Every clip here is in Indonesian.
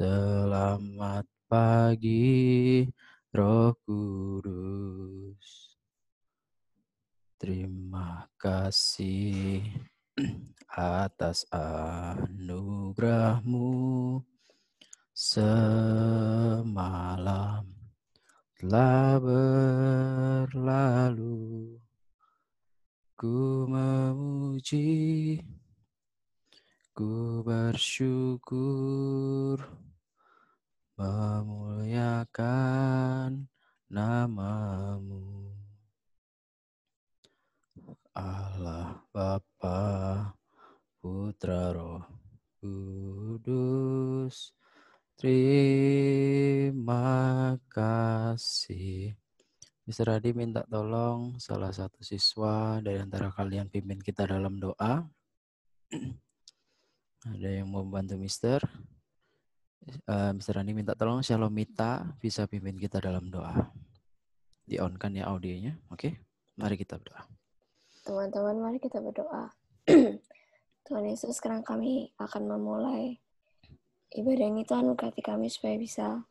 Selamat pagi, Roh Kudus. Terima kasih atas anugerahmu semalam telah berlalu. Ku memuji, ku bersyukur memuliakan namamu. Allah Bapa, Putra Roh Kudus, terima kasih. Mr. Hadi minta tolong salah satu siswa dari antara kalian pimpin kita dalam doa. Ada yang mau bantu Mister? Uh, eh, Mr. Rani minta tolong Mita bisa pimpin kita dalam doa. Di on kan ya audionya. Oke, okay? mari kita berdoa. Teman-teman, mari kita berdoa. Tuhan Yesus, sekarang kami akan memulai ibadah ini. Tuhan berkati kami supaya bisa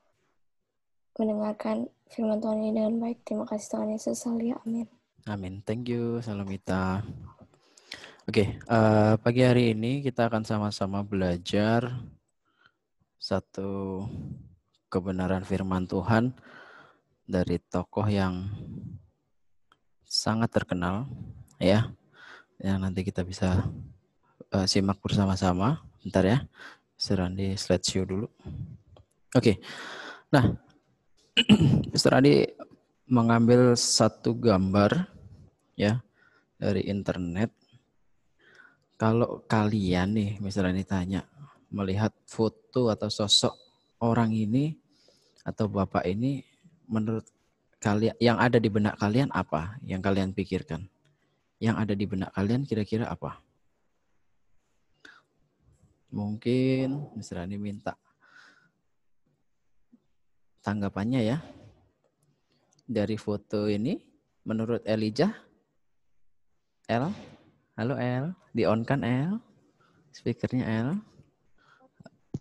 mendengarkan firman Tuhan ini dengan baik. Terima kasih Tuhan Yesus. Halia. Amin. Amin. Thank you, Salomita. Oke, okay, uh, eh, pagi hari ini kita akan sama-sama belajar satu kebenaran firman Tuhan dari tokoh yang sangat terkenal ya yang nanti kita bisa uh, simak bersama-sama bentar ya di slide show dulu oke okay. nah Mr. mengambil satu gambar ya dari internet kalau kalian nih misalnya ditanya tanya melihat foto atau sosok orang ini atau bapak ini menurut kalian yang ada di benak kalian apa yang kalian pikirkan? Yang ada di benak kalian kira-kira apa? Mungkin misalnya minta tanggapannya ya. Dari foto ini menurut Elijah L Halo L, di on kan L? Speakernya L.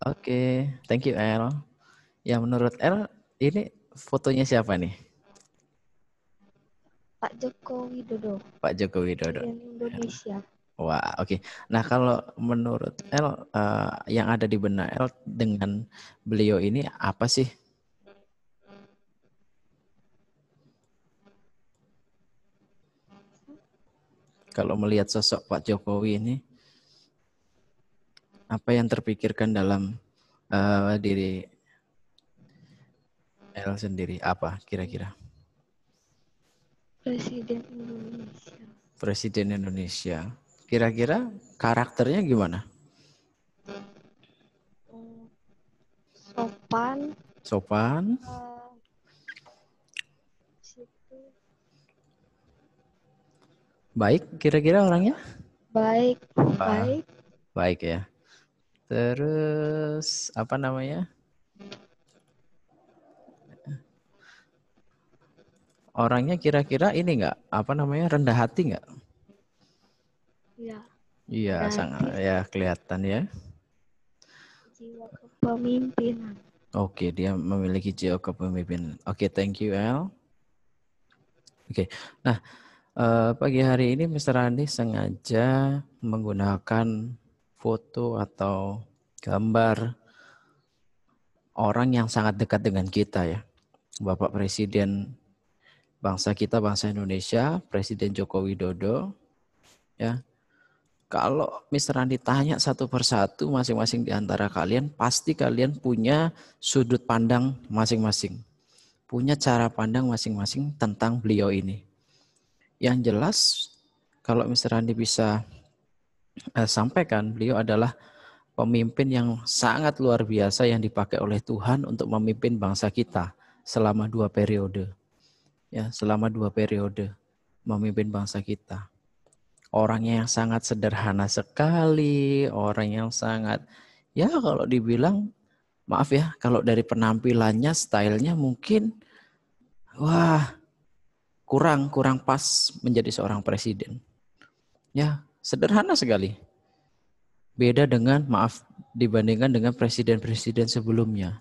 Oke, thank you El. Ya menurut El ini fotonya siapa nih? Pak Joko Widodo. Pak Joko Widodo. Indonesia. Wah, oke. Okay. Nah, kalau menurut El uh, eh, yang ada di benak El dengan beliau ini apa sih? Kalau melihat sosok Pak Jokowi ini apa yang terpikirkan dalam uh, diri El sendiri apa kira-kira? Presiden Indonesia. Presiden Indonesia. Kira-kira karakternya gimana? Sopan. Sopan. baik, kira-kira orangnya? Baik, baik. Baik ya. Terus apa namanya? Orangnya kira-kira ini enggak apa namanya rendah hati enggak? Iya. Iya, sangat ya kelihatan ya. Jiwa kepemimpinan. Oke, okay, dia memiliki jiwa kepemimpinan. Oke, okay, thank you, El. Oke, okay. nah eh, pagi hari ini Mr. Andi sengaja menggunakan foto atau gambar orang yang sangat dekat dengan kita ya. Bapak Presiden bangsa kita bangsa Indonesia, Presiden Joko Widodo ya. Kalau Mr. misalnya tanya satu persatu masing-masing di antara kalian, pasti kalian punya sudut pandang masing-masing. Punya cara pandang masing-masing tentang beliau ini. Yang jelas kalau Mr. Andi bisa Eh, sampaikan, beliau adalah pemimpin yang sangat luar biasa yang dipakai oleh Tuhan untuk memimpin bangsa kita selama dua periode. Ya, selama dua periode memimpin bangsa kita. Orangnya yang sangat sederhana sekali, orang yang sangat ya kalau dibilang maaf ya, kalau dari penampilannya, stylenya mungkin wah kurang kurang pas menjadi seorang presiden. Ya, Sederhana sekali. Beda dengan maaf dibandingkan dengan presiden-presiden sebelumnya.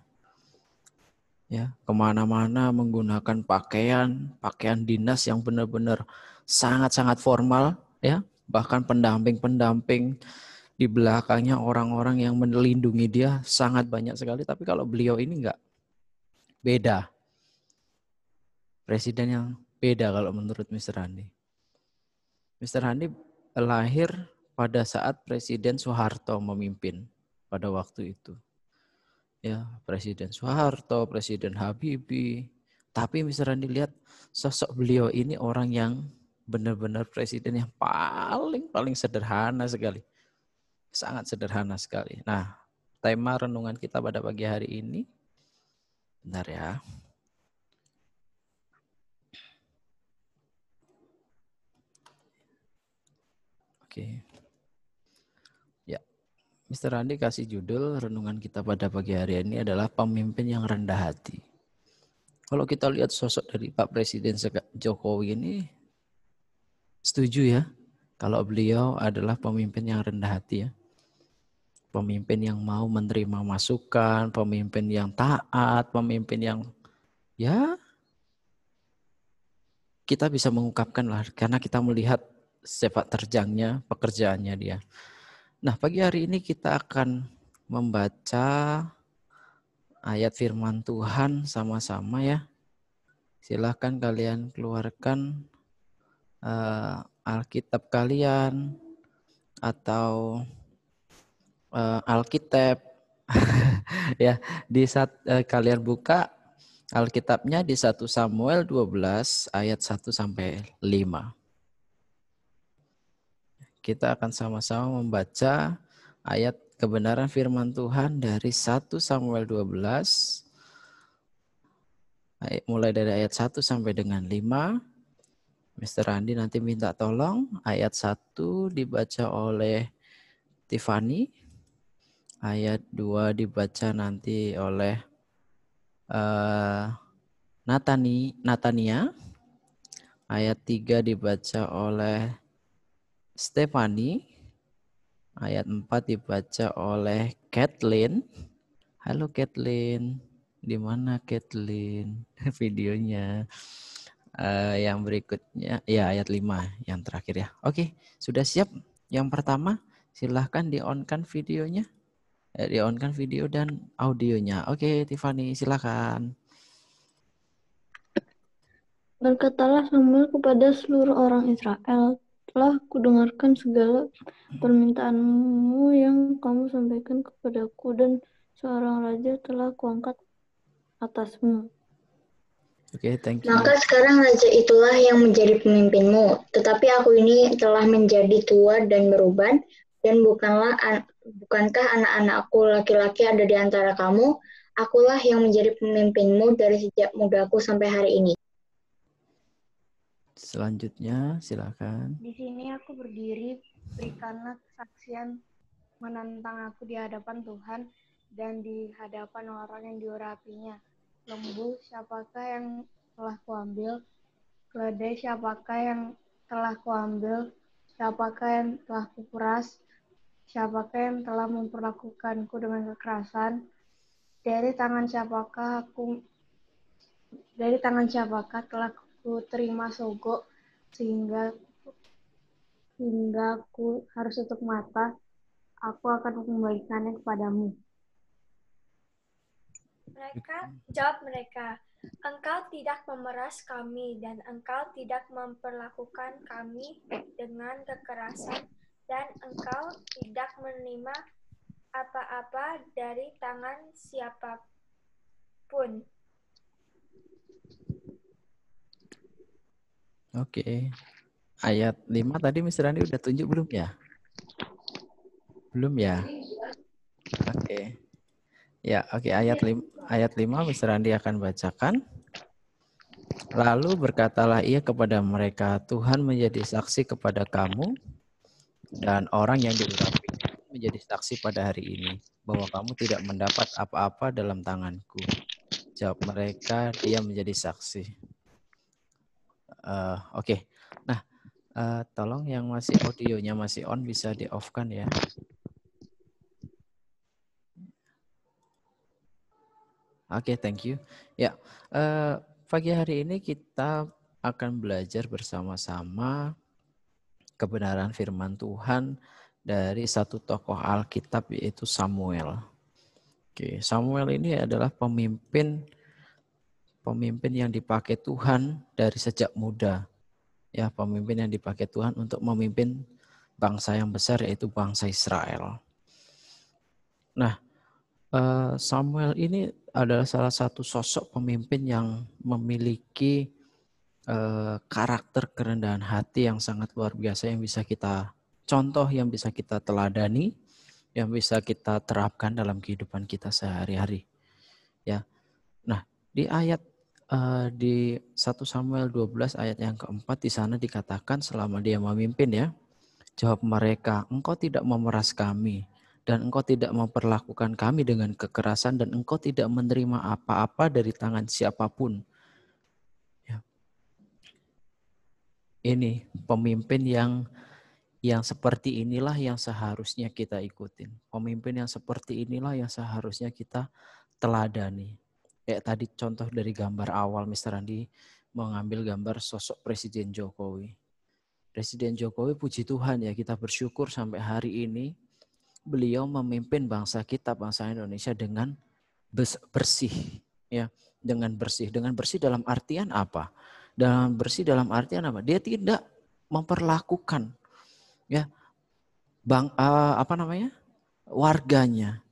Ya, kemana-mana menggunakan pakaian, pakaian dinas yang benar-benar sangat-sangat formal, ya. Bahkan pendamping-pendamping di belakangnya orang-orang yang melindungi dia sangat banyak sekali. Tapi kalau beliau ini enggak beda. Presiden yang beda kalau menurut Mr. Handi. Mr. Handi lahir pada saat Presiden Soeharto memimpin pada waktu itu. Ya, Presiden Soeharto, Presiden Habibie. Tapi misalnya dilihat sosok beliau ini orang yang benar-benar presiden yang paling paling sederhana sekali. Sangat sederhana sekali. Nah, tema renungan kita pada pagi hari ini. Bentar ya. Oke. Ya. Mr. Andi kasih judul renungan kita pada pagi hari ini adalah pemimpin yang rendah hati. Kalau kita lihat sosok dari Pak Presiden Jokowi ini setuju ya kalau beliau adalah pemimpin yang rendah hati ya. Pemimpin yang mau menerima masukan, pemimpin yang taat, pemimpin yang ya kita bisa mengungkapkan lah karena kita melihat sepak terjangnya, pekerjaannya dia. Nah, pagi hari ini kita akan membaca ayat firman Tuhan sama-sama ya. Silahkan kalian keluarkan uh, Alkitab kalian atau uh, Alkitab ya di saat uh, eh, kalian buka Alkitabnya di 1 Samuel 12 ayat 1 sampai 5 kita akan sama-sama membaca ayat kebenaran firman Tuhan dari 1 Samuel 12 mulai dari ayat 1 sampai dengan 5. Mr. Randi nanti minta tolong ayat 1 dibaca oleh Tiffany. Ayat 2 dibaca nanti oleh uh, eh, Natani, Natania. Ayat 3 dibaca oleh Stefani. Ayat 4 dibaca oleh Kathleen. Halo Kathleen. Di mana Kathleen? Videonya. Uh, yang berikutnya ya ayat 5 yang terakhir ya. Oke, sudah siap? Yang pertama, silahkan di-on-kan videonya. Eh, di-on-kan video dan audionya. Oke, Tiffany, silakan. Berkatalah Samuel kepada seluruh orang Israel, aku dengarkan segala permintaanmu yang kamu sampaikan kepadaku dan seorang raja telah kuangkat atasmu. okay, thank you. Maka sekarang raja itulah yang menjadi pemimpinmu. Tetapi aku ini telah menjadi tua dan beruban, dan bukanlah an bukankah anak-anakku laki-laki ada di antara kamu? Akulah yang menjadi pemimpinmu dari sejak mudaku sampai hari ini. Selanjutnya, silakan. Di sini aku berdiri, berikanlah kesaksian menantang aku di hadapan Tuhan dan di hadapan orang yang diurapinya. Lembu, siapakah yang telah kuambil? Keledai, siapakah yang telah kuambil? Siapakah yang telah kuperas? Siapakah yang telah memperlakukanku dengan kekerasan? Dari tangan siapakah aku dari tangan siapakah telah ku terima sogo sehingga hingga ku harus tutup mata, aku akan mengembalikannya kepadamu. Mereka jawab mereka, engkau tidak memeras kami dan engkau tidak memperlakukan kami dengan kekerasan dan engkau tidak menerima apa-apa dari tangan siapapun. Oke. Ayat 5 tadi Mr. Andi udah tunjuk belum ya? Belum ya? Oke. Ya, oke ayat lim ayat 5 Mr. Andi akan bacakan. Lalu berkatalah ia kepada mereka, Tuhan menjadi saksi kepada kamu dan orang yang diurapi menjadi saksi pada hari ini bahwa kamu tidak mendapat apa-apa dalam tanganku. Jawab mereka, dia menjadi saksi. Eh, oke, okay. nah uh, tolong yang masih audionya masih on bisa di off kan ya. Oke, okay, thank you. Ya, uh, pagi hari ini kita akan belajar bersama-sama kebenaran firman Tuhan dari satu tokoh Alkitab yaitu Samuel. Oke, Samuel ini adalah pemimpin pemimpin yang dipakai Tuhan dari sejak muda. Ya, pemimpin yang dipakai Tuhan untuk memimpin bangsa yang besar yaitu bangsa Israel. Nah, eh, Samuel ini adalah salah satu sosok pemimpin yang memiliki eh, karakter kerendahan hati yang sangat luar biasa yang bisa kita contoh, yang bisa kita teladani, yang bisa kita terapkan dalam kehidupan kita sehari-hari. Ya. Nah, di ayat uh, di 1 Samuel 12 ayat yang keempat di sana dikatakan selama dia memimpin ya. Jawab mereka, engkau tidak memeras kami dan engkau tidak memperlakukan kami dengan kekerasan dan engkau tidak menerima apa-apa dari tangan siapapun. Ya. Ini pemimpin yang yang seperti inilah yang seharusnya kita ikutin. Pemimpin yang seperti inilah yang seharusnya kita teladani. Kayak tadi contoh dari gambar awal Mr. Andi mengambil gambar sosok Presiden Jokowi. Presiden Jokowi puji Tuhan ya kita bersyukur sampai hari ini beliau memimpin bangsa kita bangsa Indonesia dengan bersih ya dengan bersih dengan bersih dalam artian apa dalam bersih dalam artian apa dia tidak memperlakukan ya bang uh, apa namanya warganya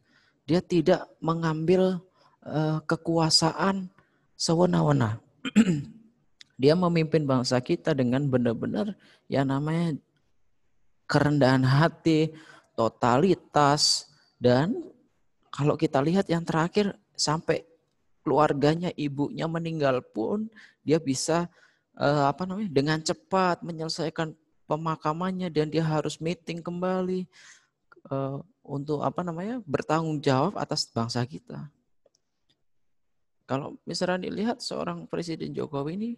dia tidak mengambil Eh, kekuasaan sewenang-wenang. Dia memimpin bangsa kita dengan benar-benar yang namanya kerendahan hati, totalitas, dan kalau kita lihat yang terakhir sampai keluarganya, ibunya meninggal pun dia bisa eh, apa namanya dengan cepat menyelesaikan pemakamannya dan dia harus meeting kembali eh, untuk apa namanya bertanggung jawab atas bangsa kita. Kalau misalnya dilihat seorang Presiden Jokowi ini,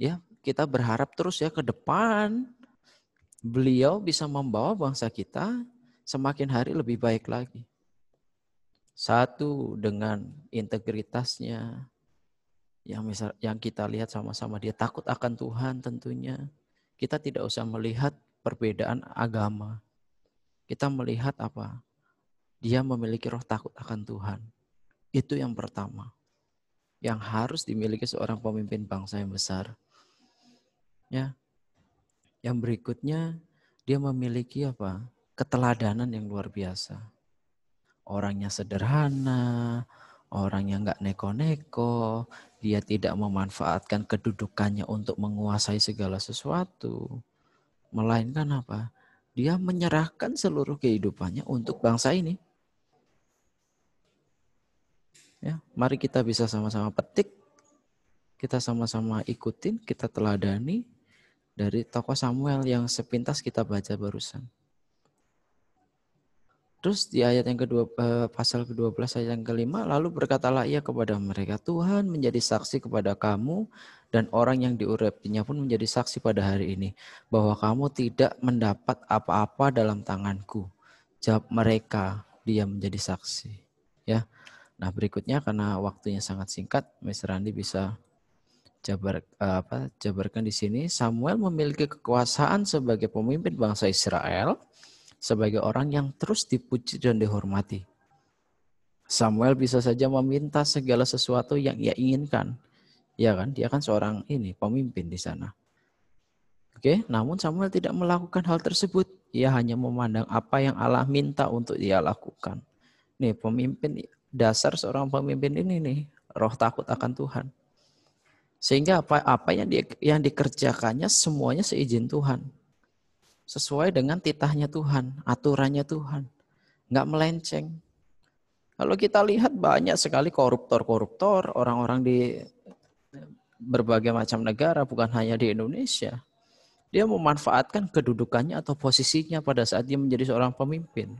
ya kita berharap terus ya ke depan beliau bisa membawa bangsa kita semakin hari lebih baik lagi. Satu dengan integritasnya, yang misal yang kita lihat sama-sama dia takut akan Tuhan tentunya. Kita tidak usah melihat perbedaan agama. Kita melihat apa? Dia memiliki roh takut akan Tuhan. Itu yang pertama yang harus dimiliki seorang pemimpin bangsa yang besar. Ya. Yang berikutnya dia memiliki apa? keteladanan yang luar biasa. Orangnya sederhana, orangnya nggak neko-neko, dia tidak memanfaatkan kedudukannya untuk menguasai segala sesuatu. Melainkan apa? Dia menyerahkan seluruh kehidupannya untuk bangsa ini. Ya, mari kita bisa sama-sama petik, kita sama-sama ikutin, kita teladani dari tokoh Samuel yang sepintas kita baca barusan. Terus di ayat yang kedua eh, pasal ke-12 ayat yang kelima lalu berkatalah ia kepada mereka Tuhan menjadi saksi kepada kamu dan orang yang diurapinya pun menjadi saksi pada hari ini bahwa kamu tidak mendapat apa-apa dalam tanganku. Jawab mereka dia menjadi saksi. Ya. Nah, berikutnya karena waktunya sangat singkat, Mr. Randi bisa jabar, eh, apa, jabarkan di sini. Samuel memiliki kekuasaan sebagai pemimpin bangsa Israel, sebagai orang yang terus dipuji dan dihormati. Samuel bisa saja meminta segala sesuatu yang ia inginkan. Ya kan? Dia kan seorang ini, pemimpin di sana. Oke, namun Samuel tidak melakukan hal tersebut. Ia hanya memandang apa yang Allah minta untuk ia lakukan. Nih, pemimpin dasar seorang pemimpin ini nih, roh takut akan Tuhan. Sehingga apa apa yang di, yang dikerjakannya semuanya seizin Tuhan. Sesuai dengan titahnya Tuhan, aturannya Tuhan. Nggak melenceng. Kalau kita lihat banyak sekali koruptor-koruptor, orang-orang di berbagai macam negara, bukan hanya di Indonesia. Dia memanfaatkan kedudukannya atau posisinya pada saat dia menjadi seorang pemimpin.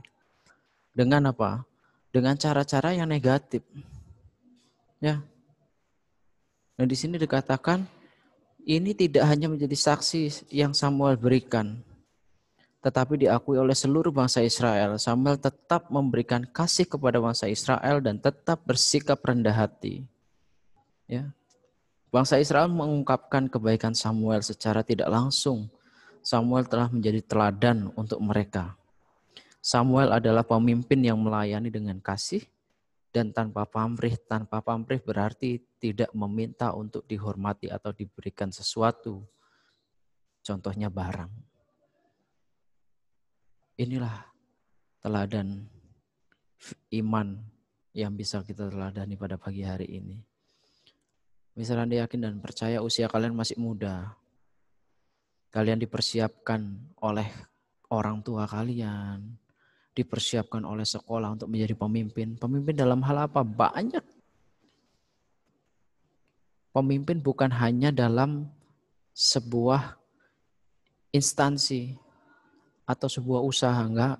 Dengan apa? dengan cara-cara yang negatif. Ya. Nah, di sini dikatakan ini tidak hanya menjadi saksi yang Samuel berikan, tetapi diakui oleh seluruh bangsa Israel. Samuel tetap memberikan kasih kepada bangsa Israel dan tetap bersikap rendah hati. Ya. Bangsa Israel mengungkapkan kebaikan Samuel secara tidak langsung. Samuel telah menjadi teladan untuk mereka. Samuel adalah pemimpin yang melayani dengan kasih dan tanpa pamrih. Tanpa pamrih berarti tidak meminta untuk dihormati atau diberikan sesuatu. Contohnya barang. Inilah teladan iman yang bisa kita teladani pada pagi hari ini. Misalnya Anda yakin dan percaya usia kalian masih muda. Kalian dipersiapkan oleh orang tua kalian, dipersiapkan oleh sekolah untuk menjadi pemimpin. Pemimpin dalam hal apa? Banyak. Pemimpin bukan hanya dalam sebuah instansi atau sebuah usaha, enggak.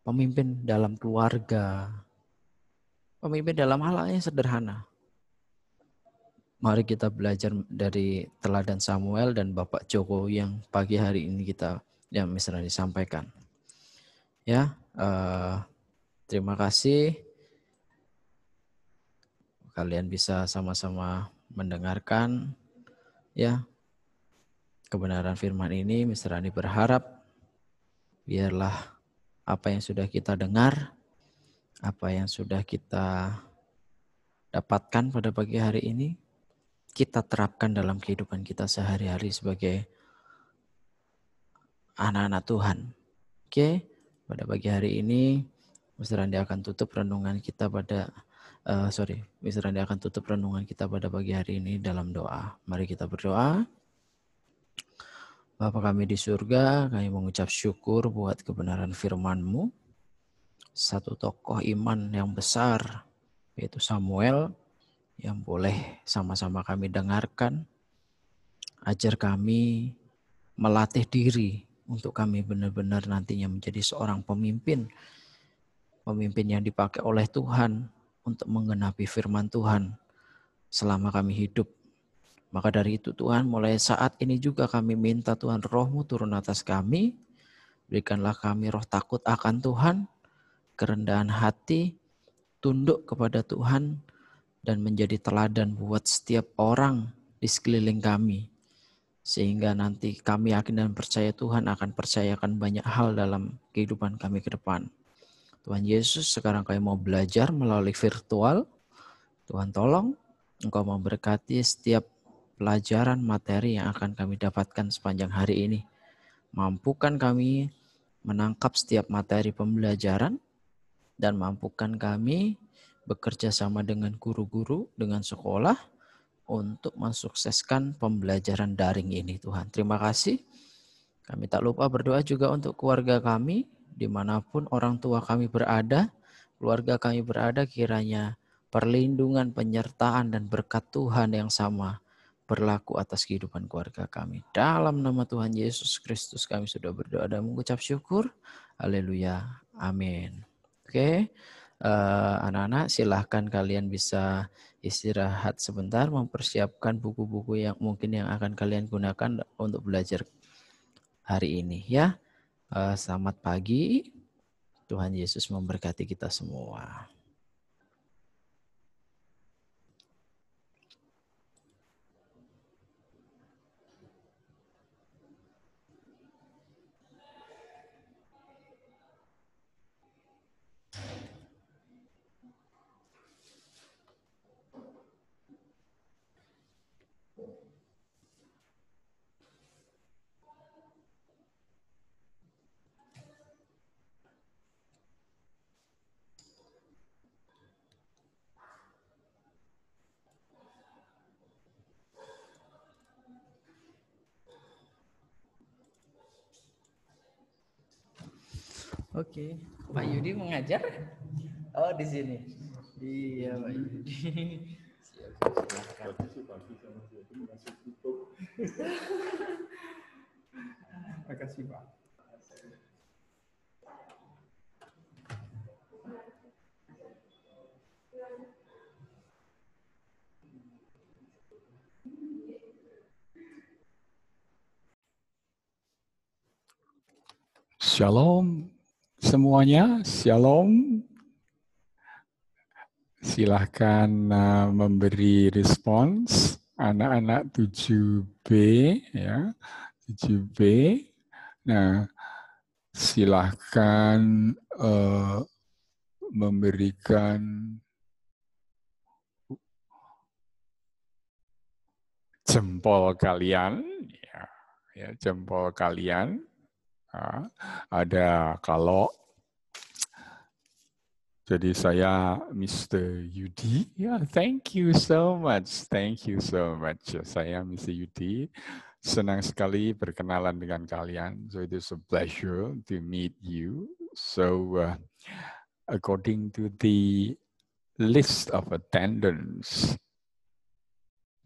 Pemimpin dalam keluarga. Pemimpin dalam hal yang sederhana. Mari kita belajar dari teladan Samuel dan Bapak Joko yang pagi hari ini kita yang misalnya disampaikan. Ya, uh, terima kasih. Kalian bisa sama-sama mendengarkan ya kebenaran firman ini. Rani berharap biarlah apa yang sudah kita dengar, apa yang sudah kita dapatkan pada pagi hari ini kita terapkan dalam kehidupan kita sehari-hari sebagai anak-anak Tuhan. Oke, pada pagi hari ini Mister Andi akan tutup renungan kita pada uh, sorry, Mister Andi akan tutup renungan kita pada pagi hari ini dalam doa. Mari kita berdoa. Bapa kami di surga, kami mengucap syukur buat kebenaran firman-Mu. Satu tokoh iman yang besar, yaitu Samuel, yang boleh sama-sama kami dengarkan. Ajar kami melatih diri untuk kami benar-benar nantinya menjadi seorang pemimpin. Pemimpin yang dipakai oleh Tuhan untuk menggenapi firman Tuhan selama kami hidup. Maka dari itu Tuhan mulai saat ini juga kami minta Tuhan rohmu turun atas kami. Berikanlah kami roh takut akan Tuhan, kerendahan hati, tunduk kepada Tuhan, dan menjadi teladan buat setiap orang di sekeliling kami sehingga nanti kami yakin dan percaya Tuhan akan percayakan banyak hal dalam kehidupan kami ke depan. Tuhan Yesus, sekarang kami mau belajar melalui virtual. Tuhan tolong Engkau memberkati setiap pelajaran materi yang akan kami dapatkan sepanjang hari ini. Mampukan kami menangkap setiap materi pembelajaran dan mampukan kami bekerja sama dengan guru-guru, dengan sekolah, untuk mensukseskan pembelajaran daring ini Tuhan. Terima kasih. Kami tak lupa berdoa juga untuk keluarga kami, dimanapun orang tua kami berada, keluarga kami berada kiranya perlindungan, penyertaan, dan berkat Tuhan yang sama berlaku atas kehidupan keluarga kami. Dalam nama Tuhan Yesus Kristus kami sudah berdoa dan mengucap syukur. Haleluya. Amin. Oke. Okay. Uh, eh, anak-anak silahkan kalian bisa istirahat sebentar, mempersiapkan buku-buku yang mungkin yang akan kalian gunakan untuk belajar hari ini ya. Eh, selamat pagi. Tuhan Yesus memberkati kita semua. Oke, okay. Pak Yudi mengajar? Oh, di sini. Iya, Pak Yudi. Terima kasih Pak. Shalom, semuanya, shalom. Silahkan uh, memberi respons anak-anak 7B ya, 7B. Nah, silahkan uh, memberikan jempol kalian ya, ya jempol kalian Nah, ada kalau jadi saya Mr. Yudi. yeah, thank you so much. Thank you so much. Saya Mr. Yudi. Senang sekali berkenalan dengan kalian. So it is a pleasure to meet you. So uh, according to the list of attendance,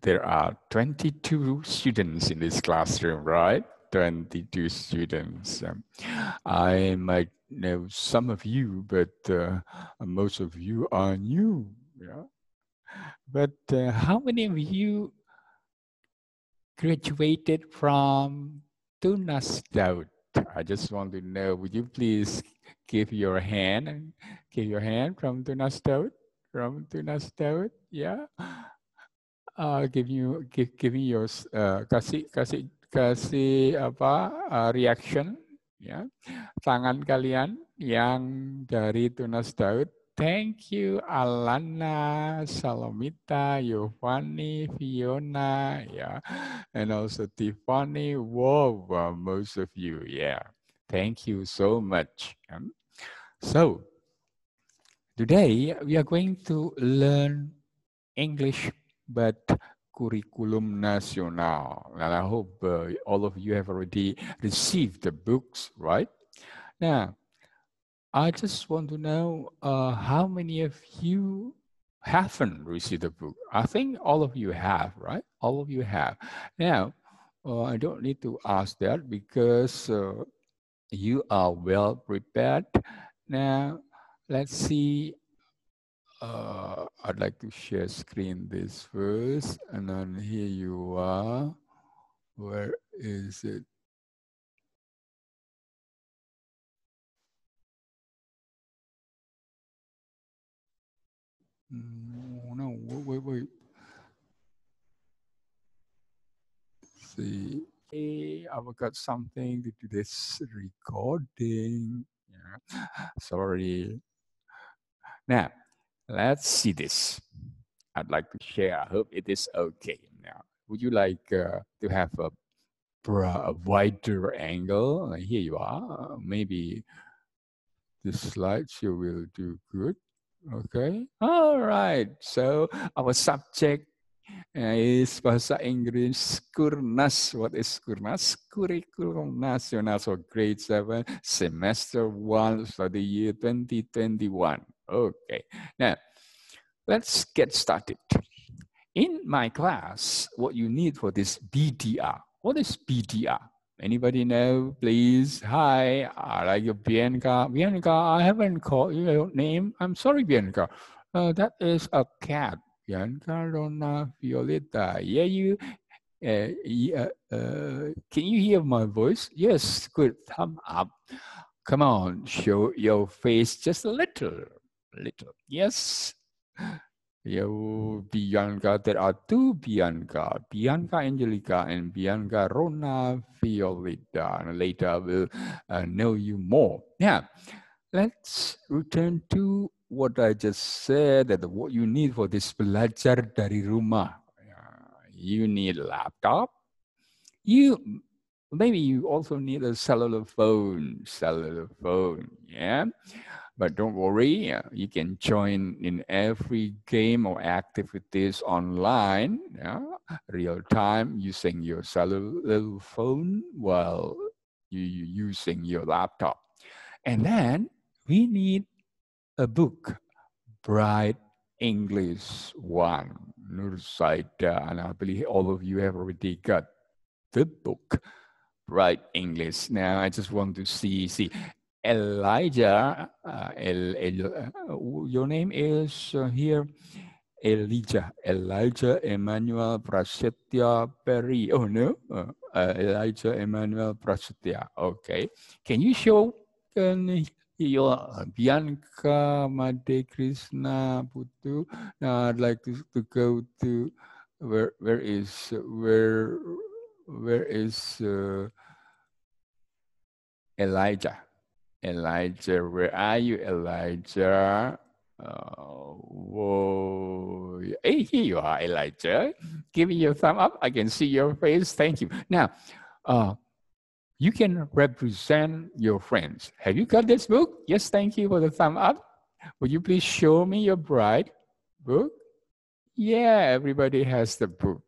there are 22 students in this classroom, right? 22 students. Um, I might know some of you, but uh, most of you are new. Yeah? But uh, how many of you graduated from Tunasdaut? I just want to know, would you please give your hand, give your hand from Tunasdaut, from Tunasdaut, yeah? Uh, give you, give, give me your, uh, kasi, kasi kasih apa eh, reaction ya tangan kalian yang dari tunas Daud. Thank you Alana, Salomita, Yovani Fiona, yeah, and also Tiffany. Wow, most of you, yeah. Thank you so much. Ya. So today we are going to learn English, but Curriculum Nacional. And I hope uh, all of you have already received the books, right? Now, I just want to know uh, how many of you haven't received the book. I think all of you have, right? All of you have. Now, uh, I don't need to ask that because uh, you are well prepared. Now, let's see uh, I'd like to share screen this first, and then here you are. Where is it? No, mm, no, wait, wait, wait. See, hey, I've got something to do this recording. Yeah. Sorry. Now, Let's see this. I'd like to share. I hope it is okay. Now, would you like uh, to have a, a wider angle? Here you are. Maybe this slide you will do good. Okay. All right. So our subject is bahasa Inggris Kurnas. What is Kurnas? Curriculum Nasional So grade 7, semester 1, study year 2021. Okay, now let's get started. In my class, what you need for this BDR. What is BDR? Anybody know, please? Hi, I like your Bianca. Bianca, I haven't called your name. I'm sorry, Bianca. Uh, that is a cat. Bianca Rona Violeta. Yeah, you uh, yeah, uh, uh, can you hear my voice? Yes, good. Thumb up. Come on, show your face just a little, little. Yes. You Bianca, there are two Bianca, Bianca Angelica and Bianca Rona Violeta. And later we'll uh, know you more. Now, let's return to what I just said that what you need for this belajar dari rumah. You need laptop. You maybe you also need a cellular phone. Cellular phone, yeah. But don't worry, you can join in every game or activities online, yeah, real time using your cellular phone while you're using your laptop. And then we need a book, Bright English One. Saida. and I believe all of you have already got the book, Bright English. Now I just want to see, see, Elijah, uh, El, El, uh, your name is uh, here, Elijah, Elijah Emmanuel Prasetya Perry. Oh no, uh, Elijah Emmanuel Prasetya. Okay, can you show can your Bianca Made Krishna Putu? Now I'd like to, to go to where where is where where is uh, Elijah? Elijah, where are you, Elijah? Oh, uh, whoa. Hey, here you are, Elijah. Give me your thumb up. I can see your face. Thank you. Now, uh, you can represent your friends. Have you got this book? Yes, thank you for the thumb up. Would you please show me your bride book? Yeah, everybody has the book.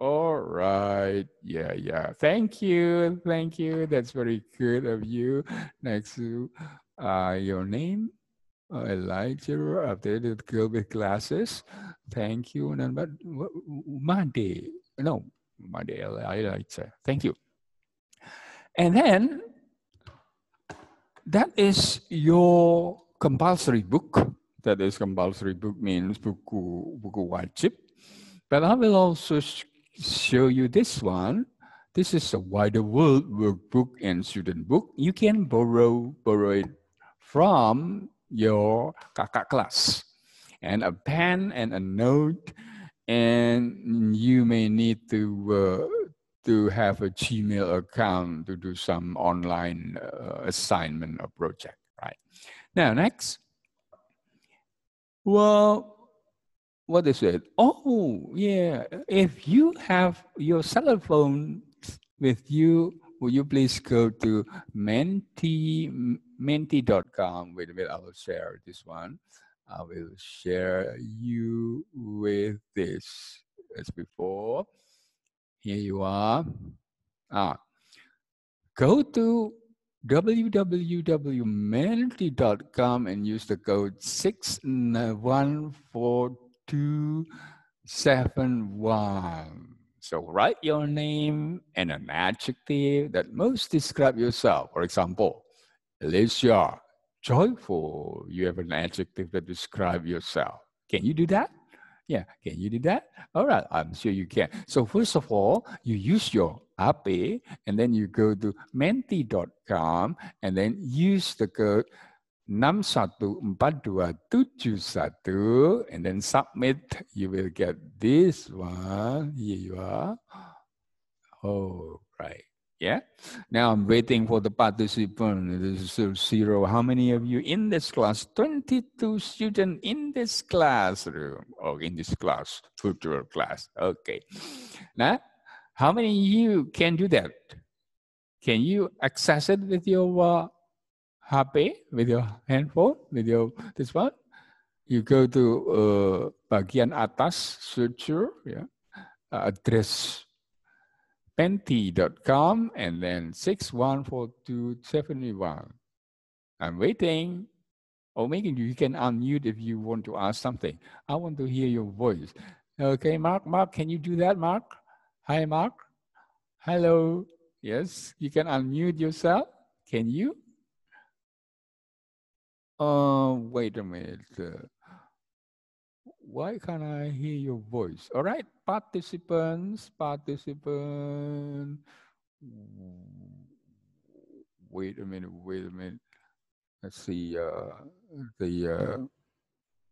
All right. Yeah, yeah. Thank you. Thank you. That's very good of you. Next to uh, your name. I like your updated girl with glasses. Thank you. And but Monday. No, Monday. I like Thank you. And then that is your compulsory book. That is compulsory book means buku buku wajib. But I will also show you this one. This is a wider world, workbook book and student book. You can borrow, borrow it from your kakak class. And a pen and a note. And you may need to, uh, to have a Gmail account to do some online uh, assignment or project, right? Now, next. Well, what they said, oh, yeah, if you have your cell phone with you, will you please go to menti, menti.com? Wait a minute, I will share this one. I will share you with this as before. Here you are. Ah, go to www.menti.com and use the code 6142 two seven one. So write your name and an adjective that most describe yourself. For example, Alicia, joyful. You have an adjective that describe yourself. Can you do that? Yeah, can you do that? All right, I'm sure you can. So first of all, you use your API and then you go to menti.com and then use the code satu, and then submit. You will get this one. Here you are. Oh, right. Yeah. Now I'm waiting for the participant. This is zero. How many of you in this class? 22 students in this classroom or oh, in this class, virtual class. Okay. Now, how many of you can do that? Can you access it with your uh, Happy with your handphone, with your this one. You go to uh, bagian atas structure, yeah, uh, address penti.com and then 614271. I'm waiting. Or oh, maybe you can unmute if you want to ask something. I want to hear your voice. Okay, Mark, Mark, can you do that, Mark? Hi, Mark. Hello. Yes, you can unmute yourself. Can you? Uh, wait a minute. why can't I hear your voice? All right, participants, participants. Wait a minute, wait a minute. Let's see uh, the uh,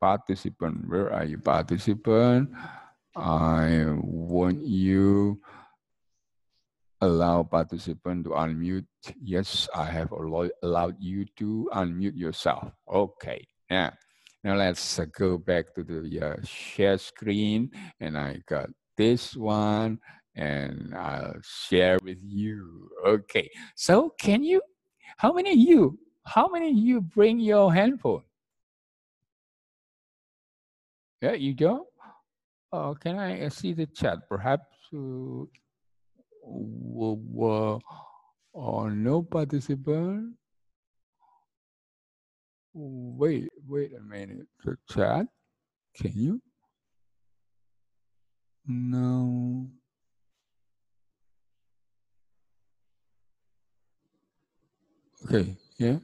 participant. Where are you, participant? I want you allow participant to unmute? Yes, I have allowed you to unmute yourself. Okay, yeah. Now let's uh, go back to the uh, share screen and I got this one and I'll share with you. Okay, so can you, how many of you, how many of you bring your handphone? Yeah, you don't? Oh, can I uh, see the chat? Perhaps uh, were or uh, no participant. Wait, wait a minute. The chat, can you? No. Okay, yeah.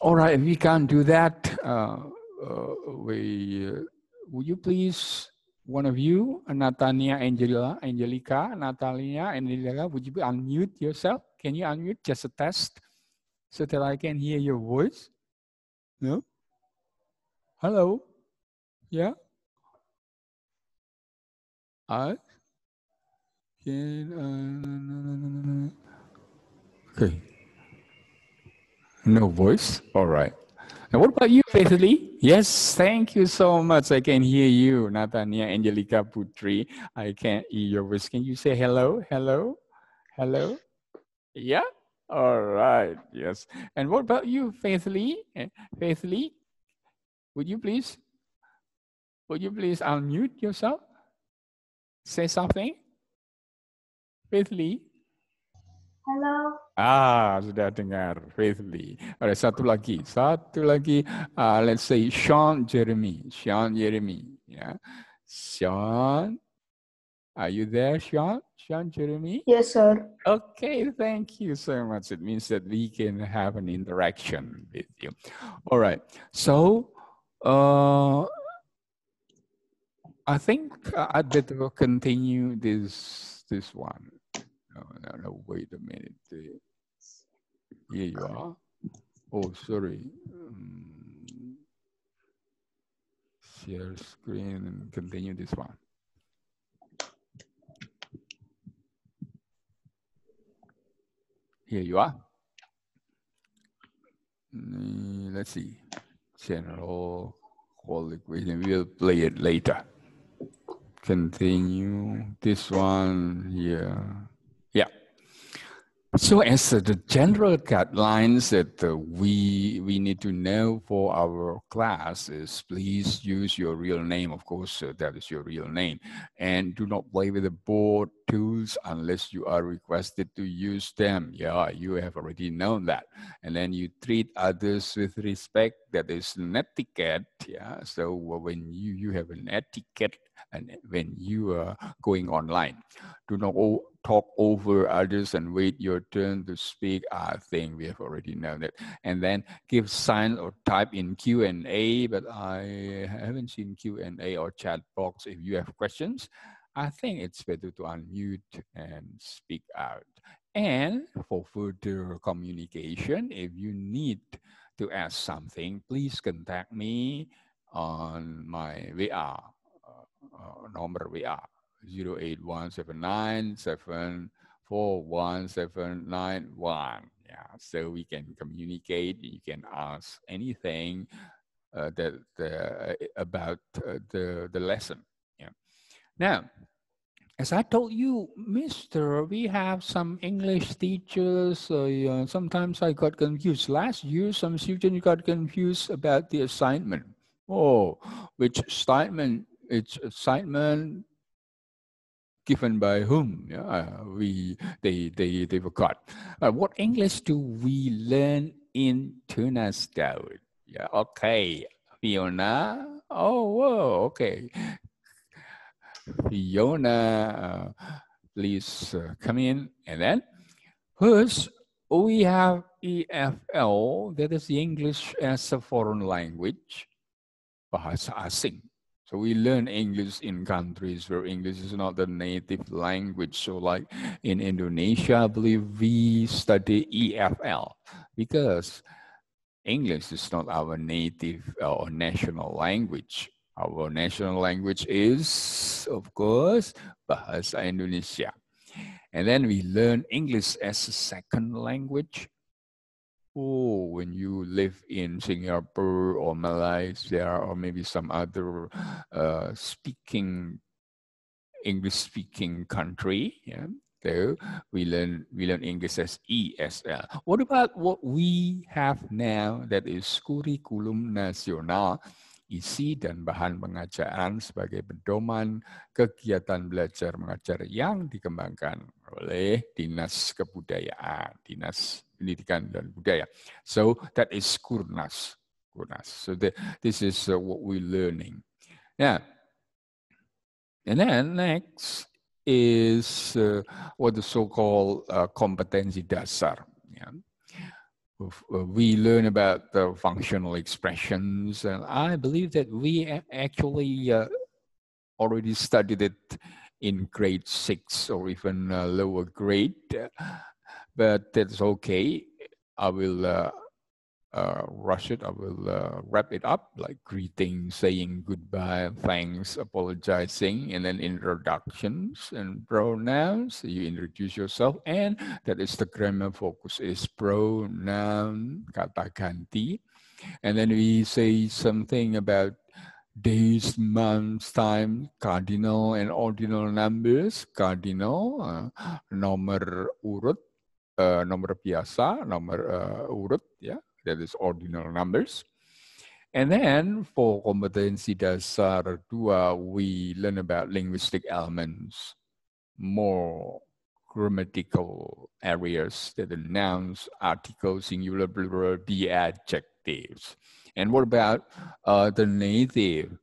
All right, if we can't do that, uh, uh, we, uh, would you please one of you, Natania Angelica, Natalia, Angelica, would you unmute yourself? Can you unmute just a test so that I can hear your voice? No? Hello? Yeah? I can. Uh, okay. No voice? All right. Now, what about you, Lee? Yes, thank you so much. I can hear you, Natania Angelica Putri. I can hear your voice. Can you say hello, hello, hello? Yeah? All right, yes. And what about you, Faithly? Eh, Faithly, would you please, would you please unmute yourself? Say something? Faithly? Halo. Ah, sudah dengar. Faithly. Ada satu lagi. Satu lagi. Uh, let's say Sean Jeremy. Sean Jeremy. Yeah. Sean. Are you there, Sean? Sean Jeremy? Yes, sir. Okay, thank you so much. It means that we can have an interaction with you. All right. So, uh, I think I'd better continue this this one. No, no, no, wait a minute. Here you are. Oh, sorry. Um, share screen and continue this one. Here you are. Mm, let's see. General whole equation. We will play it later. Continue this one here. So, as uh, the general guidelines that uh, we we need to know for our class is please use your real name. Of course, uh, that is your real name, and do not play with the board tools unless you are requested to use them. Yeah, you have already known that. And then you treat others with respect. That is an etiquette. Yeah. So when you you have an etiquette, and when you are going online, do not talk over others and wait your turn to speak. I think we have already known that. And then give sign or type in Q and A. But I haven't seen Q and A or chat box. If you have questions. I think it's better to unmute and speak out. And for further communication, if you need to ask something, please contact me on my VR uh, uh, number VR 0817974171. Yeah, so we can communicate. You can ask anything uh, that uh, about uh, the the lesson. Now, as I told you, Mister, we have some English teachers. Uh, sometimes I got confused. Last year, some students got confused about the assignment. Oh, which assignment? It's assignment given by whom? Yeah, uh, we they they they forgot. Uh, what English do we learn in Tunas Scout? Yeah, okay, Fiona. Oh, whoa, okay. Fiona, uh, please uh, come in. And then first, we have EFL, that is English as a foreign language, Bahasa Asing. So we learn English in countries where English is not the native language. So like in Indonesia, I believe we study EFL because English is not our native uh, or national language. Our national language is, of course, Bahasa Indonesia. And then we learn English as a second language. Oh, when you live in Singapore or Malaysia or maybe some other uh, speaking English speaking country, yeah, so we learn we learn English as ESL. What about what we have now that is curriculum nacional isi dan bahan pengajaran sebagai pedoman kegiatan belajar mengajar yang dikembangkan oleh Dinas Kebudayaan, Dinas Pendidikan dan Budaya. So that is Kurnas. Kurnas. So the, this is uh, what we learning. Yeah. And then next is uh, what the so-called uh, kompetensi dasar. Yeah. Uh, we learn about the functional expressions, and I believe that we actually uh, already studied it in grade six or even uh, lower grade, but that's okay. I will uh, uh, rush it. I will uh, wrap it up like greeting, saying goodbye, thanks, apologizing, and then introductions and pronouns. You introduce yourself, and that is the grammar focus is pronoun kata ganti, and then we say something about days, months, time, cardinal and ordinal numbers, cardinal, uh, nomor urut, uh, nomor biasa, nomor uh, urut, ya. Yeah that is ordinal numbers. And then for competency uh, dasar dua, we learn about linguistic elements, more grammatical areas that the nouns, articles, singular, plural, the adjectives. And what about uh, the native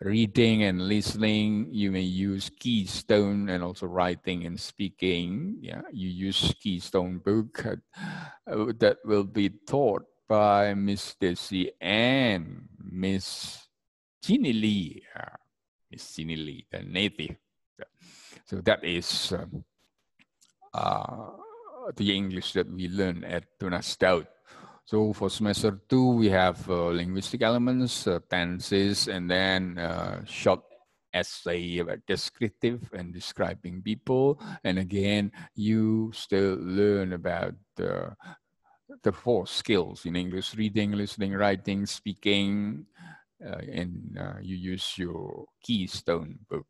reading and listening. You may use Keystone and also writing and speaking. Yeah, you use Keystone book uh, uh, that will be taught by Miss Desi and Miss Ginny Lee. Uh, Miss Ginny Lee, the native. So that is um, uh, the English that we learn at Tunas Stout. So for semester two, we have uh, linguistic elements, uh, tenses, and then uh, short essay about uh, descriptive and describing people. And again, you still learn about the four skills in English, reading, listening, writing, speaking, uh, and uh, you use your keystone book.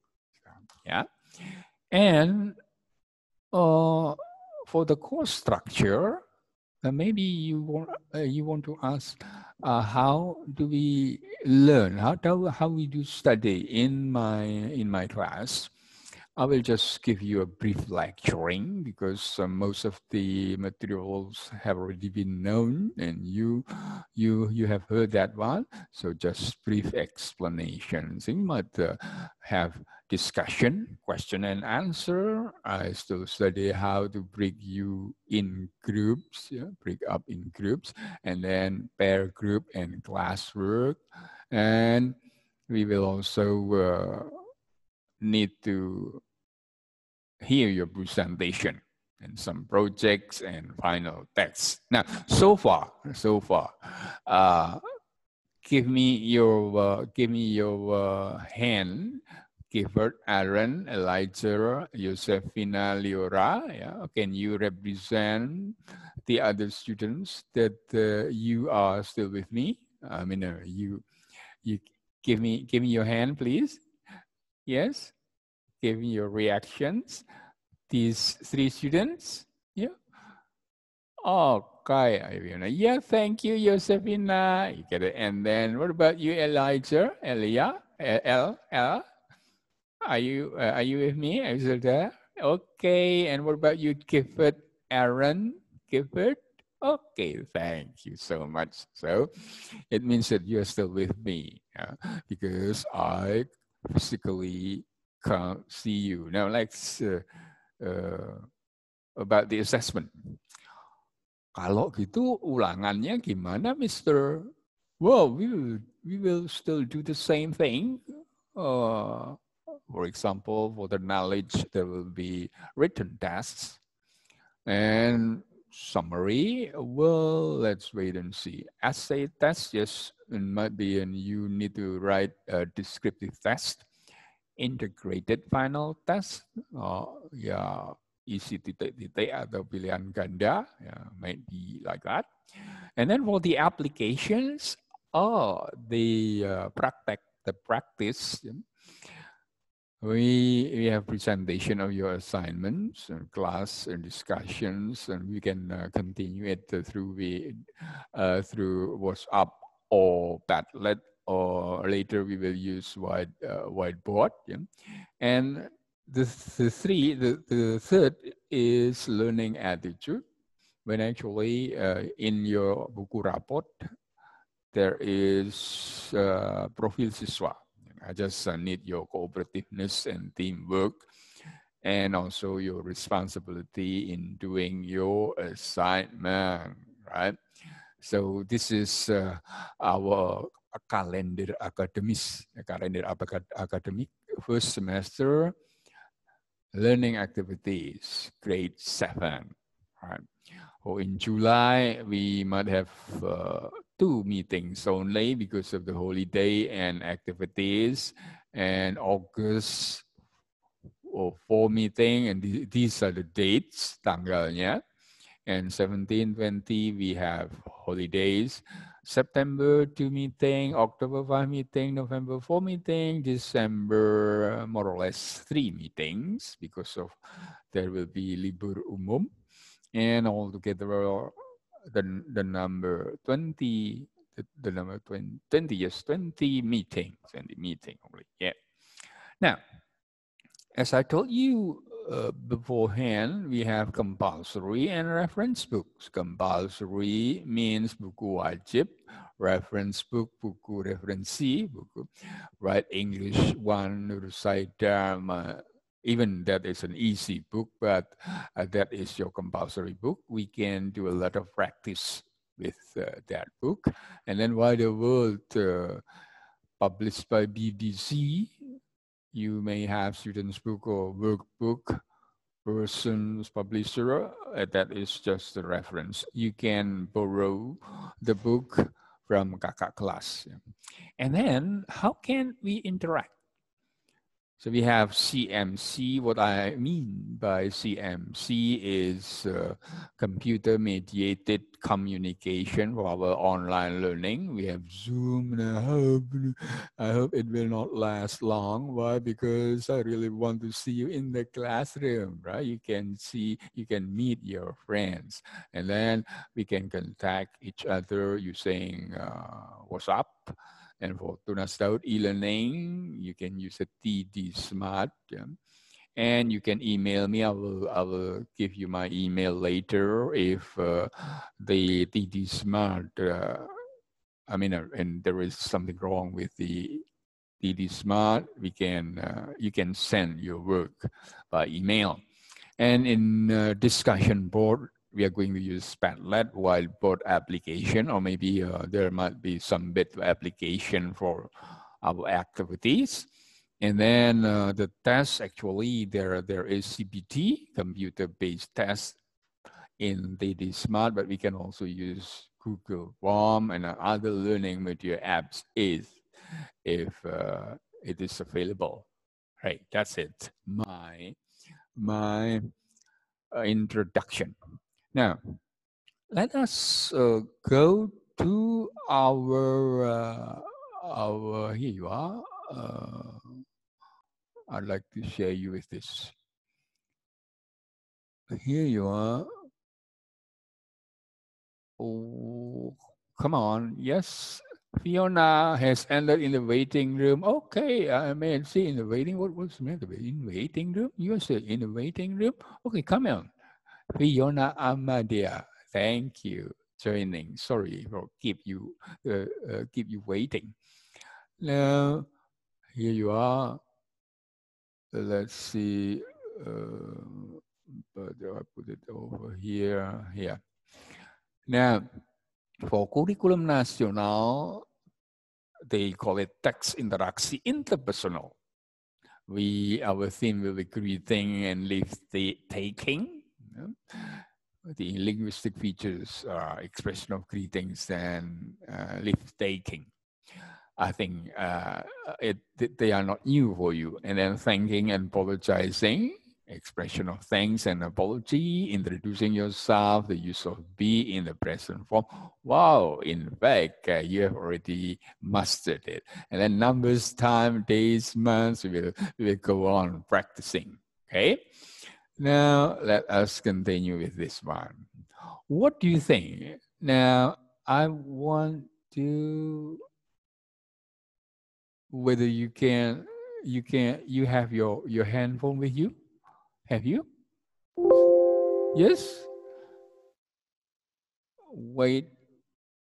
Yeah. And for the course structure, uh, maybe you want uh, you want to ask uh, how do we learn how do, how we do study in my in my class I will just give you a brief lecturing because uh, most of the materials have already been known and you you you have heard that one. So just brief explanations. You might uh, have discussion, question and answer. I still study how to break you in groups, yeah? break up in groups, and then pair group and classwork. And we will also uh, need to here your presentation and some projects and final texts. Now, so far, so far, uh, give me your uh, give me your uh, hand. Gifford, Aaron, Elijah, Josephina, Leora. Yeah? Can you represent the other students that uh, you are still with me? I mean, uh, you, you give me give me your hand, please. Yes giving your reactions. These three students, yeah. Okay, oh, Ivana. Yeah, thank you, Josephina. You get it. And then what about you, Elijah, Elia, L L. Are you uh, are you with me? Is there? Okay. And what about you, Gifford, Aaron, Gifford? Okay, thank you so much. So it means that you're still with me yeah? because I physically can't see you. Now let's uh, uh, about the assessment. Kalau gitu ulangannya gimana, Mister? Well, we will, we will still do the same thing. Uh, for example, for the knowledge, there will be written tests and summary. Well, let's wait and see. Essay test, yes, it might be, and you need to write a descriptive test integrated final test. Uh, oh, yeah, isi titik-titik atau pilihan ganda, yeah, might be like that. And then for the applications, oh, the uh, practice, the practice, we, we have presentation of your assignments and class and discussions, and we can uh, continue it through, we, uh, through WhatsApp or Padlet or later we will use white, uh, whiteboard. Yeah? And the, the three, the, the third is learning attitude. When actually uh, in your buku report, there is uh, profil siswa. I just uh, need your cooperativeness and teamwork and also your responsibility in doing your assignment, right? So this is uh, our calendar academics, calendar academic, first semester, learning activities, grade seven. Right. Oh, in July, we might have uh, two meetings only because of the holiday and activities. And August, or oh, four meeting, and th these are the dates, tanggalnya. And 17, 20, we have holidays. September 2 meeting, October 5 meeting, November 4 meeting, December uh, more or less 3 meetings because of there will be Libur Umum and altogether the, the number 20, the, the number 20, 20, yes, 20 meetings 20 meeting only, yeah. Now, as I told you, uh, beforehand, we have compulsory and reference books. Compulsory means buku wajib, reference book, buku referensi, buku, right? English one, um, uh, even that is an easy book, but uh, that is your compulsory book. We can do a lot of practice with uh, that book. And then the World, uh, published by BBC, you may have students book or workbook person's publisher uh, that is just the reference you can borrow the book from kakak class and then how can we interact so we have CMC. What I mean by CMC is uh, computer mediated communication for our online learning. We have Zoom, and I hope, I hope it will not last long. Why? Because I really want to see you in the classroom, right? You can see, you can meet your friends, and then we can contact each other using uh, WhatsApp and for tuna stout, e-learning, you can use a TD Smart. Yeah? And you can email me. I will, I will give you my email later if uh, the TD Smart, uh, I mean, uh, and there is something wrong with the TD Smart. We can, uh, you can send your work by email. And in uh, discussion board, we are going to use Padlet while board application, or maybe uh, there might be some bit of application for our activities. And then uh, the test actually there there is CBT computer-based test in DD Smart, but we can also use Google Form and other learning material apps if uh, it is available. Right, that's it. My my uh, introduction. Now, let us uh, go to our, uh, our, here you are. Uh, I'd like to share you with this. Here you are. Oh, come on. Yes, Fiona has entered in the waiting room. Okay, uh, I may see in the waiting. What was the matter? In waiting room? You are still in the waiting room? Okay, come on. Fiona Amadea, thank you joining. Sorry for keep you uh, uh, keep you waiting. Now here you are. Let's see. Uh, but I put it over here. Here. Now, for curriculum national, they call it text interaction interpersonal. We our theme will be greeting and leave the taking the linguistic features are uh, expression of greetings and uh, leave taking. I think uh, it, they are not new for you. And then thanking and apologizing, expression of thanks and apology, introducing yourself, the use of be in the present form. Wow, in fact, uh, you have already mastered it. And then numbers, time, days, months, we will, we will go on practicing. Okay? Now, let us continue with this one. What do you think? Now, I want to whether you can you can you have your your handphone with you have you yes wait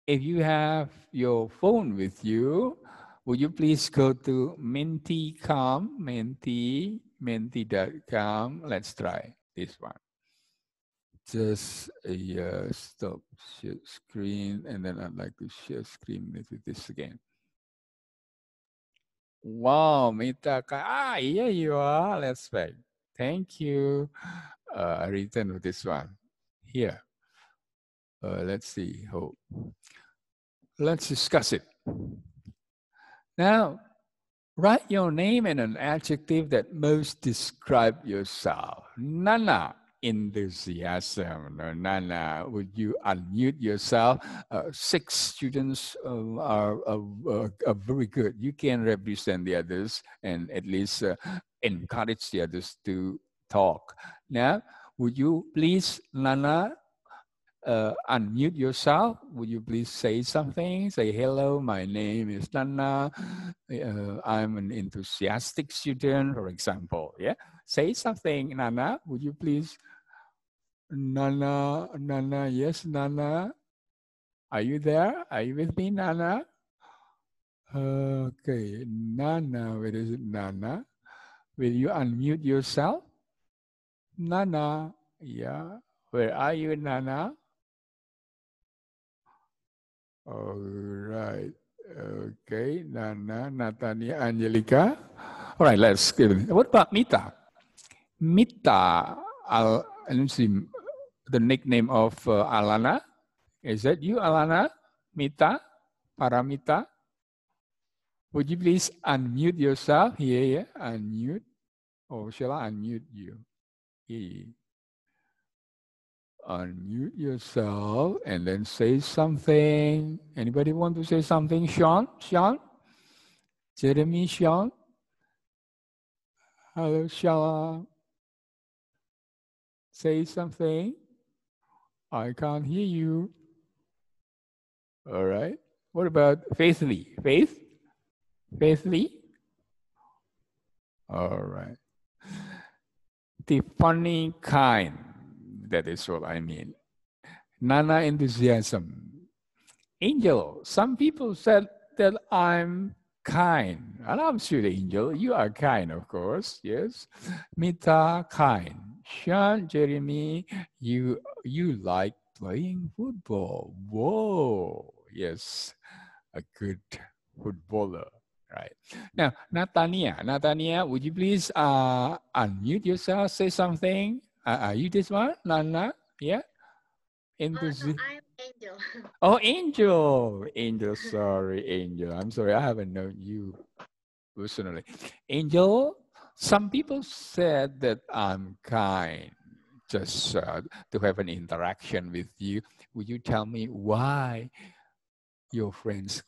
if you have your phone with you will you please go to menti.com mentee menti.com. Let's try this one. Just a uh, stop share screen, and then I'd like to share screen with this again. Wow, Mita, ah, here you are. Let's play. Thank you. Uh, I return with this one here. Uh, let's see. Hope. Let's discuss it. Now, Write your name and an adjective that most describe yourself. Nana, enthusiasm. Nana, would you unmute yourself? Uh, six students uh, are, are, uh, are, very good. You can represent the others and at least uh, encourage the others to talk. Now, would you please, Nana, uh, unmute yourself. Would you please say something? Say, hello, my name is Nana. Uh, I'm an enthusiastic student, for example. Yeah, say something, Nana. Would you please? Nana, Nana, yes, Nana. Are you there? Are you with me, Nana? Okay, Nana, where is it, Nana? Will you unmute yourself? Nana, yeah. Where are you, Nana? Alright, Okay, Nana, Natania, Angelica. All right, let's give it. What about Mita? Mita, Al, let see, the nickname of uh, Alana. Is that you, Alana? Mita? Paramita? Would you please unmute yourself? Yeah, yeah, unmute. Or shall I unmute you? Yeah. unmute yourself and then say something. Anybody want to say something? Sean? Sean? Jeremy Sean? Hello, Sean. Say something. I can't hear you. All right. What about Lee? Faith? Lee. All right. The funny kind. That is all I mean. Nana enthusiasm. Angel, some people said that I'm kind. And I'm sure, Angel, you are kind, of course. Yes. Mita, kind. Sean, Jeremy, you, you like playing football. Whoa. Yes. A good footballer right? Now, Natania, Natania, would you please uh, unmute yourself, say something? Uh, are uh, you this one? Nana? Yeah? In oh, no, I'm Angel. Oh, Angel. Angel, sorry, Angel. I'm sorry, I haven't known you personally. Angel, some people said that I'm kind just uh, to have an interaction with you. Would you tell me why your friends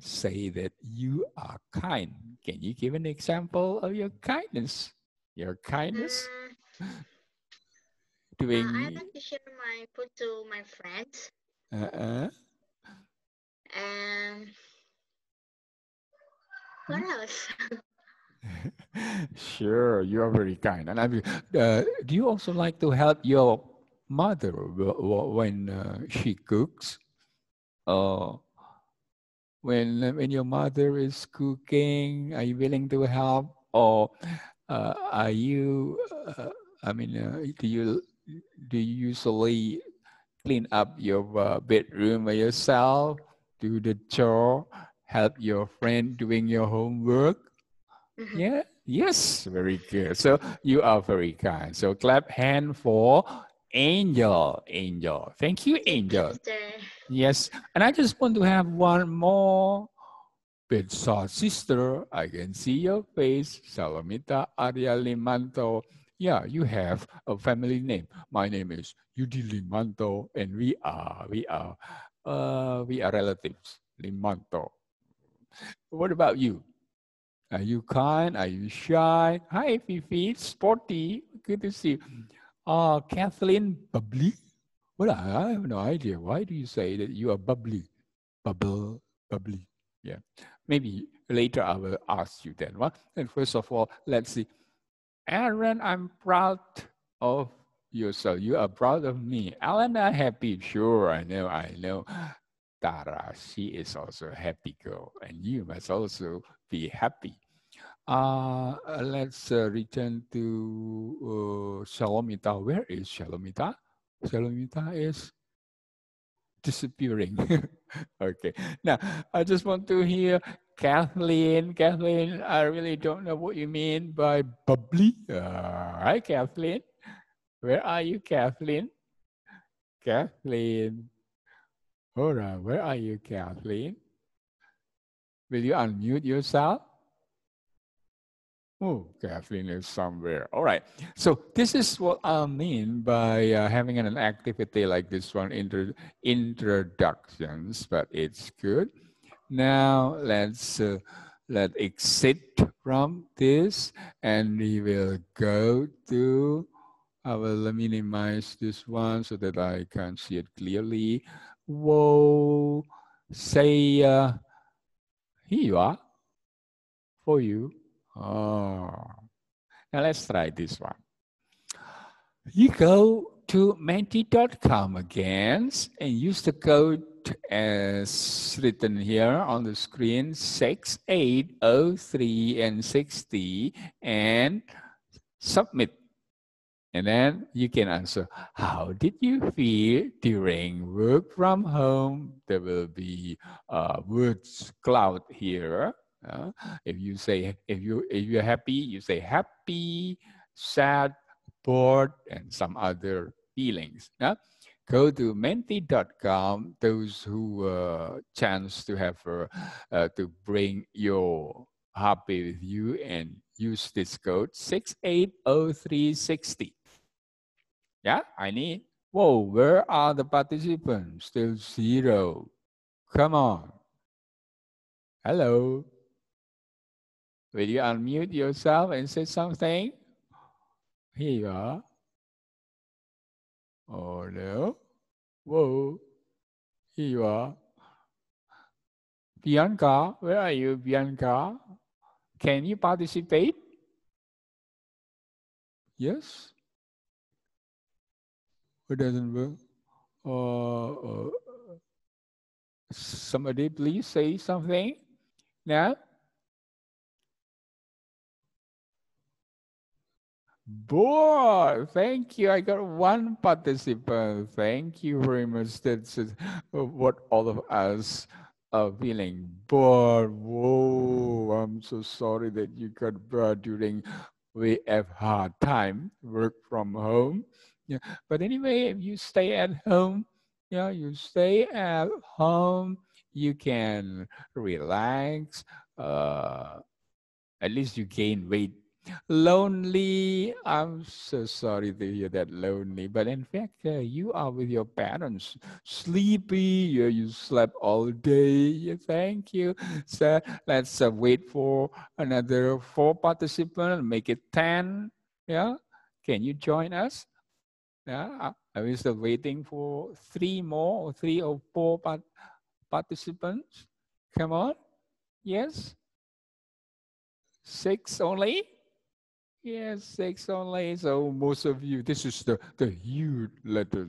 say that you are kind? Can you give an example of your kindness? Your kindness? Uh, doing? Uh, I like to share my food to my friends. Uh-uh. Um, what else? sure, you are very kind. And I mean, uh, do you also like to help your mother when uh, she cooks? Uh, when when your mother is cooking, are you willing to help, or uh, are you? Uh, I mean, uh, do you do you usually clean up your uh, bedroom by yourself, do the chore, help your friend doing your homework? Mm-hmm. Yeah. Yes, very good. So you are very kind. So clap hand for Angel. Angel. Thank you, Angel. Yes. And I just want to have one more bedside sister. I can see your face. Salomita Limanto yeah, you have a family name. My name is Yudi Limanto, and we are, we are, uh, we are relatives, Limanto. What about you? Are you kind? Are you shy? Hi, Fifi, sporty. Good to see you. Uh, Kathleen, bubbly? Well, I have no idea. Why do you say that you are bubbly? Bubble, bubbly. Yeah. Maybe later I will ask you then. one. and first of all, let's see Aaron, I'm proud of you. So you are proud of me. Alan, I'm happy. Sure, I know, I know. Tara, she is also a happy girl, and you must also be happy. Uh, let's uh, return to uh, Shalomita. Where is Shalomita? Shalomita is disappearing. okay. Now, I just want to hear Kathleen, Kathleen, I really don't know what you mean by bubbly. Uh, hi, Kathleen. Where are you, Kathleen? Kathleen. Hold where are you, Kathleen? Will you unmute yourself? Oh, Kathleen is somewhere. All right. So this is what I mean by uh, having an activity like this one, inter introductions, but it's good. Now let's uh, let exit from this and we will go to, I will minimize this one so that I can see it clearly. Whoa, say, uh, here you are, for you. Oh. Now let's try this one. You go to menti.com again and use the code as written here on the screen 6803 and 60 and submit. And then you can answer, how did you feel during work from home? There will be a uh, words cloud here. Uh, if you say, if, you, if you're happy, you say happy, sad, bored, and some other feelings. Uh? go to menti.com those who uh, chance to have uh, uh, to bring your hobby with you and use this code 680360 yeah i need whoa where are the participants still zero come on hello will you unmute yourself and say something here you are Oh whoa you are Bianca where are you Bianca can you participate yes it doesn't work uh, uh, somebody please say something now Boy, thank you. I got one participant. Thank you very much. That's what all of us are feeling. Bored. Whoa, I'm so sorry that you got bored during we have hard time work from home. Yeah. But anyway, if you stay at home, yeah, you stay at home, you can relax. Uh, at least you gain weight lonely. I'm so sorry to hear that lonely. But in fact, uh, you are with your parents. Sleepy. You, you slept all day. Thank you. So let's uh, wait for another four participants. Make it ten. Yeah. Can you join us? Yeah. Are we still waiting for three more, or three or four part participants? Come on. Yes. Six only. Yes, six only. So most of you, this is the, the huge letter.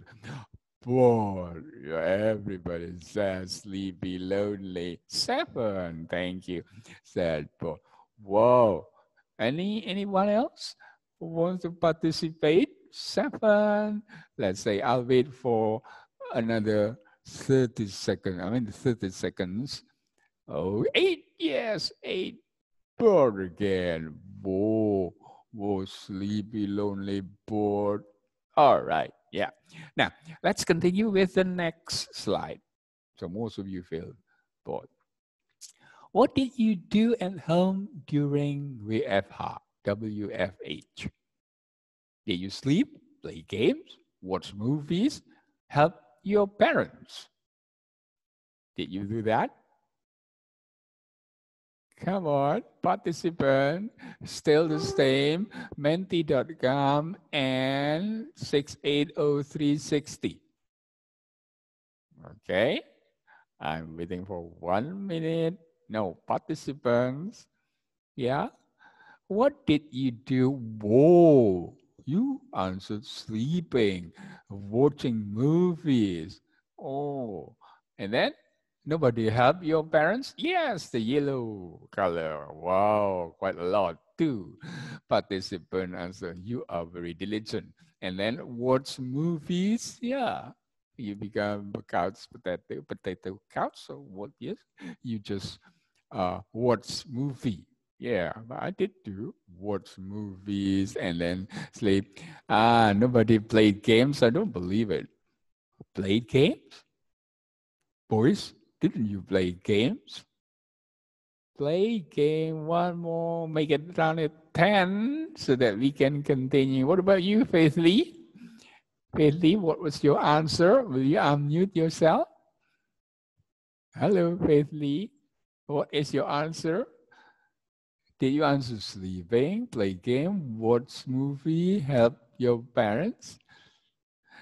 Boy, Everybody sad, sleepy, lonely. Seven. Thank you. Sad, boy. Whoa. Any anyone else wants to participate? Seven. Let's say I'll wait for another 30 seconds. I mean 30 seconds. Oh, eight. Yes, eight. Bored again. Whoa. Whoa, sleepy, lonely, bored. All right, yeah. Now, let's continue with the next slide. So most of you feel bored. What did you do at home during WFH? WFH? Did you sleep, play games, watch movies, help your parents? Did you do that? Come on, participant, still the same, menti.com and 680360. Okay, I'm waiting for one minute. No, participants. Yeah, what did you do? Whoa, you answered sleeping, watching movies. Oh, and then Nobody help your parents? Yes, the yellow color. Wow, quite a lot too. Participant answer, you are very diligent. And then watch movies? Yeah. You become a couch potato, potato couch. So what? Yes, you just uh, watch movie. Yeah, I did do watch movies and then sleep. Ah, nobody played games. I don't believe it. Played games? Boys, didn't you play games? Play game one more, make it down at 10 so that we can continue. What about you, Faith Lee? Faith Lee, what was your answer? Will you unmute yourself? Hello, Faith Lee. What is your answer? Did you answer sleeping, play game, watch movie, help your parents?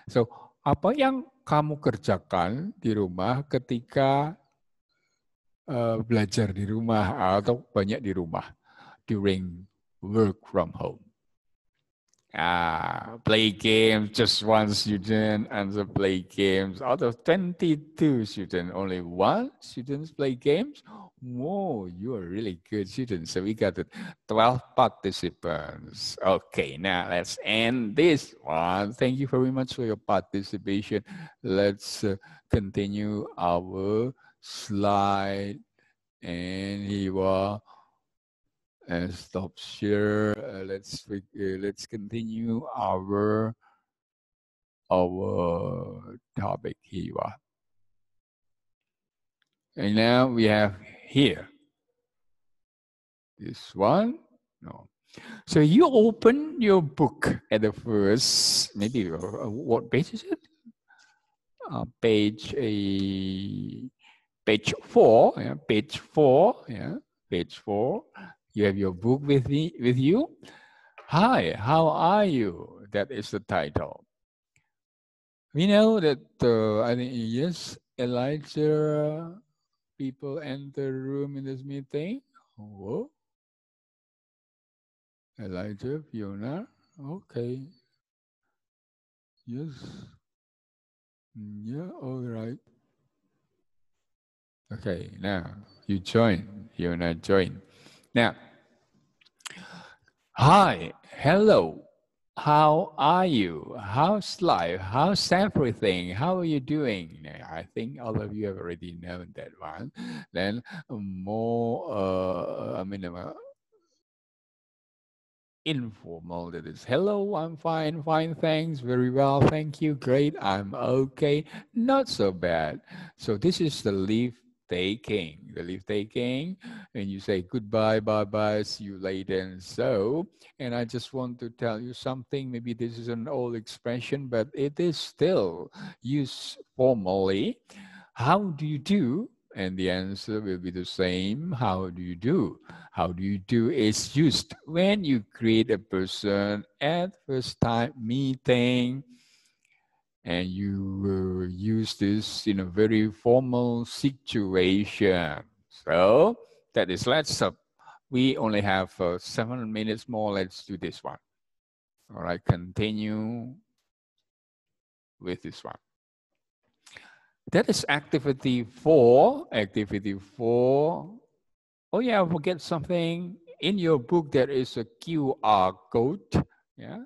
So, apa yang kamu kerjakan di rumah ketika uh, belajar di rumah atau banyak di rumah during work from home. uh, play games. Just one student answer play games. Out of 22 students, only one student play games. Whoa, you are really good students. So we got 12 participants. Okay, now let's end this one. Thank you very much for your participation. Let's uh, continue our slide. And here we are uh, stop share. Uh, let's uh, let's continue our our topic here. And now we have here this one. No, so you open your book at the first maybe uh, what page is it? Uh, page a page four. Yeah, page four. Yeah, page four. You have your book with me with you. Hi, how are you? That is the title. We know that uh, I think yes, Elijah people enter the room in this meeting. Whoa. Elijah, Fiona, okay. Yes. Yeah, all right. Okay, now you join. i join. Now, Hi, hello. How are you? How's life? How's everything? How are you doing? I think all of you have already known that one. Then more, uh, I mean, uh, informal that is hello i'm fine fine thanks very well thank you great i'm okay not so bad so this is the leaf taking. The lift taking, and you say goodbye, bye bye, see you later, and so. And I just want to tell you something. Maybe this is an old expression, but it is still used formally. How do you do? And the answer will be the same. How do you do? How do you do is used when you create a person at first time meeting and you uh, use this in a very formal situation. So that is, let's, uh, we only have uh, seven minutes more. Let's do this one. All right, continue with this one. That is activity four, activity four. Oh yeah, I forget something. In your book, there is a QR code, yeah?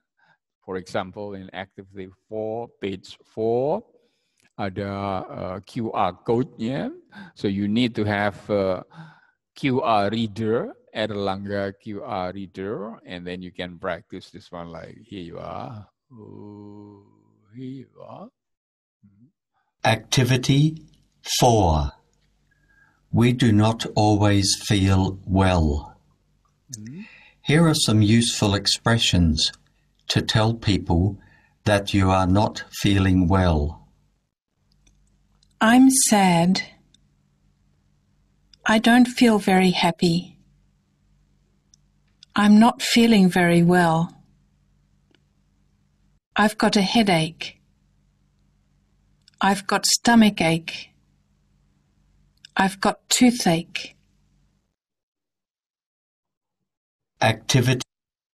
For example, in activity four, page four, ada uh, QR code. Yeah, so you need to have uh, QR reader, Erlanga QR reader, and then you can practice this one. Like here you are. Oh, here you are. Mm-hmm. Activity four. We do not always feel well. Mm -hmm. Here are some useful expressions to tell people that you are not feeling well. I'm sad. I don't feel very happy. I'm not feeling very well. I've got a headache. I've got stomach ache. I've got toothache. Activity.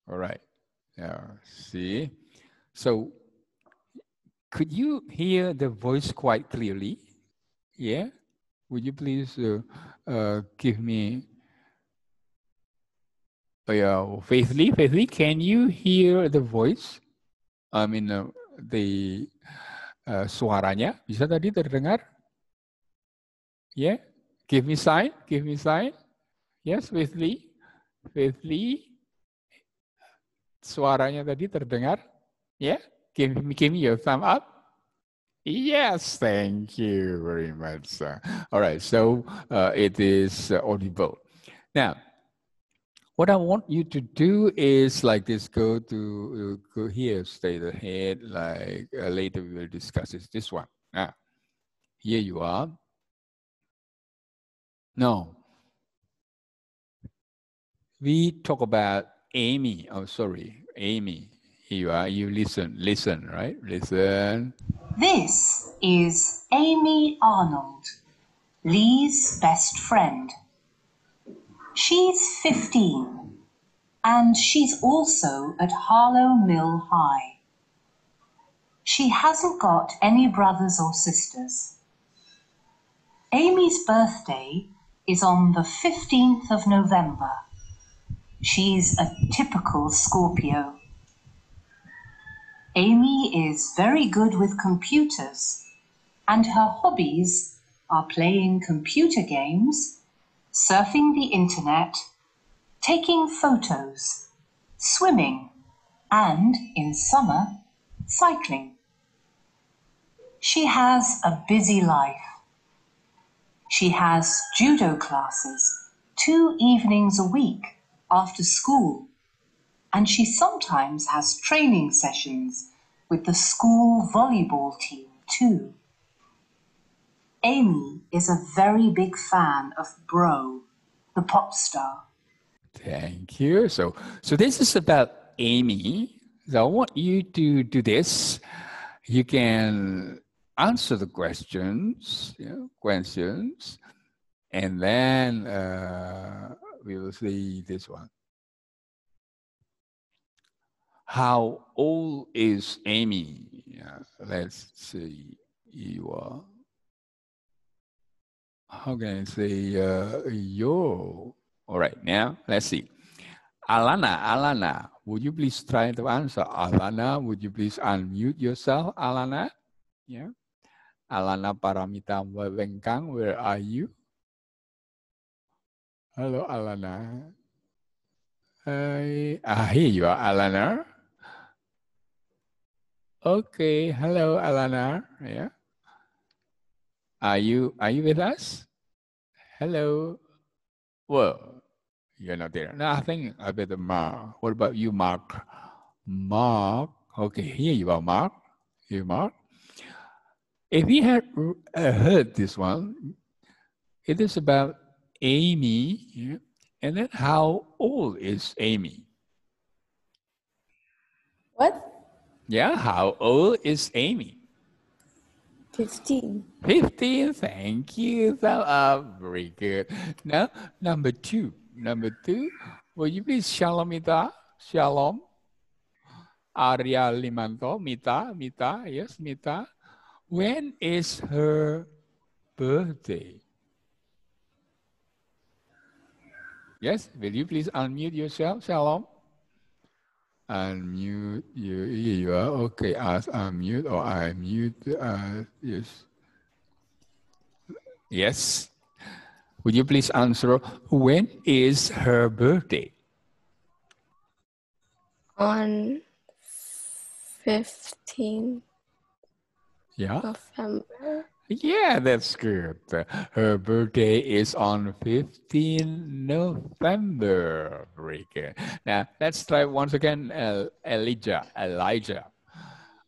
All right. Yeah, see? So could you hear the voice quite clearly? Yeah? Would you please uh, uh, give me, oh, yeah, Faithly, Faithly, can you hear the voice? I mean, uh, the uh, suaranya, bisa tadi terdengar? Yeah? Give me sign, give me sign. Yes, Faithly, Faithly. Suaranya tadi terdengar? Ya? Yeah? Give, give me your thumb up. Yes, thank you very much. Sir. All right, so uh, it is uh, audible. Now, what I want you to do is like this go to uh, go here, stay the head, like uh, later we will discuss this, this one. Now, here you are. No. We talk about Amy, oh sorry, Amy, you are, you listen, listen, right? Listen. This is Amy Arnold, Lee's best friend. She's 15 and she's also at Harlow Mill High. She hasn't got any brothers or sisters. Amy's birthday is on the 15th of November. She's a typical Scorpio. Amy is very good with computers, and her hobbies are playing computer games, surfing the internet, taking photos, swimming, and in summer, cycling. She has a busy life. She has judo classes two evenings a week after school, and she sometimes has training sessions with the school volleyball team too. Amy is a very big fan of Bro, the pop star. Thank you. So, so this is about Amy. So I want you to do this. You can answer the questions, you know, questions, and then uh, we will see this one. How old is Amy? Yeah, let's see. You are. How can I say uh, All right, now let's see. Alana, Alana, would you please try to answer? Alana, would you please unmute yourself? Alana, yeah. Alana Paramita Wengkang, where are you? Hello, Alana. I, ah, here you are, Alana. Okay, hello, Alana. Yeah. Are you are you with us? Hello. Well, you're not there. I think I about Mark. What about you, Mark? Mark. Okay, here you are, Mark. Here, Mark. If you had uh, heard this one, it is about Amy, yeah? and then how old is Amy? What? Yeah, how old is Amy? 15. 15, thank you. So, uh, very good. Now, number two. Number two, will you please shalom Mita? Shalom. Arya Limanto, Mita, Mita, yes, Mita. When is her birthday? Yes, will you please unmute yourself? Shalom. Unmute you. You are okay. As unmute or I mute. Uh, yes. Yes. Would you please answer? When is her birthday? On 15th yeah. November. Yeah, that's good. Her birthday is on 15 November. Now, let's try once again uh, Elijah. Elijah.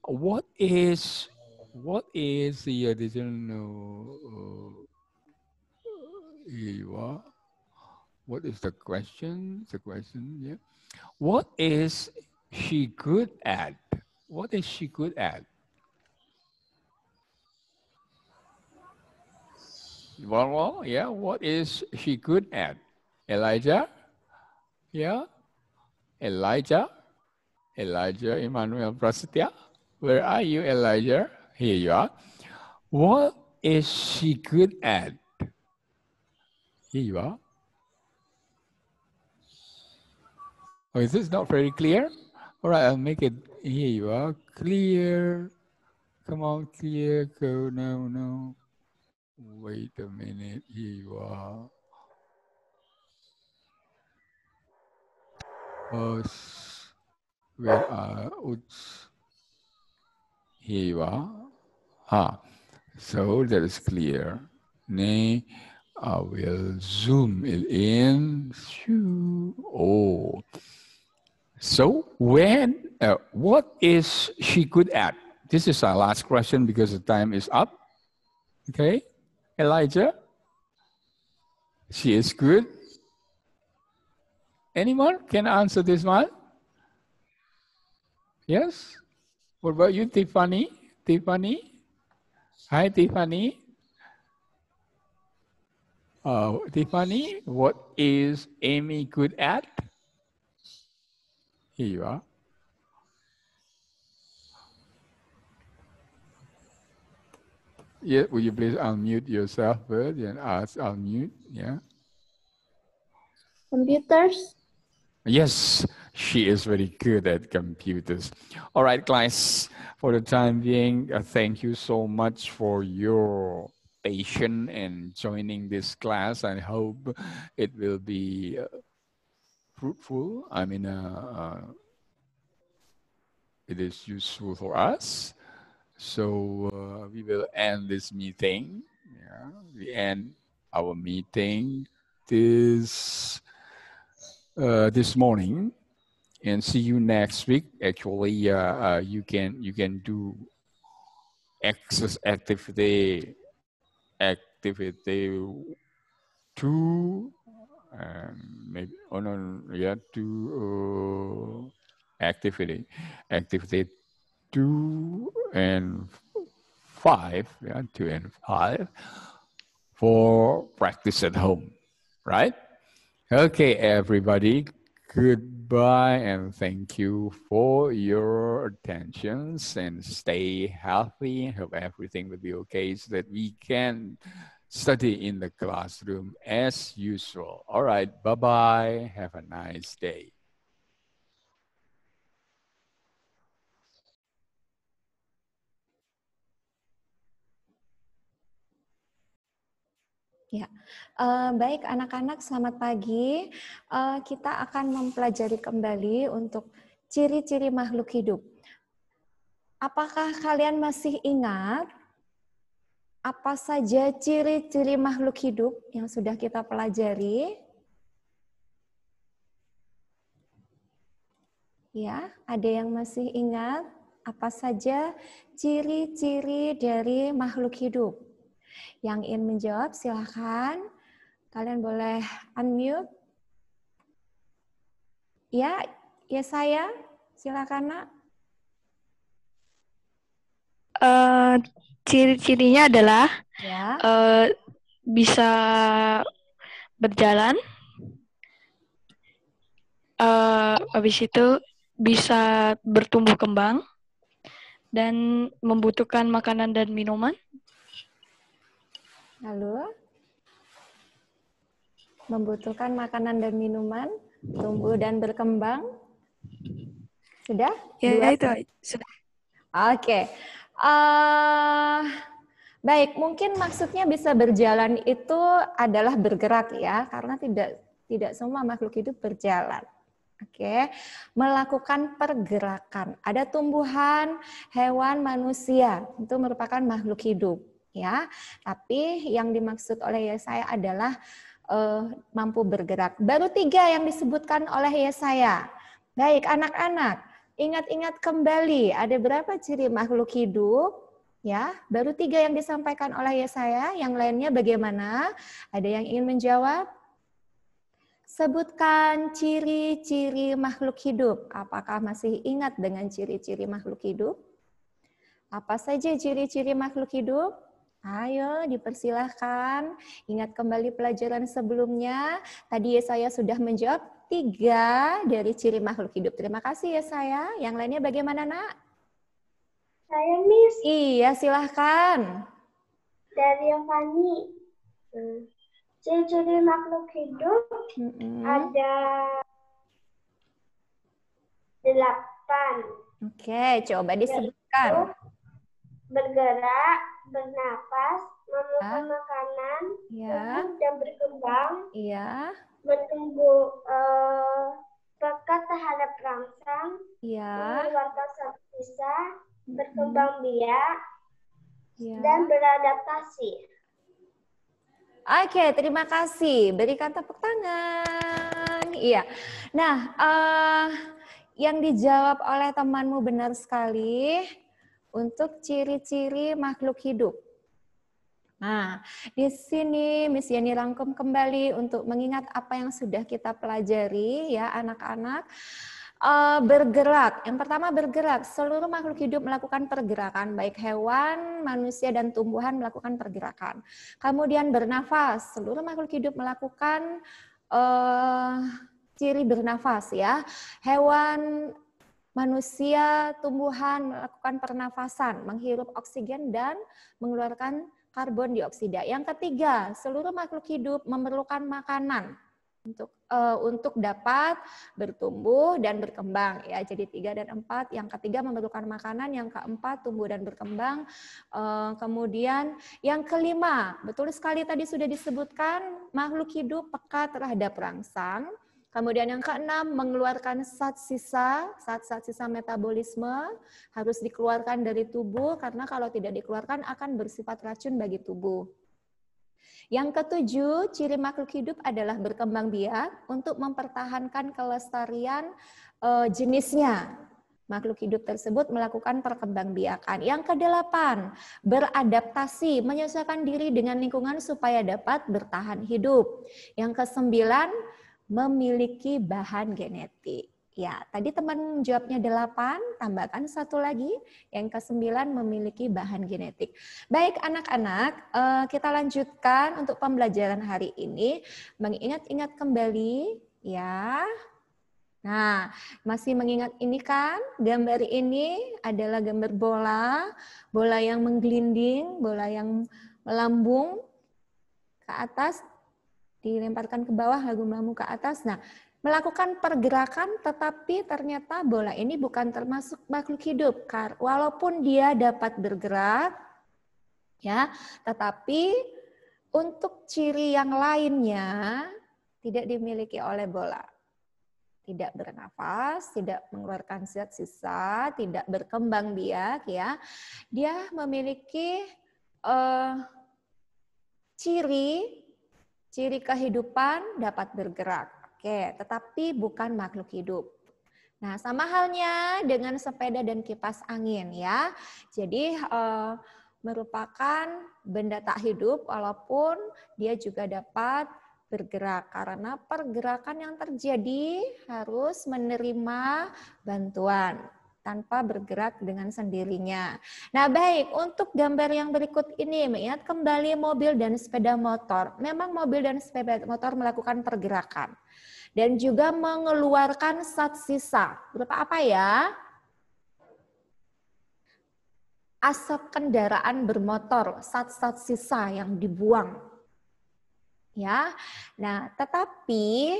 What is what is the additional uh, you are? What is the question? The question, yeah. What is she good at? What is she good at? Well, well, yeah, what is she good at? Elijah? Yeah? Elijah? Elijah Emmanuel Prasetya? Where are you, Elijah? Here you are. What is she good at? Here you are. Oh, is this not very clear? All right, I'll make it. Here you are. Clear. Come on, clear. Go, no, no. Wait a minute, here you are. Us, where are Uts? Here you are. Ah, so that is clear. Nay, I will zoom it in. Oh. So when, uh, what is she good at? This is our last question because the time is up. Okay. Elijah? She is good. Anyone can answer this one? Yes? What about you, Tiffany? Tiffany? Hi, Tiffany. Uh, Tiffany, what is Amy good at? Here you are. Yeah, will you please unmute yourself first and ask unmute? Yeah. Computers? Yes, she is very good at computers. All right, guys, for the time being, uh, thank you so much for your patience and joining this class. I hope it will be uh, fruitful. I mean, uh, uh it is useful for us. So uh, we will end this meeting. Yeah, we end our meeting this uh, this morning, and see you next week. Actually, uh, uh you can you can do access activity activity two um, maybe oh no, yeah two uh, activity activity two and five, yeah, two and five for practice at home, right? Okay, everybody, goodbye and thank you for your attentions and stay healthy hope everything will be okay so that we can study in the classroom as usual. All right, bye bye. Have a nice day. Ya, uh, baik anak-anak, selamat pagi. Uh, kita akan mempelajari kembali untuk ciri-ciri makhluk hidup. Apakah kalian masih ingat apa saja ciri-ciri makhluk hidup yang sudah kita pelajari? Ya, ada yang masih ingat apa saja ciri-ciri dari makhluk hidup? Yang ingin menjawab silahkan. Kalian boleh unmute. Ya, ya saya. Silakan nak. Uh, ciri-cirinya adalah ya. uh, bisa berjalan. Uh, habis itu bisa bertumbuh kembang dan membutuhkan makanan dan minuman. Lalu, membutuhkan makanan dan minuman, tumbuh dan berkembang. Sudah? Ya, ya itu. Sudah. Oke. Okay. Uh, eh, baik, mungkin maksudnya bisa berjalan itu adalah bergerak ya, karena tidak tidak semua makhluk hidup berjalan. Oke, okay. melakukan pergerakan. Ada tumbuhan, hewan, manusia. Itu merupakan makhluk hidup ya. Tapi yang dimaksud oleh Yesaya adalah uh, mampu bergerak. Baru tiga yang disebutkan oleh Yesaya. Baik, anak-anak, ingat-ingat kembali ada berapa ciri makhluk hidup? Ya, baru tiga yang disampaikan oleh Yesaya. Yang lainnya bagaimana? Ada yang ingin menjawab? Sebutkan ciri-ciri makhluk hidup. Apakah masih ingat dengan ciri-ciri makhluk hidup? Apa saja ciri-ciri makhluk hidup? Ayo dipersilahkan ingat kembali pelajaran sebelumnya. Tadi ya saya sudah menjawab tiga dari ciri makhluk hidup. Terima kasih ya saya. Yang lainnya bagaimana nak? Saya Miss. Iya silahkan. Dari yang Fani. Hmm, ciri-ciri makhluk hidup mm -hmm. ada delapan. Oke, coba disebutkan. Bergerak, bernapas, memutar ah. makanan, ya. dan berkembang, ya. menunggu uh, pekat terhadap rangsang, ya. mengeluarkan sel mm-hmm. berkembang biak, ya. dan beradaptasi. Oke, terima kasih. Berikan tepuk tangan. Iya. Nah, uh, yang dijawab oleh temanmu benar sekali untuk ciri-ciri makhluk hidup. Nah, di sini Miss Yani rangkum kembali untuk mengingat apa yang sudah kita pelajari ya anak-anak. Uh, bergerak, yang pertama bergerak, seluruh makhluk hidup melakukan pergerakan, baik hewan, manusia, dan tumbuhan melakukan pergerakan. Kemudian bernafas, seluruh makhluk hidup melakukan uh, ciri bernafas ya. Hewan manusia, tumbuhan melakukan pernafasan, menghirup oksigen dan mengeluarkan karbon dioksida. Yang ketiga, seluruh makhluk hidup memerlukan makanan untuk uh, untuk dapat bertumbuh dan berkembang ya jadi tiga dan empat yang ketiga memerlukan makanan yang keempat tumbuh dan berkembang uh, kemudian yang kelima betul sekali tadi sudah disebutkan makhluk hidup peka terhadap rangsang Kemudian yang keenam, mengeluarkan zat sisa, zat-zat sisa metabolisme harus dikeluarkan dari tubuh karena kalau tidak dikeluarkan akan bersifat racun bagi tubuh. Yang ketujuh, ciri makhluk hidup adalah berkembang biak untuk mempertahankan kelestarian eh, jenisnya. Makhluk hidup tersebut melakukan perkembangbiakan. Yang kedelapan, beradaptasi, menyesuaikan diri dengan lingkungan supaya dapat bertahan hidup. Yang kesembilan, memiliki bahan genetik. Ya, tadi teman jawabnya 8, tambahkan satu lagi. Yang ke-9 memiliki bahan genetik. Baik anak-anak, eh, kita lanjutkan untuk pembelajaran hari ini. Mengingat-ingat kembali ya. Nah, masih mengingat ini kan? Gambar ini adalah gambar bola, bola yang menggelinding, bola yang melambung ke atas dilemparkan ke bawah lalu melambung ke atas. Nah, melakukan pergerakan tetapi ternyata bola ini bukan termasuk makhluk hidup walaupun dia dapat bergerak ya, tetapi untuk ciri yang lainnya tidak dimiliki oleh bola. Tidak bernafas, tidak mengeluarkan zat sisa, tidak berkembang biak ya. Dia memiliki uh, ciri Ciri kehidupan dapat bergerak. Oke, tetapi bukan makhluk hidup. Nah, sama halnya dengan sepeda dan kipas angin ya. Jadi eh, merupakan benda tak hidup walaupun dia juga dapat bergerak karena pergerakan yang terjadi harus menerima bantuan tanpa bergerak dengan sendirinya. Nah, baik, untuk gambar yang berikut ini mengingat kembali mobil dan sepeda motor. Memang mobil dan sepeda motor melakukan pergerakan dan juga mengeluarkan zat sisa. Berupa apa ya? Asap kendaraan bermotor, zat-zat sisa yang dibuang. Ya. Nah, tetapi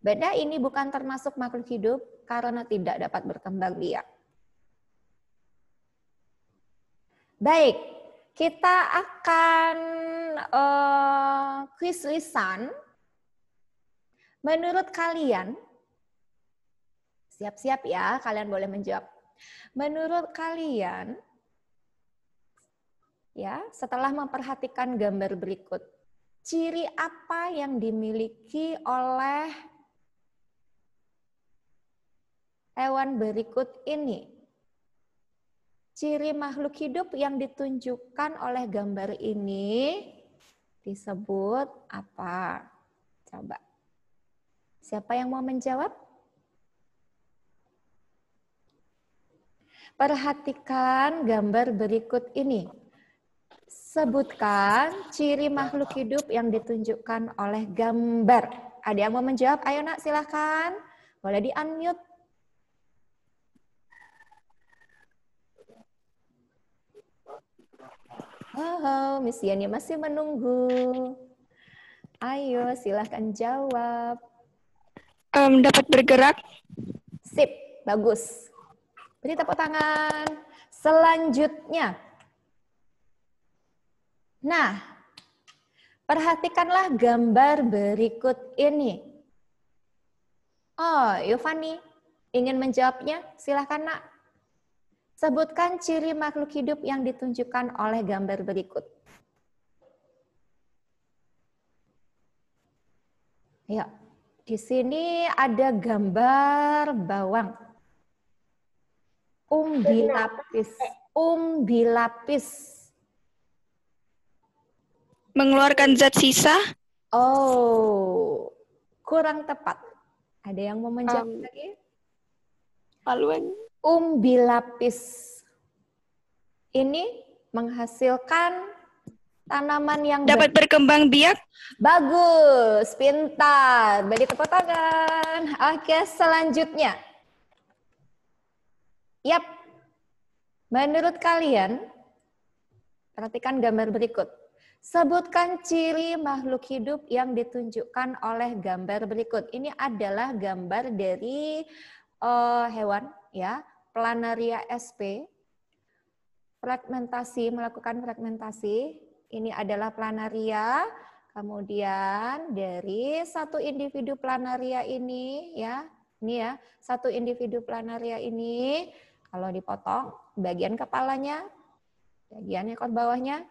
beda. ini bukan termasuk makhluk hidup karena tidak dapat berkembang biak. Baik, kita akan uh, eh, kuis lisan. Menurut kalian, siap-siap ya, kalian boleh menjawab. Menurut kalian, ya, setelah memperhatikan gambar berikut, ciri apa yang dimiliki oleh hewan berikut ini? Ciri makhluk hidup yang ditunjukkan oleh gambar ini disebut apa? Coba. Siapa yang mau menjawab? Perhatikan gambar berikut ini. Sebutkan ciri makhluk hidup yang ditunjukkan oleh gambar. Ada yang mau menjawab? Ayo nak silahkan. Boleh di unmute. Oh, Miss Yani masih menunggu. Ayo, silahkan jawab. Um, dapat bergerak. Sip, bagus. Beri tepuk tangan. Selanjutnya. Nah, perhatikanlah gambar berikut ini. Oh, Yovani, ingin menjawabnya? Silahkan, nak. Sebutkan ciri makhluk hidup yang ditunjukkan oleh gambar berikut. Ya, di sini ada gambar bawang. Umbi lapis. Umbi lapis. Mengeluarkan zat sisa? Oh, kurang tepat. Ada yang mau menjawab um, lagi? Paluan umbilapis Ini menghasilkan tanaman yang dapat ber berkembang biak. Bagus, pintar. Beri tepuk tangan. Oke, selanjutnya. Yap. Menurut kalian, perhatikan gambar berikut. Sebutkan ciri makhluk hidup yang ditunjukkan oleh gambar berikut. Ini adalah gambar dari uh, hewan ya planaria sp, fragmentasi, melakukan fragmentasi. Ini adalah planaria, kemudian dari satu individu planaria ini, ya, ini ya, satu individu planaria ini, kalau dipotong, bagian kepalanya, bagian ekor bawahnya,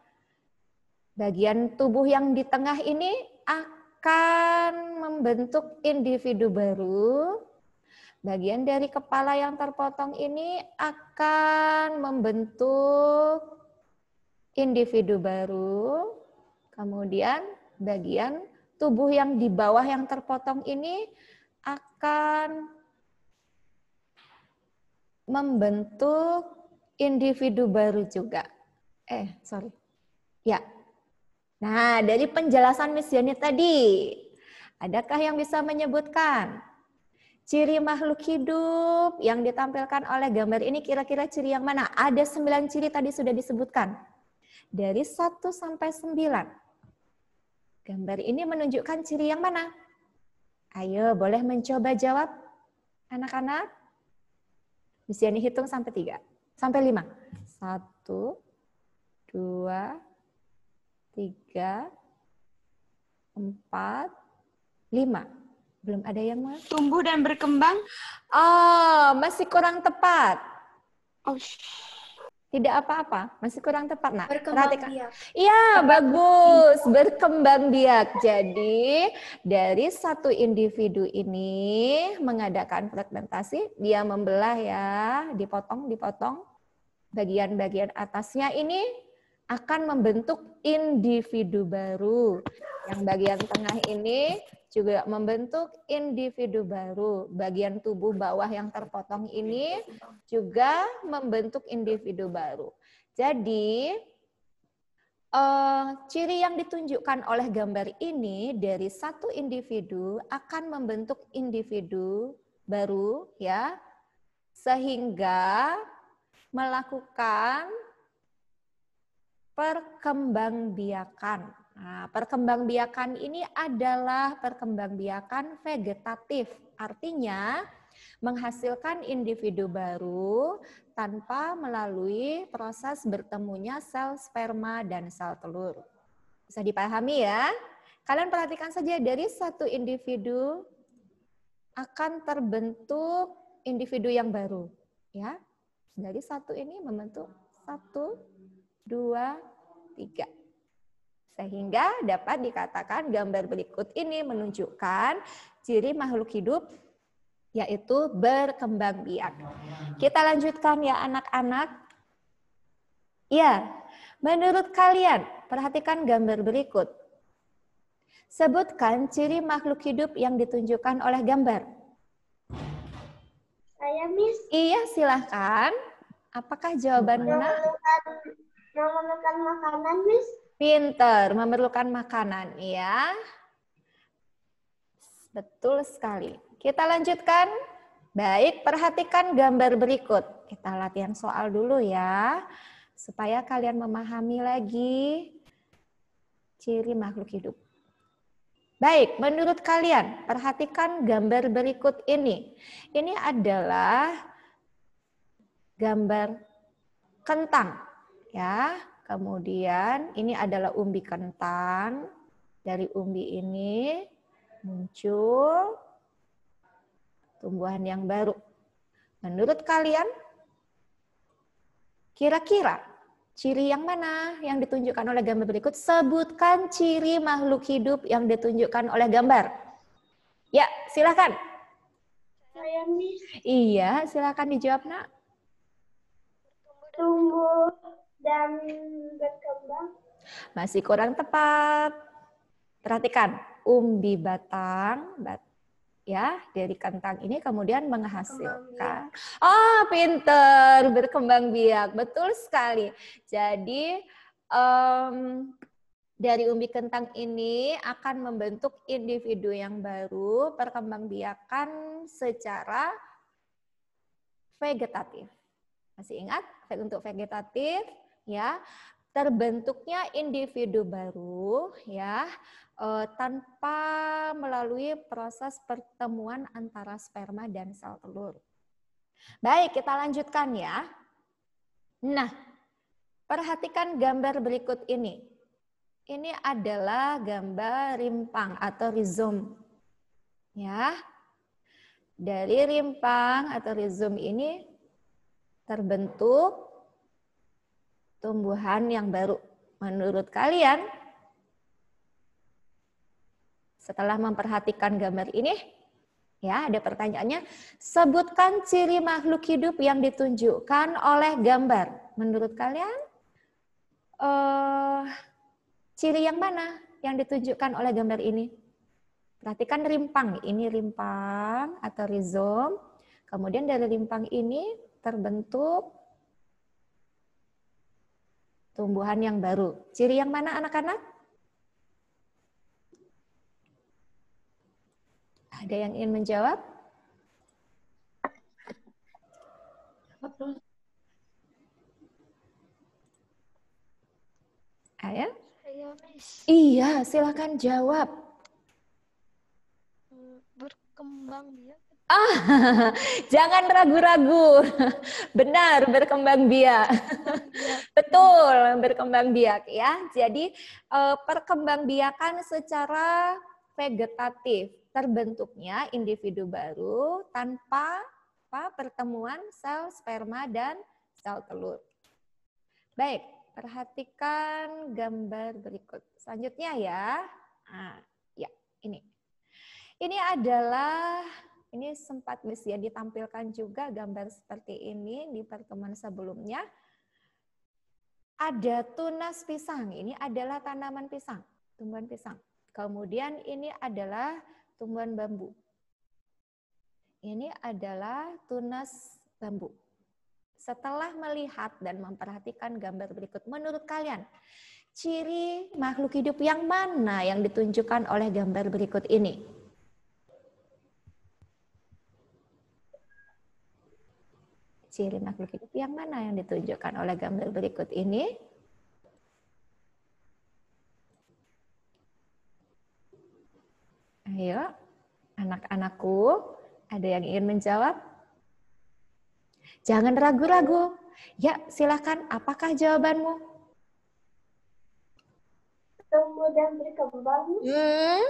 bagian tubuh yang di tengah ini akan membentuk individu baru Bagian dari kepala yang terpotong ini akan membentuk individu baru. Kemudian bagian tubuh yang di bawah yang terpotong ini akan membentuk individu baru juga. Eh, sorry. Ya. Nah, dari penjelasan Miss Yani tadi, adakah yang bisa menyebutkan Ciri makhluk hidup yang ditampilkan oleh gambar ini kira-kira ciri yang mana? Ada sembilan ciri tadi sudah disebutkan. Dari 1 sampai 9. Gambar ini menunjukkan ciri yang mana? Ayo, boleh mencoba jawab anak-anak? Bisa hitung sampai tiga, sampai lima. Satu, dua, tiga, empat, lima. Belum ada yang mau? Tumbuh dan berkembang? Oh, masih kurang tepat. Oh, tidak apa-apa, masih kurang tepat. nak. berkembang perhatikan. biak. Iya, bagus. Berkembang biak. Jadi, dari satu individu ini mengadakan fragmentasi, dia membelah ya, dipotong, dipotong. Bagian-bagian atasnya ini akan membentuk individu baru. Yang bagian tengah ini juga membentuk individu baru. Bagian tubuh bawah yang terpotong ini juga membentuk individu baru. Jadi, uh, ciri yang ditunjukkan oleh gambar ini dari satu individu akan membentuk individu baru ya, sehingga melakukan perkembangbiakan. Nah, perkembangbiakan ini adalah perkembangbiakan vegetatif. Artinya menghasilkan individu baru tanpa melalui proses bertemunya sel sperma dan sel telur. Bisa dipahami ya? Kalian perhatikan saja dari satu individu akan terbentuk individu yang baru, ya. Dari satu ini membentuk satu dua, tiga. Sehingga dapat dikatakan gambar berikut ini menunjukkan ciri makhluk hidup yaitu berkembang biak. Kita lanjutkan ya anak-anak. Ya, menurut kalian, perhatikan gambar berikut. Sebutkan ciri makhluk hidup yang ditunjukkan oleh gambar. Saya, Miss. Iya, silahkan. Apakah jawaban Memerlukan makanan, Miss. Pinter, memerlukan makanan, ya. Betul sekali. Kita lanjutkan. Baik, perhatikan gambar berikut. Kita latihan soal dulu ya, supaya kalian memahami lagi ciri makhluk hidup. Baik, menurut kalian, perhatikan gambar berikut ini. Ini adalah gambar kentang ya. Kemudian ini adalah umbi kentang. Dari umbi ini muncul tumbuhan yang baru. Menurut kalian, kira-kira ciri yang mana yang ditunjukkan oleh gambar berikut? Sebutkan ciri makhluk hidup yang ditunjukkan oleh gambar. Ya, silakan. iya, silakan dijawab, Nak. Tumbuh dan berkembang. Masih kurang tepat. Perhatikan, umbi batang, bat, ya dari kentang ini kemudian menghasilkan. Oh, pinter, berkembang biak, betul sekali. Jadi um, dari umbi kentang ini akan membentuk individu yang baru, biakan secara vegetatif. Masih ingat untuk vegetatif ya terbentuknya individu baru ya eh, tanpa melalui proses pertemuan antara sperma dan sel telur. Baik, kita lanjutkan ya. Nah, perhatikan gambar berikut ini. Ini adalah gambar rimpang atau rizom. Ya. Dari rimpang atau rizom ini terbentuk tumbuhan yang baru. Menurut kalian, setelah memperhatikan gambar ini, ya ada pertanyaannya, sebutkan ciri makhluk hidup yang ditunjukkan oleh gambar. Menurut kalian, uh, ciri yang mana yang ditunjukkan oleh gambar ini? Perhatikan rimpang, ini rimpang atau rizom. Kemudian dari rimpang ini terbentuk tumbuhan yang baru. Ciri yang mana anak-anak? Ada yang ingin menjawab? Ayo. Iya, silakan jawab. Hmm, berkembang dia. Ah, jangan ragu-ragu. Benar, berkembang biak. Betul, berkembang biak ya. Jadi eh, perkembangbiakan secara vegetatif terbentuknya individu baru tanpa apa, pertemuan sel sperma dan sel telur. Baik, perhatikan gambar berikut. Selanjutnya ya. Nah, ya, ini. Ini adalah ini sempat Gus ya ditampilkan juga gambar seperti ini di pertemuan sebelumnya. Ada tunas pisang. Ini adalah tanaman pisang, tumbuhan pisang. Kemudian ini adalah tumbuhan bambu. Ini adalah tunas bambu. Setelah melihat dan memperhatikan gambar berikut, menurut kalian ciri makhluk hidup yang mana yang ditunjukkan oleh gambar berikut ini? ciri makhluk hidup yang mana yang ditunjukkan oleh gambar berikut ini? Ayo, anak-anakku, ada yang ingin menjawab? Jangan ragu-ragu. Ya, silakan. Apakah jawabanmu? Tumbuh dan berkembang. Hmm,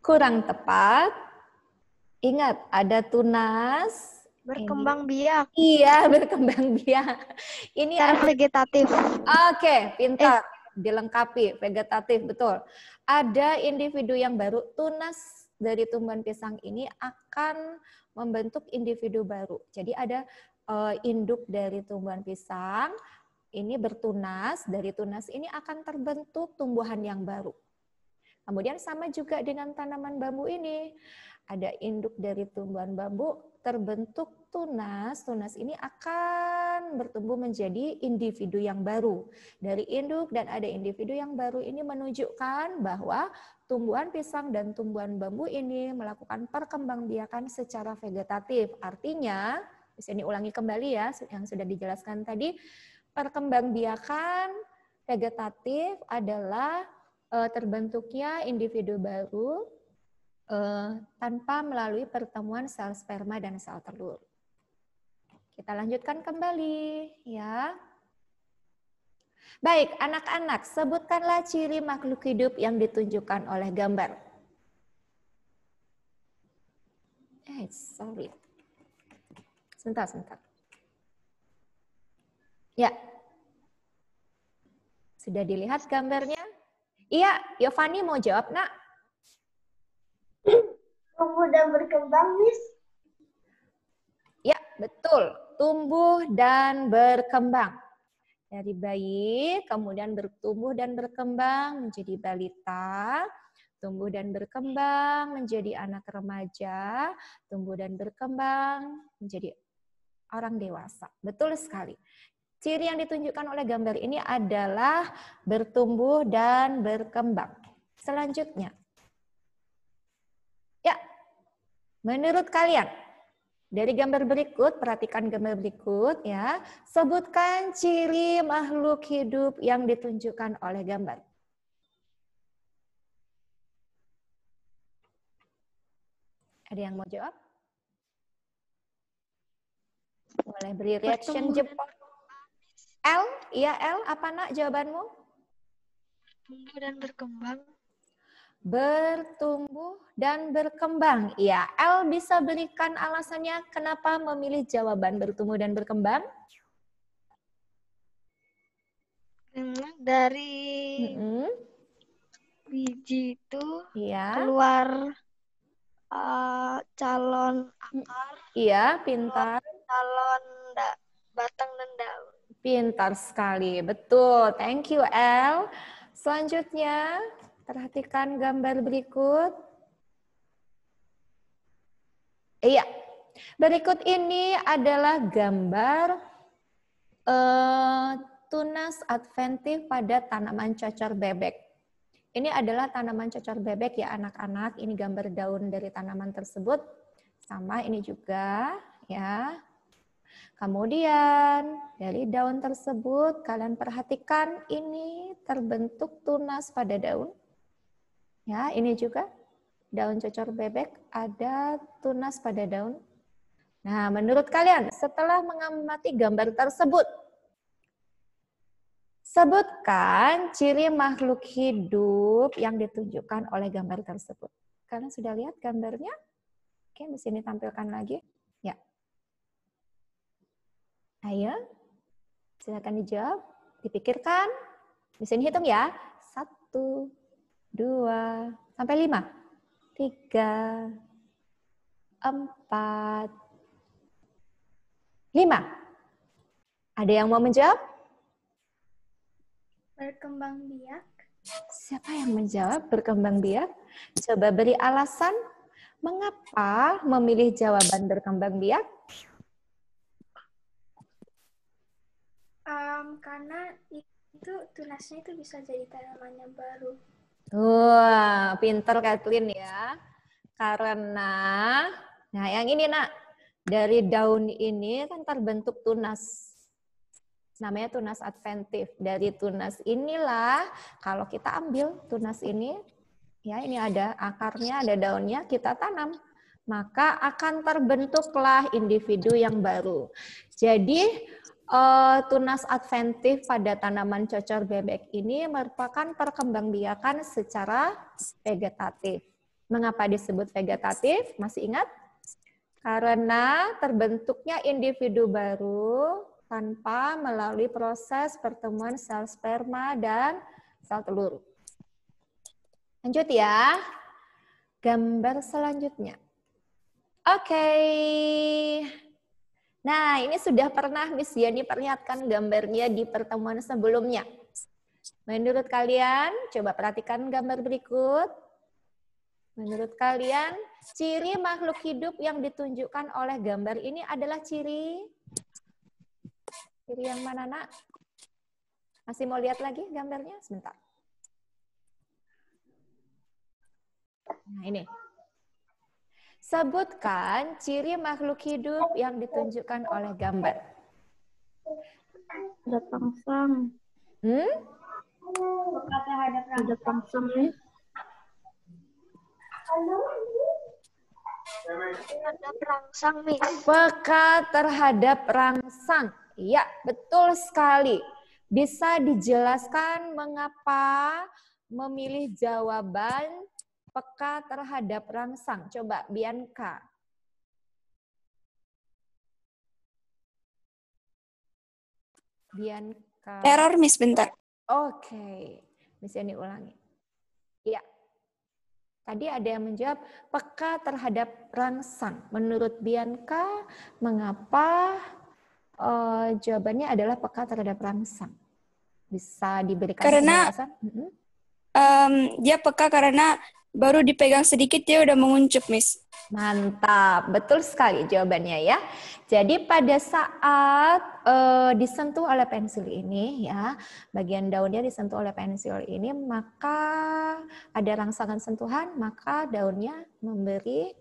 kurang tepat. Ingat, ada tunas, berkembang biak. Iya, berkembang biak. Ini adalah vegetatif. Oke, okay, pintar. Eh. Dilengkapi, vegetatif, betul. Ada individu yang baru, tunas dari tumbuhan pisang ini akan membentuk individu baru. Jadi ada uh, induk dari tumbuhan pisang, ini bertunas, dari tunas ini akan terbentuk tumbuhan yang baru. Kemudian sama juga dengan tanaman bambu ini. Ada induk dari tumbuhan bambu, terbentuk tunas, tunas ini akan bertumbuh menjadi individu yang baru. Dari induk dan ada individu yang baru ini menunjukkan bahwa tumbuhan pisang dan tumbuhan bambu ini melakukan perkembangbiakan secara vegetatif. Artinya, bisa ulangi kembali ya yang sudah dijelaskan tadi, perkembangbiakan vegetatif adalah eh, terbentuknya individu baru uh, tanpa melalui pertemuan sel sperma dan sel telur. Kita lanjutkan kembali ya. Baik, anak-anak, sebutkanlah ciri makhluk hidup yang ditunjukkan oleh gambar. Eh, sorry. Sebentar, sebentar. Ya. Sudah dilihat gambarnya? Iya, Yovani mau jawab, Nak tumbuh dan berkembang, Miss? Ya, betul. Tumbuh dan berkembang. Dari bayi, kemudian bertumbuh dan berkembang menjadi balita, tumbuh dan berkembang menjadi anak remaja, tumbuh dan berkembang menjadi orang dewasa. Betul sekali. Ciri yang ditunjukkan oleh gambar ini adalah bertumbuh dan berkembang. Selanjutnya, Menurut kalian, dari gambar berikut, perhatikan gambar berikut ya. Sebutkan ciri makhluk hidup yang ditunjukkan oleh gambar. Ada yang mau jawab? Boleh beri reaction jempol. L, iya L, apa nak jawabanmu? Tumbuh dan berkembang bertumbuh dan berkembang. Iya, L bisa berikan alasannya kenapa memilih jawaban bertumbuh dan berkembang? Dari mm -hmm. biji itu iya. keluar uh, calon akar. Iya, pintar. Calon da, batang dan daun. Pintar sekali, betul. Thank you, L. Selanjutnya, Perhatikan gambar berikut. Iya. Berikut ini adalah gambar uh, tunas adventif pada tanaman cocor bebek. Ini adalah tanaman cocor bebek ya anak-anak. Ini gambar daun dari tanaman tersebut. Sama ini juga ya. Kemudian dari daun tersebut kalian perhatikan ini terbentuk tunas pada daun. Ya, ini juga daun cocor bebek ada tunas pada daun. Nah, menurut kalian setelah mengamati gambar tersebut, sebutkan ciri makhluk hidup yang ditunjukkan oleh gambar tersebut. Kalian sudah lihat gambarnya? Oke, di sini tampilkan lagi. Ya. Ayo, silakan dijawab, dipikirkan. Di sini hitung ya. Satu, dua, sampai lima. Tiga, empat, lima. Ada yang mau menjawab? Berkembang biak. Siapa yang menjawab berkembang biak? Coba beri alasan mengapa memilih jawaban berkembang biak? Um, karena itu tunasnya itu bisa jadi tanaman yang baru. Wah, pinter Kathleen ya. Karena, nah yang ini nak, dari daun ini kan terbentuk tunas. Namanya tunas adventif. Dari tunas inilah, kalau kita ambil tunas ini, ya ini ada akarnya, ada daunnya, kita tanam. Maka akan terbentuklah individu yang baru. Jadi, Uh, tunas adventif pada tanaman cocor bebek ini merupakan perkembangbiakan secara vegetatif. Mengapa disebut vegetatif? Masih ingat? Karena terbentuknya individu baru tanpa melalui proses pertemuan sel sperma dan sel telur. Lanjut ya. Gambar selanjutnya. Oke. Okay. Nah, ini sudah pernah Miss Yani perlihatkan gambarnya di pertemuan sebelumnya. Menurut kalian, coba perhatikan gambar berikut. Menurut kalian, ciri makhluk hidup yang ditunjukkan oleh gambar ini adalah ciri? Ciri yang mana, nak? Masih mau lihat lagi gambarnya? Sebentar. Nah, ini. Sebutkan ciri makhluk hidup yang ditunjukkan oleh gambar. Ada Hmm? Ada ya. Peka terhadap rangsang. ya betul sekali. Bisa dijelaskan mengapa memilih jawaban peka terhadap rangsang. Coba Bianca. Bianca. Error Miss bentar. Oke. Okay. Miss Yani ulangi. Iya. Tadi ada yang menjawab peka terhadap rangsang. Menurut Bianca, mengapa uh, jawabannya adalah peka terhadap rangsang? Bisa diberikan karena penjelasan? Mm -hmm um, dia peka karena baru dipegang sedikit dia udah menguncup, Miss. Mantap, betul sekali jawabannya ya. Jadi pada saat uh, disentuh oleh pensil ini ya, bagian daunnya disentuh oleh pensil ini, maka ada rangsangan sentuhan, maka daunnya memberi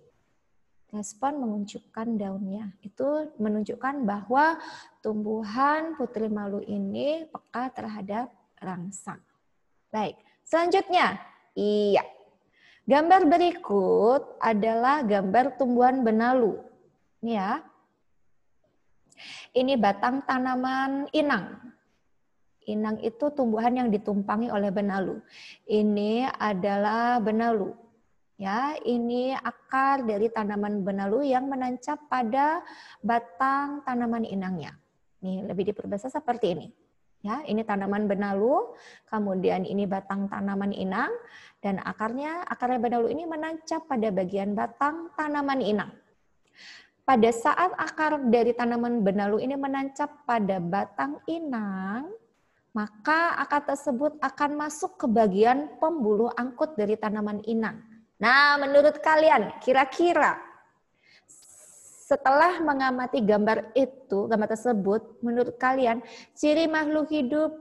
respon menguncupkan daunnya. Itu menunjukkan bahwa tumbuhan putri malu ini peka terhadap rangsang. Baik, Selanjutnya, iya. Gambar berikut adalah gambar tumbuhan benalu. Ini ya. Ini batang tanaman inang. Inang itu tumbuhan yang ditumpangi oleh benalu. Ini adalah benalu. Ya, ini akar dari tanaman benalu yang menancap pada batang tanaman inangnya. Nih, lebih diperbesar seperti ini. Ya, ini tanaman benalu, kemudian ini batang tanaman inang dan akarnya akarnya benalu ini menancap pada bagian batang tanaman inang. Pada saat akar dari tanaman benalu ini menancap pada batang inang, maka akar tersebut akan masuk ke bagian pembuluh angkut dari tanaman inang. Nah, menurut kalian kira-kira setelah mengamati gambar itu, gambar tersebut, menurut kalian ciri makhluk hidup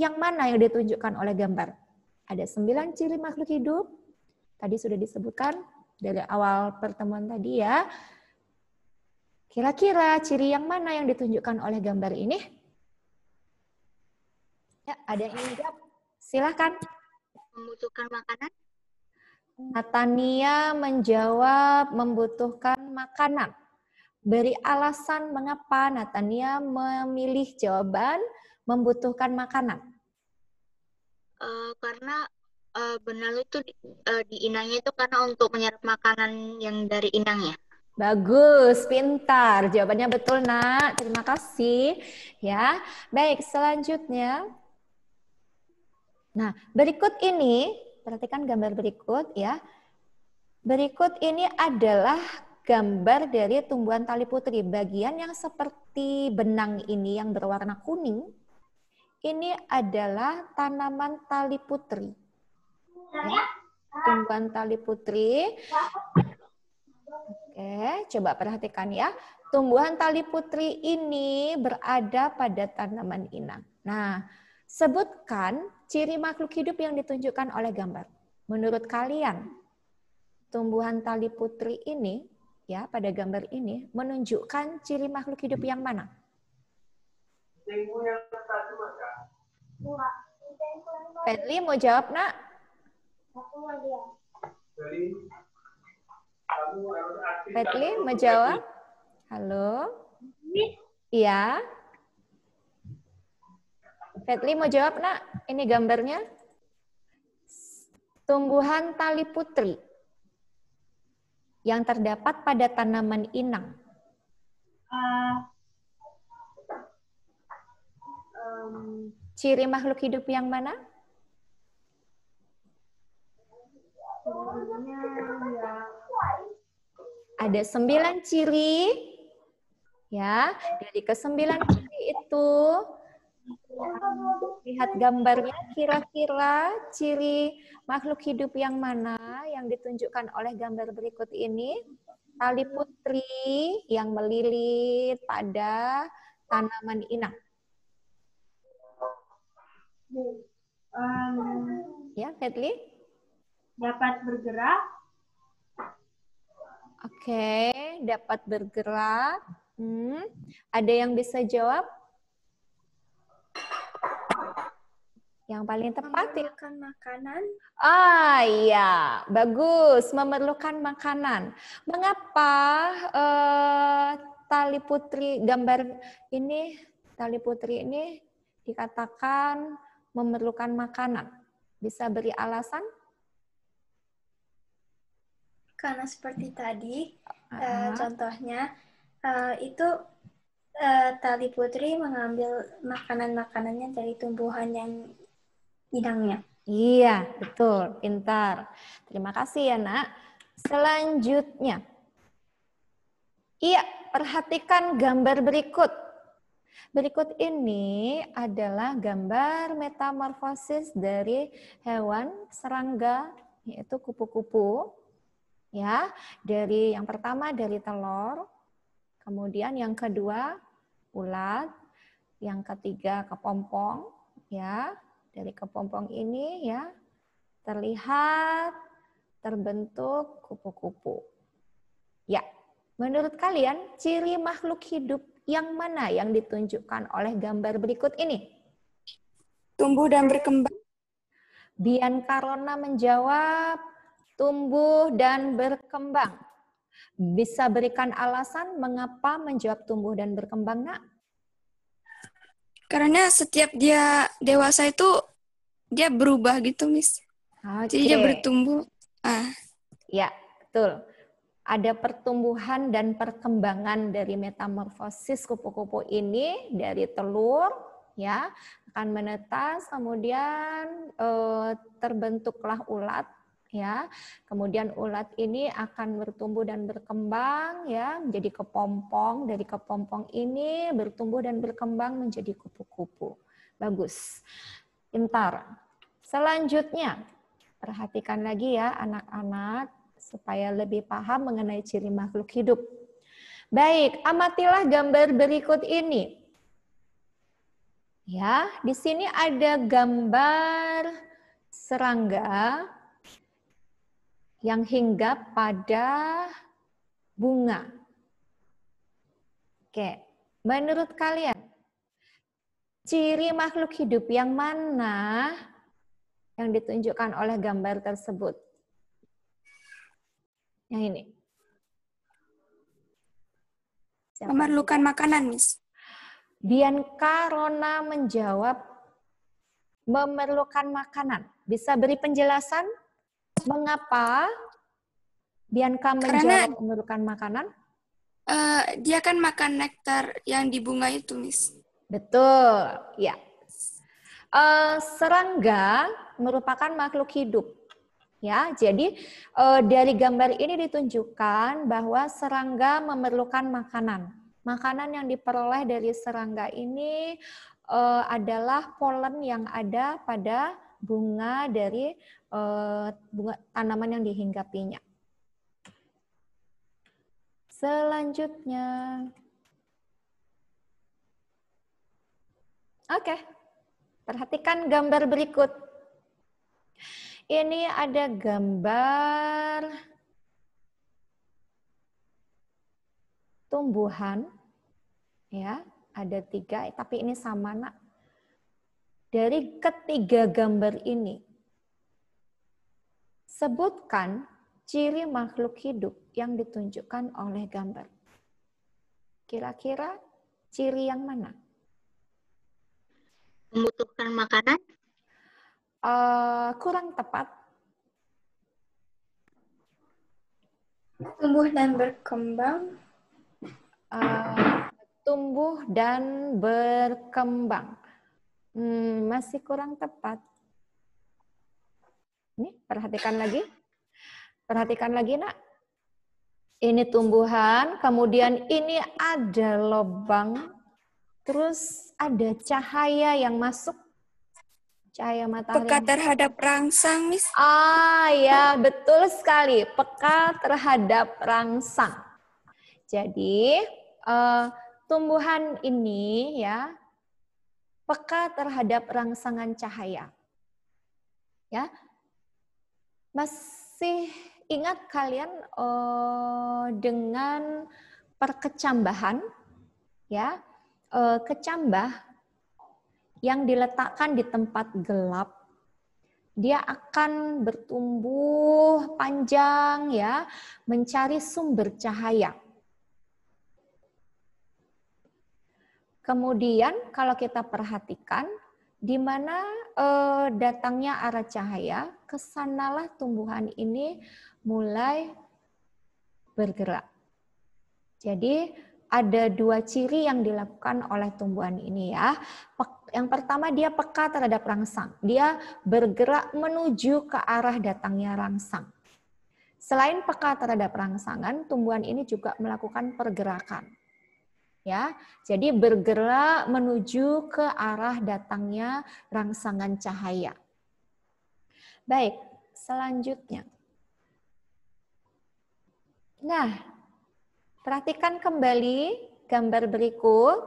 yang mana yang ditunjukkan oleh gambar? Ada sembilan ciri makhluk hidup. Tadi sudah disebutkan dari awal pertemuan tadi ya. Kira-kira ciri yang mana yang ditunjukkan oleh gambar ini? Ya, ada yang ingin jawab? Silahkan. Membutuhkan makanan? Natania menjawab membutuhkan makanan. Beri alasan mengapa Natania memilih jawaban membutuhkan makanan. Uh, karena uh, eh, benar itu uh, di inangnya itu karena untuk menyerap makanan yang dari inangnya. Bagus, pintar. Jawabannya betul, Nak. Terima kasih. Ya. Baik, selanjutnya. Nah, berikut ini, perhatikan gambar berikut ya. Berikut ini adalah gambar dari tumbuhan tali putri. Bagian yang seperti benang ini yang berwarna kuning, ini adalah tanaman tali putri. Ya, tumbuhan tali putri. Oke, coba perhatikan ya. Tumbuhan tali putri ini berada pada tanaman inang. Nah, sebutkan ciri makhluk hidup yang ditunjukkan oleh gambar. Menurut kalian, tumbuhan tali putri ini ya pada gambar ini menunjukkan ciri makhluk hidup hmm. yang mana? Penli mau jawab nak? Aku mau jawab? Halo? Iya. Fadli mau jawab nak? Ini gambarnya. Tumbuhan tali putri yang terdapat pada tanaman inang? Uh, um, Ciri makhluk hidup yang mana? Ada sembilan ciri, ya. Dari kesembilan ciri itu Lihat gambarnya, kira-kira ciri makhluk hidup yang mana yang ditunjukkan oleh gambar berikut ini. Tali putri yang melilit pada tanaman inang. Um, ya, Fetli? Dapat bergerak. Oke, okay, dapat bergerak. Hmm. Ada yang bisa jawab? Yang paling tepat ya? memerlukan makanan. Ah iya, bagus. Memerlukan makanan. Mengapa uh, tali putri gambar ini tali putri ini dikatakan memerlukan makanan? Bisa beri alasan? Karena seperti tadi uh, uh, contohnya uh, itu tali putri mengambil makanan-makanannya dari tumbuhan yang bidangnya. Iya, betul. Pintar. Terima kasih ya, Nak. Selanjutnya. Iya, perhatikan gambar berikut. Berikut ini adalah gambar metamorfosis dari hewan serangga yaitu kupu-kupu. Ya, dari yang pertama dari telur, kemudian yang kedua ulat, yang ketiga kepompong, ya. Dari kepompong ini ya terlihat terbentuk kupu-kupu. Ya, menurut kalian ciri makhluk hidup yang mana yang ditunjukkan oleh gambar berikut ini? Tumbuh dan berkembang. Bian Karona menjawab tumbuh dan berkembang. Bisa berikan alasan mengapa menjawab tumbuh dan berkembang, Nak? Karena setiap dia dewasa itu dia berubah gitu, Miss. Okay. Jadi dia bertumbuh. Ah. Ya, betul. Ada pertumbuhan dan perkembangan dari metamorfosis kupu-kupu ini dari telur ya akan menetas kemudian e, terbentuklah ulat ya. Kemudian ulat ini akan bertumbuh dan berkembang ya menjadi kepompong. Dari kepompong ini bertumbuh dan berkembang menjadi kupu-kupu. Bagus. Pintar. Selanjutnya, perhatikan lagi ya anak-anak supaya lebih paham mengenai ciri makhluk hidup. Baik, amatilah gambar berikut ini. Ya, di sini ada gambar serangga yang hingga pada bunga. Oke, menurut kalian, ciri makhluk hidup yang mana yang ditunjukkan oleh gambar tersebut? Yang ini. Siapa? Memerlukan makanan, Miss. Bianca Rona menjawab memerlukan makanan. Bisa beri penjelasan? Mengapa Bianca menjawab memerlukan makanan? Uh, dia kan makan nektar yang di bunga itu, Miss. Betul, ya. Uh, serangga merupakan makhluk hidup. Ya, jadi uh, dari gambar ini ditunjukkan bahwa serangga memerlukan makanan. Makanan yang diperoleh dari serangga ini uh, adalah polen yang ada pada bunga dari Eh, bunga tanaman yang dihinggapinya. Selanjutnya. Oke. Perhatikan gambar berikut. Ini ada gambar tumbuhan ya, ada tiga tapi ini sama nak. Dari ketiga gambar ini Sebutkan ciri makhluk hidup yang ditunjukkan oleh gambar. Kira-kira ciri yang mana? Membutuhkan makanan? Uh, kurang tepat. Tumbuh dan berkembang. Uh, tumbuh dan berkembang. Hmm, masih kurang tepat. Ini perhatikan lagi. Perhatikan lagi, Nak. Ini tumbuhan, kemudian ini ada lubang, terus ada cahaya yang masuk cahaya matahari. Peka terhadap rangsang, Miss. Ah, ya, betul sekali. Peka terhadap rangsang. Jadi, uh, tumbuhan ini ya peka terhadap rangsangan cahaya. Ya, masih ingat kalian uh, dengan perkecambahan ya? Uh, kecambah yang diletakkan di tempat gelap dia akan bertumbuh panjang ya, mencari sumber cahaya. Kemudian kalau kita perhatikan di mana eh, datangnya arah cahaya, kesanalah tumbuhan ini mulai bergerak. Jadi ada dua ciri yang dilakukan oleh tumbuhan ini ya. Yang pertama dia peka terhadap rangsang. Dia bergerak menuju ke arah datangnya rangsang. Selain peka terhadap rangsangan, tumbuhan ini juga melakukan pergerakan ya. Jadi bergerak menuju ke arah datangnya rangsangan cahaya. Baik, selanjutnya. Nah, perhatikan kembali gambar berikut.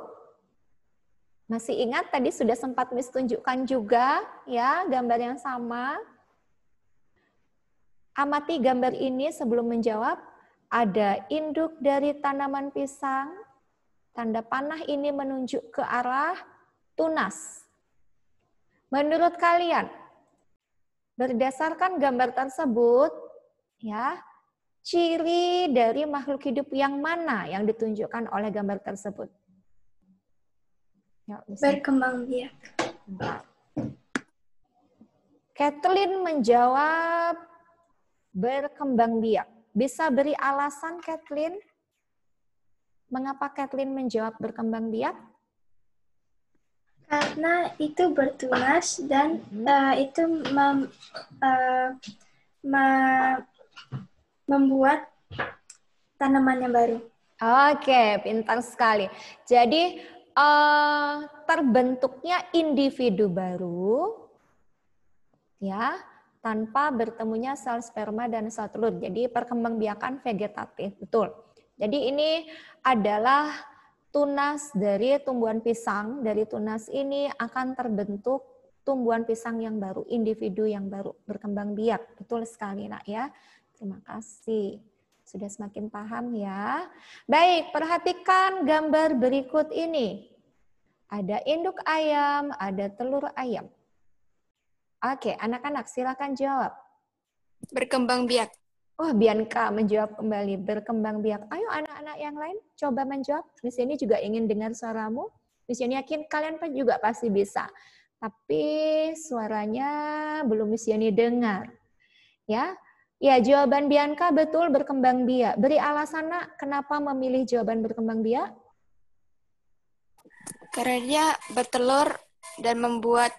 Masih ingat tadi sudah sempat Miss tunjukkan juga ya gambar yang sama. Amati gambar ini sebelum menjawab. Ada induk dari tanaman pisang, Tanda panah ini menunjuk ke arah tunas. Menurut kalian, berdasarkan gambar tersebut, ya, ciri dari makhluk hidup yang mana yang ditunjukkan oleh gambar tersebut? Ya, Berkembang biak. Bentar. Kathleen menjawab berkembang biak. Bisa beri alasan, Kathleen? Mengapa Kathleen menjawab berkembang biak? Karena itu bertunas dan hmm. uh, itu mem, uh, me, membuat tanaman yang baru. Oke, pintar sekali. Jadi uh, terbentuknya individu baru, ya, tanpa bertemunya sel sperma dan sel telur. Jadi perkembangbiakan vegetatif, betul. Jadi ini adalah tunas dari tumbuhan pisang. Dari tunas ini akan terbentuk tumbuhan pisang yang baru, individu yang baru, berkembang biak. Betul sekali nak ya. Terima kasih. Sudah semakin paham ya. Baik, perhatikan gambar berikut ini. Ada induk ayam, ada telur ayam. Oke, anak-anak silakan jawab. Berkembang biak. Oh, Bianca menjawab kembali, berkembang biak. Ayo anak-anak yang lain coba menjawab. Di sini juga ingin dengar suaramu. Di sini yakin kalian pun juga pasti bisa. Tapi suaranya belum di sini dengar. Ya, Ya, jawaban Bianca betul berkembang biak. Beri alasan, nak, kenapa memilih jawaban berkembang biak? Karena dia bertelur dan membuat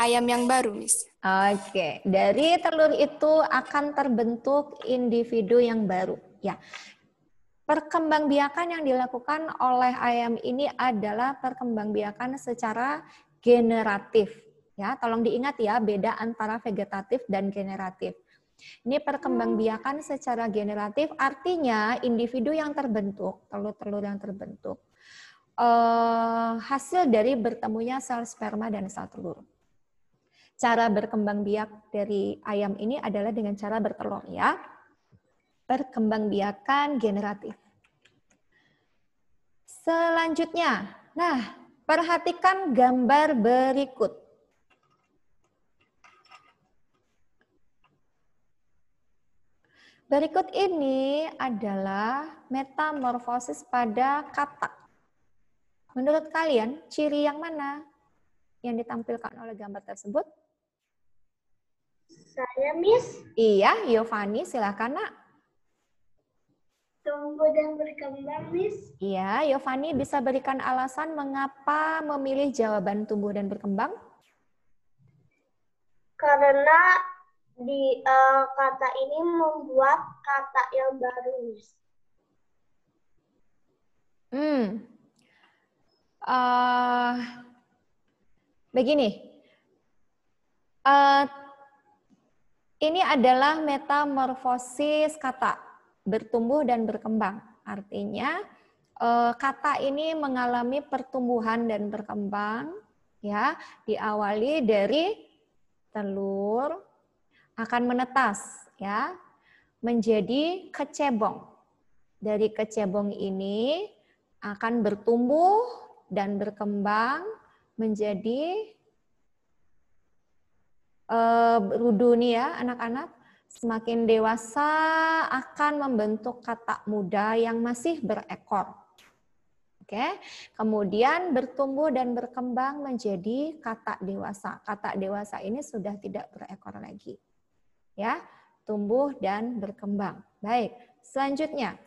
ayam yang baru, Miss. Oke, dari telur itu akan terbentuk individu yang baru. Ya, perkembangbiakan yang dilakukan oleh ayam ini adalah perkembangbiakan secara generatif. Ya, tolong diingat ya beda antara vegetatif dan generatif. Ini perkembangbiakan secara generatif artinya individu yang terbentuk, telur-telur yang terbentuk. Eh, hasil dari bertemunya sel sperma dan sel telur cara berkembang biak dari ayam ini adalah dengan cara bertelur ya. biakan generatif. Selanjutnya, nah perhatikan gambar berikut. Berikut ini adalah metamorfosis pada katak. Menurut kalian, ciri yang mana yang ditampilkan oleh gambar tersebut? saya, Miss. Iya, Yovani, silakan, Nak. Tumbuh dan berkembang, Miss. Iya, Yovani bisa berikan alasan mengapa memilih jawaban tumbuh dan berkembang? Karena di uh, kata ini membuat kata yang baru, Miss. Hmm. Uh, begini, uh, ini adalah metamorfosis kata, bertumbuh dan berkembang. Artinya eh, kata ini mengalami pertumbuhan dan berkembang ya, diawali dari telur akan menetas ya, menjadi kecebong. Dari kecebong ini akan bertumbuh dan berkembang menjadi Eh, rudu nih ya anak-anak, semakin dewasa akan membentuk kata muda yang masih berekor. Oke. Kemudian bertumbuh dan berkembang menjadi kata dewasa. Kata dewasa ini sudah tidak berekor lagi. Ya, tumbuh dan berkembang. Baik, selanjutnya.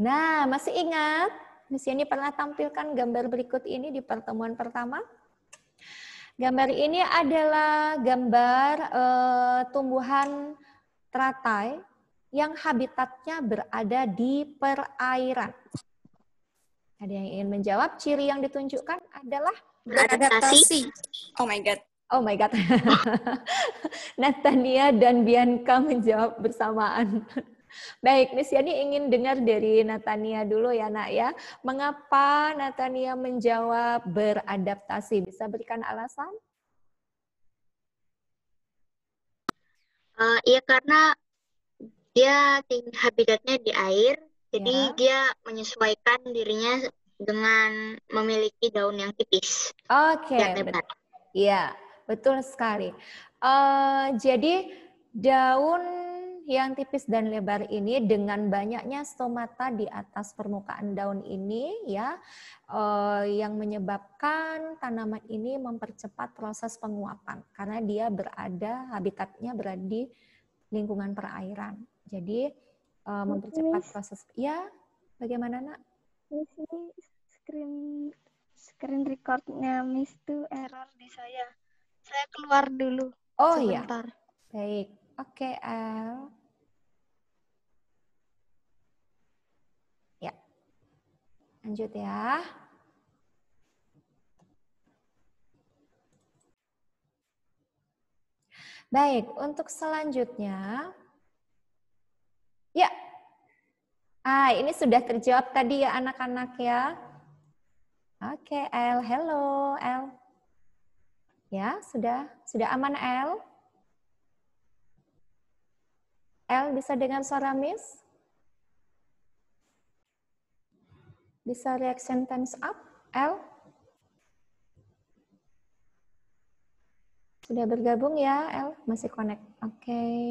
Nah, masih ingat? Di sini pernah tampilkan gambar berikut ini di pertemuan pertama? Gambar ini adalah gambar e, tumbuhan teratai yang habitatnya berada di perairan. Ada yang ingin menjawab? Ciri yang ditunjukkan adalah beradaptasi. Oh my god. Oh my god. Nathania dan Bianca menjawab bersamaan. Baik, Yani ingin dengar dari Natania dulu ya nak ya. Mengapa Natania menjawab beradaptasi? Bisa berikan alasan? Uh, karena dia habitatnya di air, jadi ya. dia menyesuaikan dirinya dengan memiliki daun yang tipis. Oke. Okay, Iya, betul sekali. Uh, jadi daun yang tipis dan lebar ini dengan banyaknya stomata di atas permukaan daun ini ya eh, yang menyebabkan tanaman ini mempercepat proses penguapan karena dia berada habitatnya berada di lingkungan perairan. Jadi eh, mempercepat proses ya bagaimana Nak? ini screen screen recordnya Miss itu error di saya. Saya keluar dulu. Oh ya. Baik. Oke, okay, El. Lanjut ya. Baik, untuk selanjutnya. Ya. Ah, ini sudah terjawab tadi ya anak-anak ya. Oke, L Hello, L Ya, sudah sudah aman L L bisa dengan suara Miss? Bisa react sentence up, L. Sudah bergabung ya, L? Masih connect. Oke. Okay.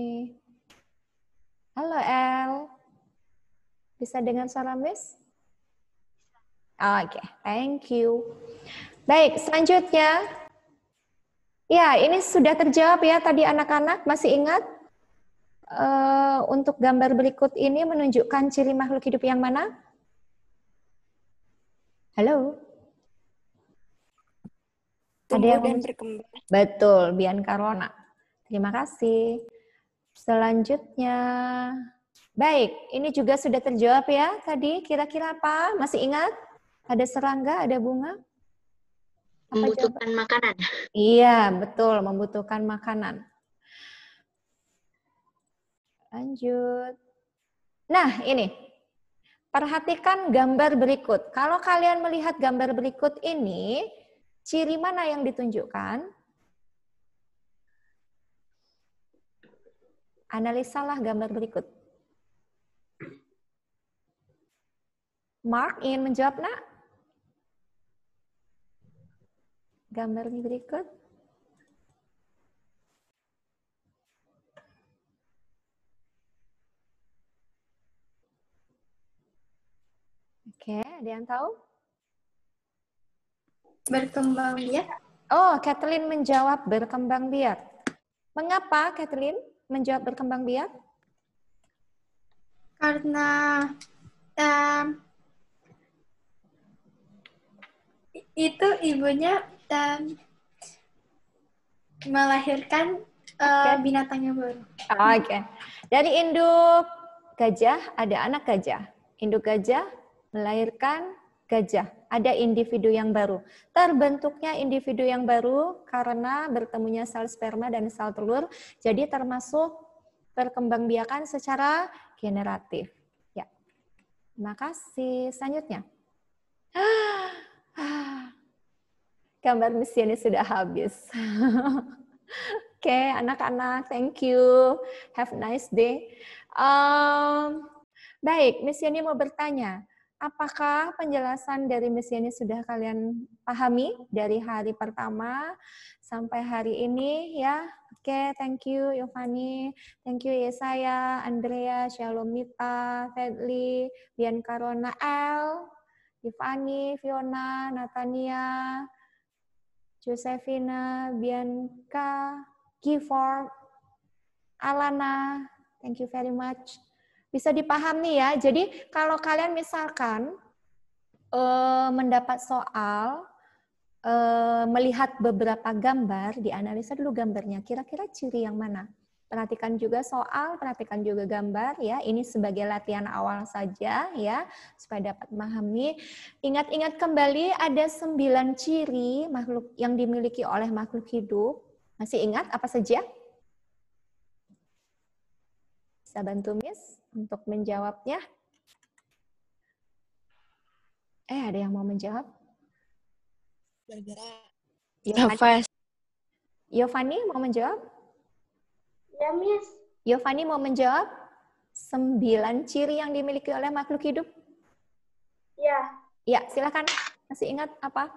Halo, L. Bisa dengan suara Miss? Oke, okay. thank you. Baik, selanjutnya. Ya, ini sudah terjawab ya tadi anak-anak. Masih ingat? Uh, untuk gambar berikut ini menunjukkan ciri makhluk hidup yang mana? Halo. Tumbuh Ada yang dan berkembang. Betul, Bian Karona. Terima kasih. Selanjutnya, baik, ini juga sudah terjawab ya tadi. Kira-kira apa? Masih ingat? Ada serangga, ada bunga? Apa membutuhkan jawaban? makanan. Iya, betul, membutuhkan makanan. Lanjut. Nah, ini Perhatikan gambar berikut. Kalau kalian melihat gambar berikut ini, ciri mana yang ditunjukkan? Analisalah gambar berikut. Mark ingin menjawab, nak? Gambar berikut. Oke, ada yang tahu? Berkembang biak. Oh, Kathleen menjawab berkembang biak. Mengapa Kathleen menjawab berkembang biak? Karena um, itu ibunya um, melahirkan uh, eh, binatang yang baru. Oke. Okay. Dari induk gajah ada anak gajah. Induk gajah melahirkan gajah. Ada individu yang baru. Terbentuknya individu yang baru karena bertemunya sel sperma dan sel telur, jadi termasuk perkembangbiakan secara generatif. Ya. Terima kasih. Selanjutnya. Gambar mesinnya sudah habis. Oke, okay, anak-anak, thank you. Have a nice day. Um, baik, Miss Yeni mau bertanya apakah penjelasan dari Miss Yeni sudah kalian pahami dari hari pertama sampai hari ini ya? Oke, okay, thank you Yovani, thank you Yesaya, Andrea, Shalomita, Fedli, Bian Karona L, Yovani, Fiona, Natania, Josefina, Bianca, Kifor, Alana, thank you very much. Bisa dipahami ya. Jadi kalau kalian misalkan uh, mendapat soal uh, melihat beberapa gambar, dianalisa dulu gambarnya. Kira-kira ciri yang mana? Perhatikan juga soal, perhatikan juga gambar ya. Ini sebagai latihan awal saja ya, supaya dapat memahami. Ingat-ingat kembali ada sembilan ciri makhluk yang dimiliki oleh makhluk hidup. Masih ingat apa saja? Bisa bantu Miss untuk menjawabnya? Eh, ada yang mau menjawab? Yovani, Yovani mau menjawab? Ya, Miss. Yovani mau menjawab? Sembilan ciri yang dimiliki oleh makhluk hidup? Ya. Ya, silakan. Masih ingat apa?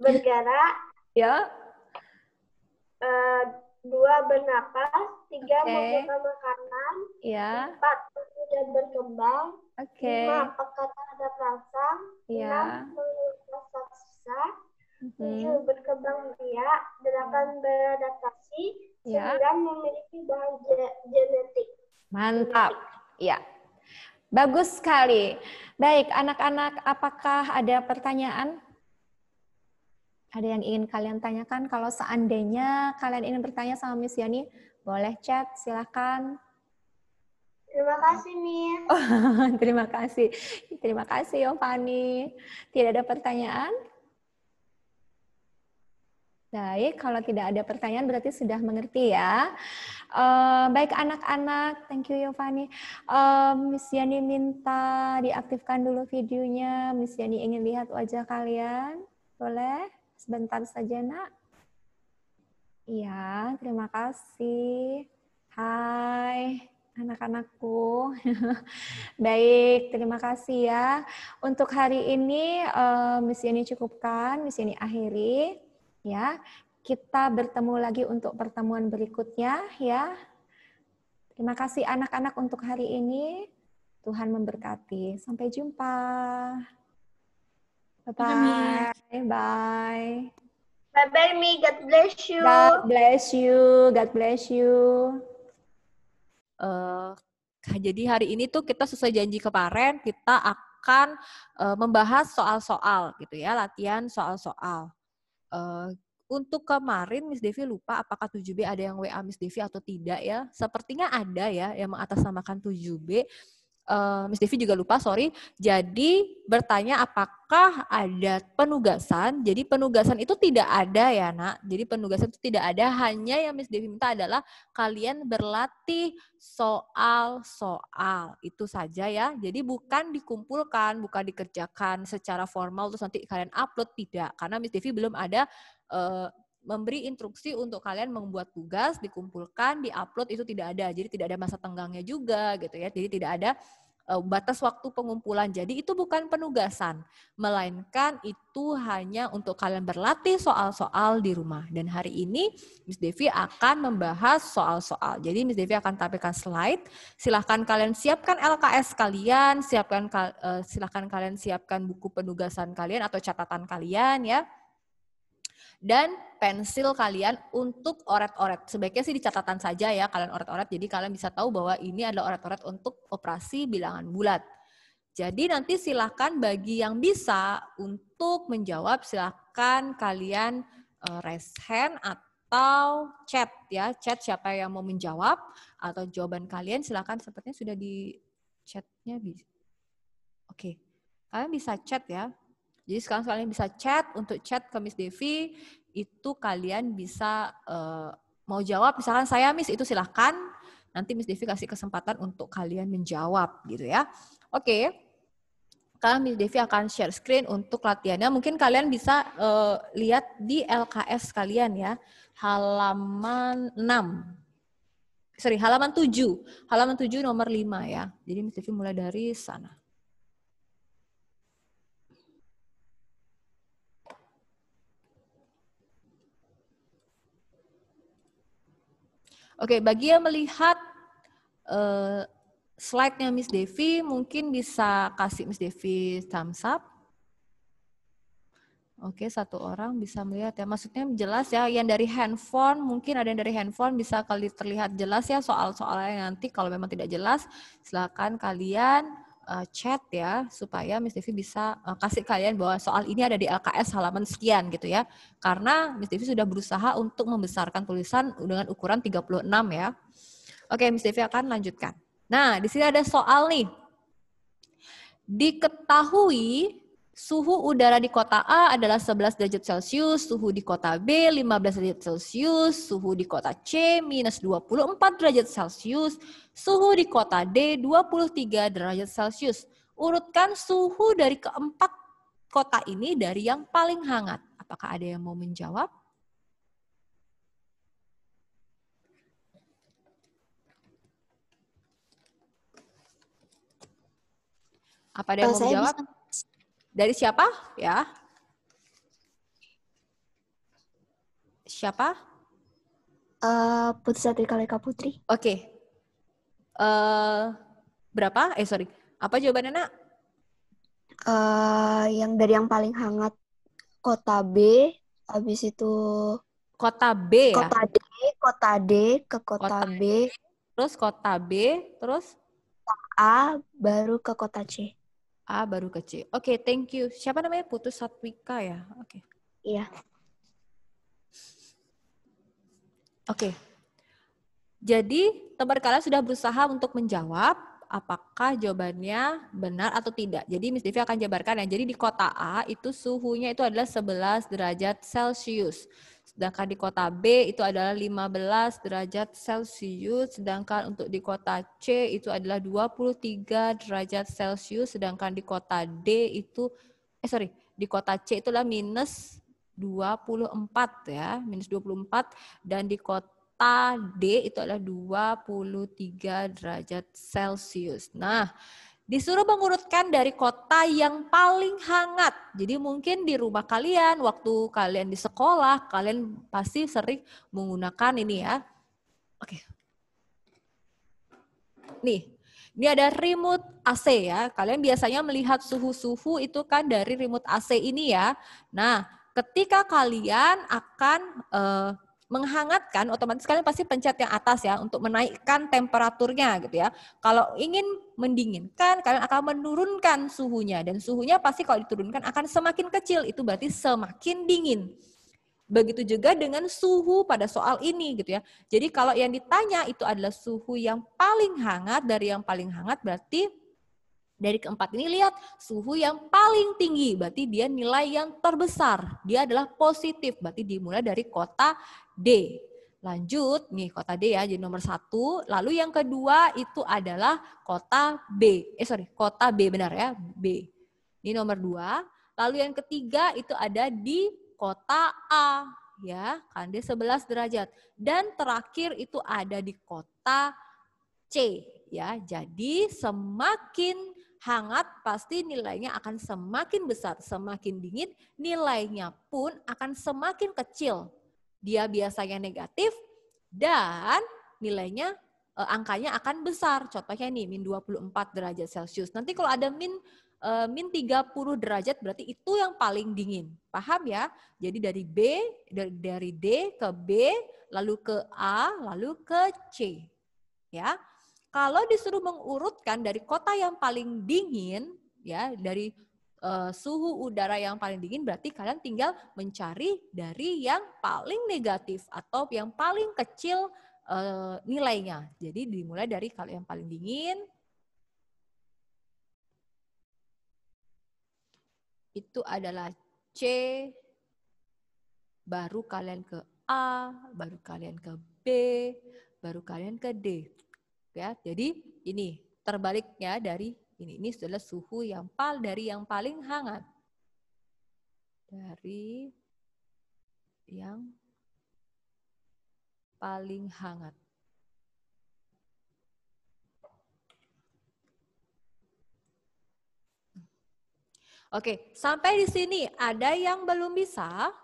Bergerak. Ya. Uh, dua bernapas, tiga okay. membuka makanan, yeah. empat dan berkembang, okay. lima peka terhadap rasa, yeah. enam mengeluarkan sisa, mhm. tujuh mm-hmm. berkembang biak, delapan beradaptasi, yeah. sembilan memiliki bahan genetik. Mantap, ya. Bagus sekali. Baik, anak-anak, apakah ada pertanyaan? ada yang ingin kalian tanyakan? Kalau seandainya kalian ingin bertanya sama Miss Yani, boleh chat, silahkan. Terima kasih, nih. Oh, terima kasih. Terima kasih, Yovani. Tidak ada pertanyaan? Baik, kalau tidak ada pertanyaan berarti sudah mengerti ya. Uh, baik anak-anak, thank you Yovani. Uh, eh, Miss Yani minta diaktifkan dulu videonya. Miss Yani ingin lihat wajah kalian, boleh? Sebentar saja, Nak. Iya, terima kasih. Hai anak-anakku. Baik, terima kasih ya. Untuk hari ini uh, misi ini cukupkan, misi ini akhiri ya. Kita bertemu lagi untuk pertemuan berikutnya ya. Terima kasih anak-anak untuk hari ini. Tuhan memberkati. Sampai jumpa. Bye-bye. Bye-bye. Bye-bye, God bless you. God bless you. God bless you. Uh, jadi hari ini tuh kita sesuai janji kemarin, kita akan uh, membahas soal-soal gitu ya, latihan soal-soal. Eh, untuk kemarin Miss Devi lupa apakah 7B ada yang WA Miss Devi atau tidak ya. Sepertinya ada ya yang mengatasnamakan 7B uh, Miss Devi juga lupa, sorry. Jadi bertanya apakah ada penugasan. Jadi penugasan itu tidak ada ya nak. Jadi penugasan itu tidak ada. Hanya yang Miss Devi minta adalah kalian berlatih soal-soal. Itu saja ya. Jadi bukan dikumpulkan, bukan dikerjakan secara formal terus nanti kalian upload. Tidak. Karena Miss Devi belum ada eh, memberi instruksi untuk kalian membuat tugas, dikumpulkan, diupload itu tidak ada. Jadi tidak ada masa tenggangnya juga gitu ya. Jadi tidak ada e, batas waktu pengumpulan. Jadi itu bukan penugasan, melainkan itu hanya untuk kalian berlatih soal-soal di rumah. Dan hari ini Miss Devi akan membahas soal-soal. Jadi Miss Devi akan tampilkan slide. Silahkan kalian siapkan LKS kalian, siapkan e, silahkan kalian siapkan buku penugasan kalian atau catatan kalian ya dan pensil kalian untuk oret-oret. Sebaiknya sih dicatatan saja ya kalian oret-oret jadi kalian bisa tahu bahwa ini adalah oret-oret untuk operasi bilangan bulat. Jadi nanti silahkan bagi yang bisa untuk menjawab silahkan kalian eh, raise hand atau chat ya. Chat siapa yang mau menjawab atau jawaban kalian silahkan sepertinya sudah di chatnya bisa. Oke. Kalian bisa chat ya. Jadi sekarang kalian bisa chat untuk chat ke Miss Devi itu kalian bisa uh, mau jawab misalkan saya Miss itu silahkan nanti Miss Devi kasih kesempatan untuk kalian menjawab gitu ya. Oke. Okay. Sekarang Miss Devi akan share screen untuk latihannya. Mungkin kalian bisa uh, lihat di LKS kalian ya. Halaman 6. Sorry, halaman 7. Halaman 7 nomor 5 ya. Jadi Miss Devi mulai dari sana. Oke, bagi yang melihat uh, slide-nya Miss Devi, mungkin bisa kasih Miss Devi thumbs up. Oke, satu orang bisa melihat ya. Maksudnya jelas ya, yang dari handphone, mungkin ada yang dari handphone bisa kali terlihat jelas ya soal-soalnya nanti. Kalau memang tidak jelas, silakan kalian uh, chat ya supaya Miss Devi bisa uh, kasih kalian bahwa soal ini ada di LKS halaman sekian gitu ya. Karena Miss Devi sudah berusaha untuk membesarkan tulisan dengan ukuran 36 ya. Oke, Miss Devi akan lanjutkan. Nah, di sini ada soal nih. Diketahui suhu udara di kota A adalah 11 derajat Celcius, suhu di kota B 15 derajat Celcius, suhu di kota C minus 24 derajat Celcius, suhu di kota D 23 derajat Celcius. Urutkan suhu dari keempat kota ini dari yang paling hangat. Apakah ada yang mau menjawab? Apa ada yang eh, mau menjawab? Dari siapa? Ya. Siapa? Uh, Putri Satri Kaleka Putri. Oke. Okay. Uh, eh, berapa? Eh, sorry. Apa jawabannya, Nak? Uh, yang dari yang paling hangat, kota B, habis itu... Kota B ya? Kota D, kota D, ke kota, kota B. B. Terus kota B, terus? Kota A, baru ke kota C. A baru ke C. Oke, okay, thank you. Siapa namanya? Putus Satwika ya? Oke. Okay. Iya. Oke. Okay. Jadi, teman kalian sudah berusaha untuk menjawab apakah jawabannya benar atau tidak. Jadi Miss Devi akan jabarkan ya. Jadi di kota A itu suhunya itu adalah 11 derajat Celcius. Sedangkan di kota B itu adalah 15 derajat Celcius, sedangkan untuk di kota C itu adalah 23 derajat Celcius, sedangkan di kota D itu eh sorry, di kota C itu adalah minus 24 ya, minus 24 dan di kota D itu adalah 23 derajat Celcius. Nah, disuruh mengurutkan dari kota yang paling hangat. Jadi mungkin di rumah kalian, waktu kalian di sekolah, kalian pasti sering menggunakan ini ya. Oke. Nih, ini ada remote AC ya. Kalian biasanya melihat suhu-suhu itu kan dari remote AC ini ya. Nah, ketika kalian akan eh, menghangatkan otomatis kalian pasti pencet yang atas ya untuk menaikkan temperaturnya gitu ya. Kalau ingin mendinginkan kalian akan menurunkan suhunya dan suhunya pasti kalau diturunkan akan semakin kecil itu berarti semakin dingin. Begitu juga dengan suhu pada soal ini gitu ya. Jadi kalau yang ditanya itu adalah suhu yang paling hangat dari yang paling hangat berarti dari keempat ini lihat suhu yang paling tinggi berarti dia nilai yang terbesar. Dia adalah positif berarti dimulai dari kota D. Lanjut, nih kota D ya, jadi nomor satu. Lalu yang kedua itu adalah kota B. Eh sorry, kota B benar ya, B. Ini nomor dua. Lalu yang ketiga itu ada di kota A. Ya, kan dia 11 derajat. Dan terakhir itu ada di kota C. Ya, jadi semakin hangat pasti nilainya akan semakin besar. Semakin dingin nilainya pun akan semakin kecil dia biasanya negatif dan nilainya eh, angkanya akan besar. Contohnya nih min 24 derajat Celcius. Nanti kalau ada min eh, min 30 derajat berarti itu yang paling dingin. Paham ya? Jadi dari B dari D ke B, lalu ke A, lalu ke C. Ya. Kalau disuruh mengurutkan dari kota yang paling dingin ya dari uh, suhu udara yang paling dingin berarti kalian tinggal mencari dari yang paling negatif atau yang paling kecil uh, nilainya. Jadi dimulai dari kalau yang paling dingin itu adalah C baru kalian ke A, baru kalian ke B, baru kalian ke D. Ya, jadi ini terbaliknya dari ini. Ini adalah suhu yang pal dari yang paling hangat. Dari yang paling hangat. Oke, sampai di sini ada yang belum bisa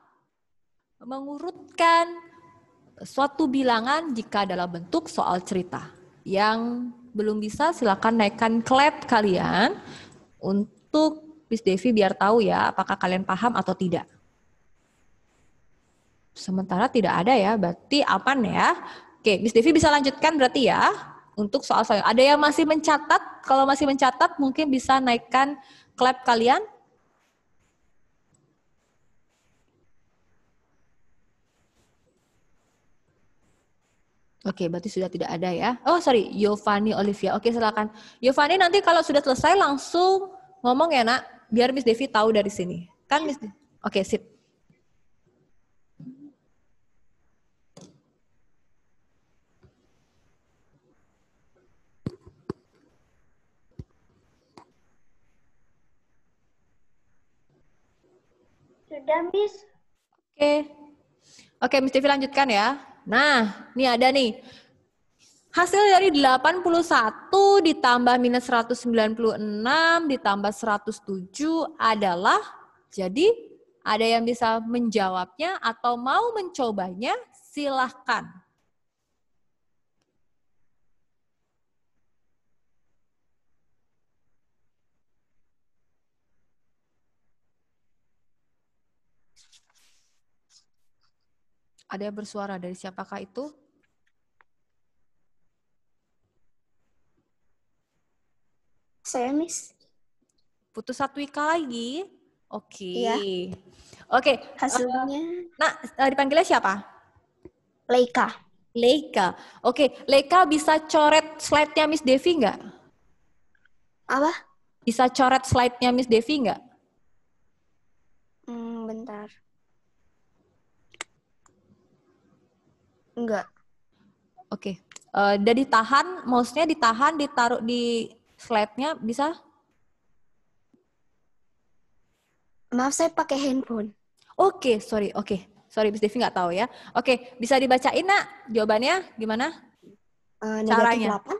mengurutkan suatu bilangan jika dalam bentuk soal cerita yang belum bisa silakan naikkan klep kalian untuk Miss Devi biar tahu ya apakah kalian paham atau tidak. Sementara tidak ada ya, berarti aman ya. Oke, Miss Devi bisa lanjutkan berarti ya untuk soal soal. Ada yang masih mencatat? Kalau masih mencatat mungkin bisa naikkan klep kalian Oke, okay, berarti sudah tidak ada ya. Oh, sorry, Yovani Olivia. Oke, okay, silakan. Yovani nanti kalau sudah selesai langsung ngomong ya, Nak, biar Miss Devi tahu dari sini. Kan Miss Oke, okay, sip. Sudah, Miss. Oke. Okay. Oke, okay, Miss Devi lanjutkan ya. Nah, ini ada nih. Hasil dari 81 ditambah minus 196 ditambah 107 adalah jadi ada yang bisa menjawabnya atau mau mencobanya silahkan. Ada yang bersuara dari siapakah itu? Saya, Miss. Putus satu ika lagi? Oke. Okay. Iya. Oke. Okay. Hasilnya. Eh, nah, eh, dipanggilnya siapa? Leika. Leika. Oke, okay. Leika bisa coret slide-nya Miss Devi nggak? Apa? Bisa coret slide-nya Miss Devi nggak? Hmm, bentar. Enggak. Oke. Okay. Uh, eh, udah ditahan, mouse-nya ditahan, ditaruh di slide-nya bisa? Maaf, saya pakai handphone. Oke, okay, sorry. Oke. Okay. Sorry, Miss Devi nggak tahu ya. Oke, okay. bisa dibacain, Nak? Jawabannya gimana? Uh, Caranya? 8. Oh.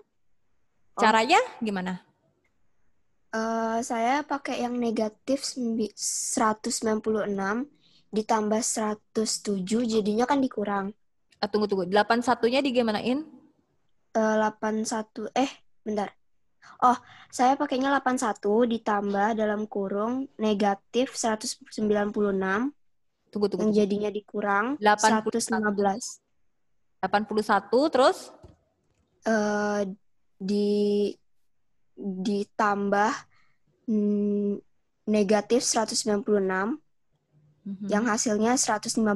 Caranya gimana? Uh, saya pakai yang negatif 196 ditambah 107 jadinya kan dikurang. Uh, tunggu tunggu. 81-nya digimanain? Uh, eh, 81 eh bentar. Oh, saya pakainya 81 ditambah dalam kurung negatif 196. Tunggu, tunggu. Yang jadinya dikurang 81. 115. 81 terus uh, di ditambah mm, negatif 196 mm -hmm. yang hasilnya 115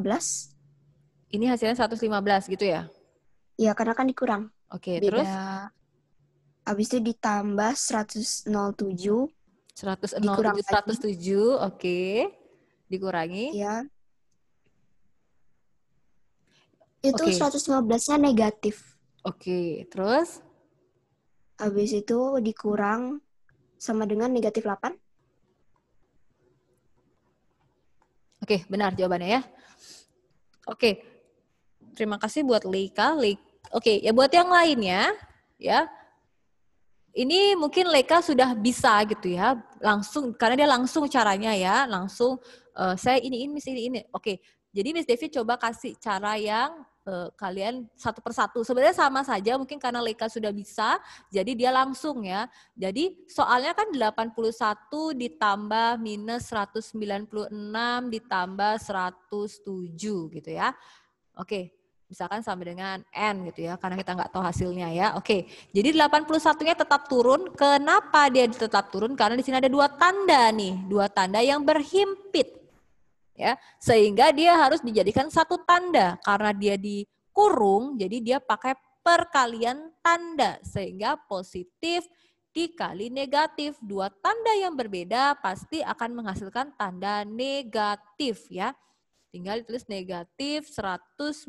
ini hasilnya 115 gitu ya? Iya, karena kan dikurang. Oke, okay, terus? Habis itu ditambah 107. 107, 107, oke. Okay. Dikurangi. Iya. Itu okay. 115-nya negatif. Oke, okay, terus? Habis itu dikurang sama dengan negatif 8. Oke, okay, benar jawabannya ya. Oke, okay. Terima kasih buat Leika. Le Oke, ya buat yang lainnya, ya. Ini mungkin Leika sudah bisa gitu ya, langsung karena dia langsung caranya ya, langsung uh, saya ini ini Miss ini ini. Oke, jadi Miss Devi coba kasih cara yang uh, kalian satu persatu. Sebenarnya sama saja, mungkin karena Leika sudah bisa, jadi dia langsung ya. Jadi soalnya kan 81 ditambah minus 196 ditambah 107 gitu ya. Oke, misalkan sama dengan N gitu ya, karena kita nggak tahu hasilnya ya. Oke, jadi 81-nya tetap turun. Kenapa dia tetap turun? Karena di sini ada dua tanda nih, dua tanda yang berhimpit. ya Sehingga dia harus dijadikan satu tanda. Karena dia dikurung, jadi dia pakai perkalian tanda. Sehingga positif dikali negatif. Dua tanda yang berbeda pasti akan menghasilkan tanda negatif ya. Tinggal ditulis negatif 196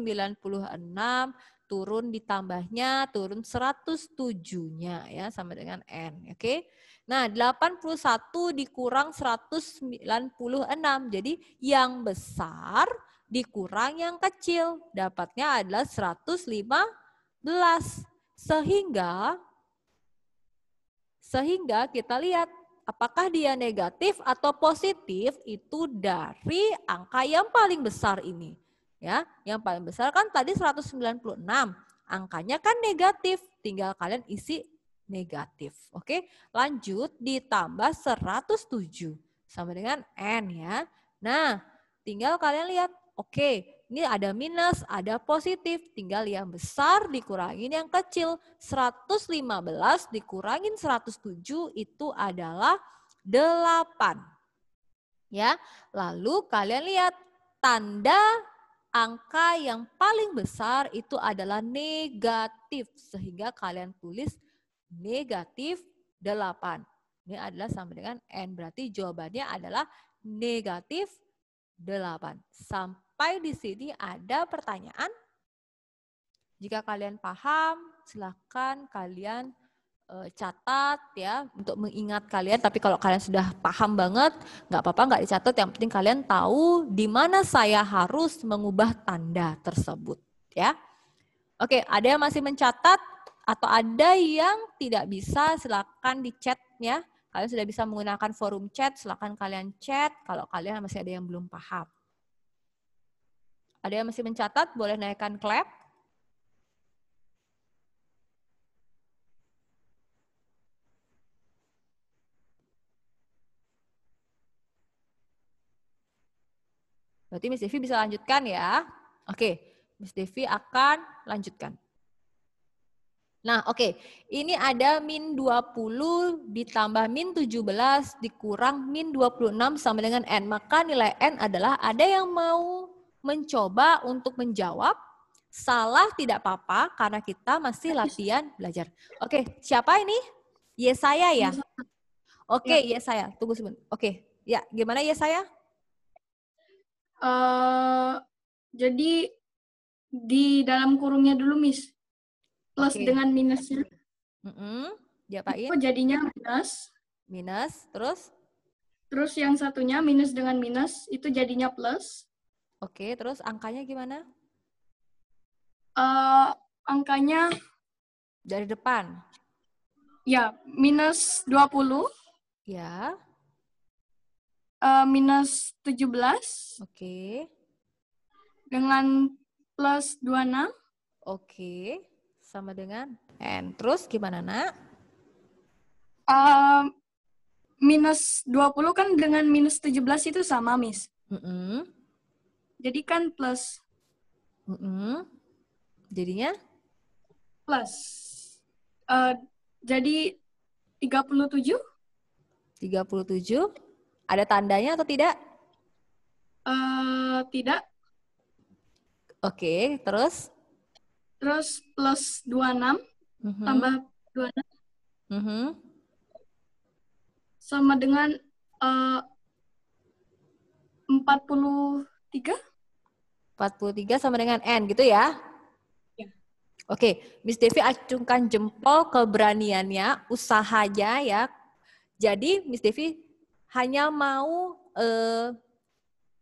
turun ditambahnya turun 107-nya ya sama dengan n. Oke. Okay? Nah, 81 dikurang 196. Jadi yang besar dikurang yang kecil dapatnya adalah 115. Sehingga sehingga kita lihat apakah dia negatif atau positif itu dari angka yang paling besar ini. Ya, yang paling besar kan tadi 196. Angkanya kan negatif, tinggal kalian isi negatif. Oke, lanjut ditambah 107 sama dengan n ya. Nah, tinggal kalian lihat, oke, ini ada minus, ada positif, tinggal yang besar dikurangin yang kecil. 115 dikurangin 107 itu adalah 8. Ya, lalu kalian lihat tanda angka yang paling besar itu adalah negatif sehingga kalian tulis negatif 8. Ini adalah sama dengan N. Berarti jawabannya adalah negatif 8. Sampai sampai di sini ada pertanyaan? Jika kalian paham, silahkan kalian eh, catat ya untuk mengingat kalian. Tapi kalau kalian sudah paham banget, nggak apa-apa nggak dicatat. Yang penting kalian tahu di mana saya harus mengubah tanda tersebut ya. Oke, ada yang masih mencatat atau ada yang tidak bisa silahkan di chat ya. Kalian sudah bisa menggunakan forum chat, silahkan kalian chat kalau kalian masih ada yang belum paham. Ada yang masih mencatat? Boleh naikkan clap. Berarti Miss Devi bisa lanjutkan ya. Oke, Miss Devi akan lanjutkan. Nah, oke. Okay. Ini ada min 20 ditambah min 17 dikurang min 26 sama dengan N. Maka nilai N adalah ada yang mau mencoba untuk menjawab salah tidak apa-apa karena kita masih latihan belajar. Oke, okay, siapa ini? Yesaya ya. Oke, okay, ya. Yesaya. Tunggu sebentar. Oke, okay. ya gimana Yesaya? Uh, jadi di dalam kurungnya dulu, Miss. Plus okay. dengan minusnya. Mm -hmm. Diapain? Iya. jadinya minus. Minus, terus? Terus yang satunya minus dengan minus itu jadinya plus. Oke, terus angkanya gimana? Uh, angkanya dari depan. Ya, minus 20. Ya. Uh, minus 17. Oke. Okay. Dengan plus 26. Oke. Okay. Sama dengan N. Terus gimana, Nak? Uh, minus 20 kan dengan minus 17 itu sama, Miss. Mm -hmm. Jadi kan plus. Mm -hmm. Jadinya? Plus. Uh, jadi 37? 37. Ada tandanya atau tidak? Uh, tidak. Oke, okay, terus? Terus plus 26, mm -hmm. tambah 26. Mm -hmm. Sama dengan eh, uh, 43? 43 sama dengan N gitu ya? ya. Oke, Miss Devi acungkan jempol keberaniannya, usahanya ya. Jadi Miss Devi hanya mau eh,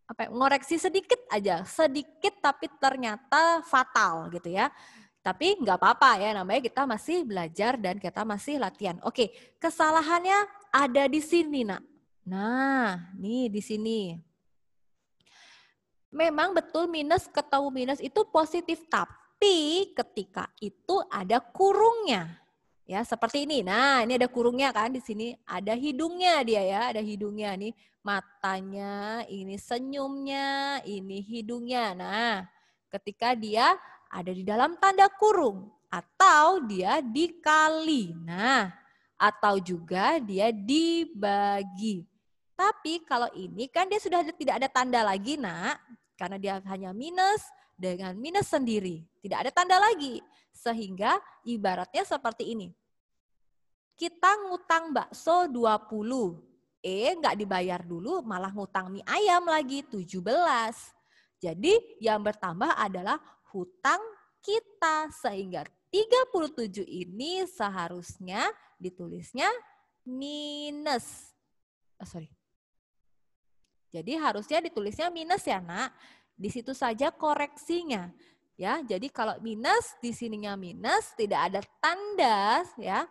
apa ya, ngoreksi sedikit aja, sedikit tapi ternyata fatal gitu ya. Tapi nggak apa-apa ya, namanya kita masih belajar dan kita masih latihan. Oke, kesalahannya ada di sini, nak. Nah, nih di sini memang betul minus ketemu minus itu positif, tapi ketika itu ada kurungnya. Ya, seperti ini. Nah, ini ada kurungnya kan di sini, ada hidungnya dia ya, ada hidungnya nih, matanya, ini senyumnya, ini hidungnya. Nah, ketika dia ada di dalam tanda kurung atau dia dikali. Nah, atau juga dia dibagi. Tapi kalau ini kan dia sudah tidak ada tanda lagi nak, karena dia hanya minus dengan minus sendiri. Tidak ada tanda lagi. Sehingga ibaratnya seperti ini. Kita ngutang bakso 20. Eh, nggak dibayar dulu, malah ngutang mie ayam lagi 17. Jadi yang bertambah adalah hutang kita. Sehingga 37 ini seharusnya ditulisnya minus. Oh, sorry, jadi harusnya ditulisnya minus ya nak. Di situ saja koreksinya. Ya, jadi kalau minus di sininya minus, tidak ada tanda ya.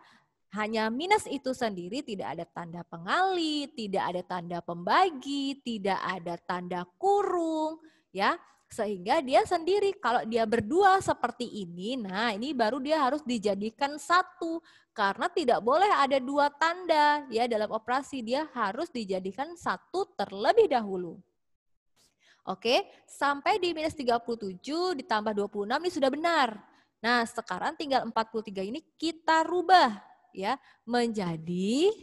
Hanya minus itu sendiri tidak ada tanda pengali, tidak ada tanda pembagi, tidak ada tanda kurung ya. Sehingga dia sendiri kalau dia berdua seperti ini, nah ini baru dia harus dijadikan satu karena tidak boleh ada dua tanda ya dalam operasi dia harus dijadikan satu terlebih dahulu. Oke, sampai di minus 37 ditambah 26 ini sudah benar. Nah, sekarang tinggal 43 ini kita rubah ya menjadi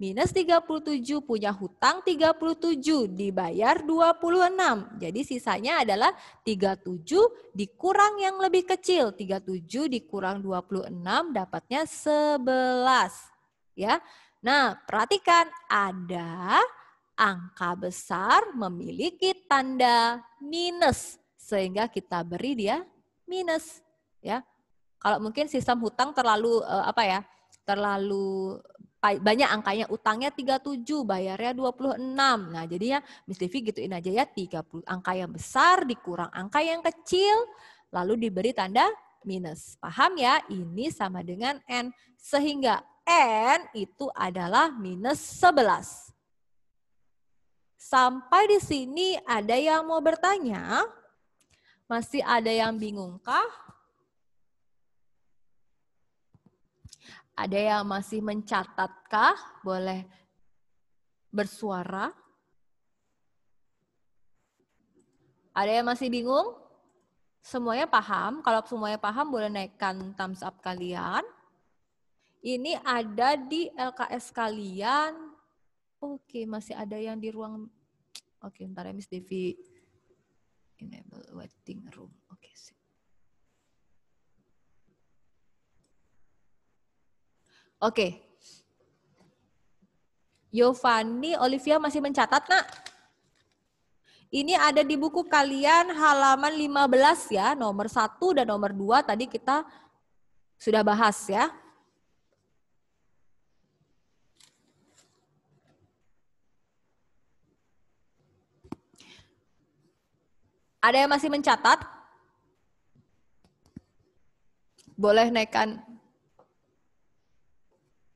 Minus 37 punya hutang 37 dibayar 26. Jadi sisanya adalah 37 dikurang yang lebih kecil. 37 dikurang 26 dapatnya 11. Ya. Nah, perhatikan ada angka besar memiliki tanda minus sehingga kita beri dia minus ya. Kalau mungkin sistem hutang terlalu eh, apa ya? terlalu banyak angkanya utangnya 37 bayarnya 26 nah jadinya Miss Devi gituin aja ya 30 angka yang besar dikurang angka yang kecil lalu diberi tanda minus paham ya ini sama dengan N sehingga N itu adalah minus 11 sampai di sini ada yang mau bertanya masih ada yang bingungkah Ada yang masih mencatatkah? Boleh bersuara. Ada yang masih bingung? Semuanya paham? Kalau semuanya paham boleh naikkan thumbs up kalian. Ini ada di LKS kalian. Oke, masih ada yang di ruang. Oke, ntar ya Miss Devi. Enable waiting room. Oke, sip. Oke. Okay. Yovani, Olivia masih mencatat, nak? Ini ada di buku kalian halaman 15 ya, nomor 1 dan nomor 2 tadi kita sudah bahas ya. Ada yang masih mencatat? Boleh naikkan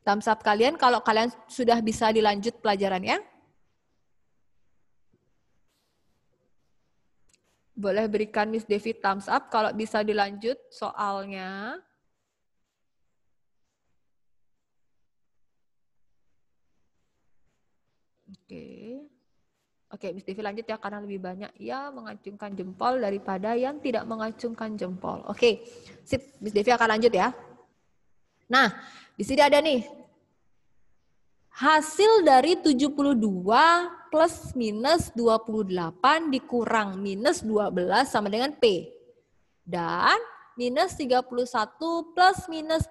thumbs up kalian kalau kalian sudah bisa dilanjut pelajarannya. Boleh berikan Miss Devi thumbs up kalau bisa dilanjut soalnya. Oke. Oke, Miss Devi lanjut ya karena lebih banyak ya mengacungkan jempol daripada yang tidak mengacungkan jempol. Oke. Sip, Miss Devi akan lanjut ya. Nah, di sini ada nih. Hasil dari 72 plus minus 28 dikurang minus 12 sama dengan P. Dan minus 31 plus minus 65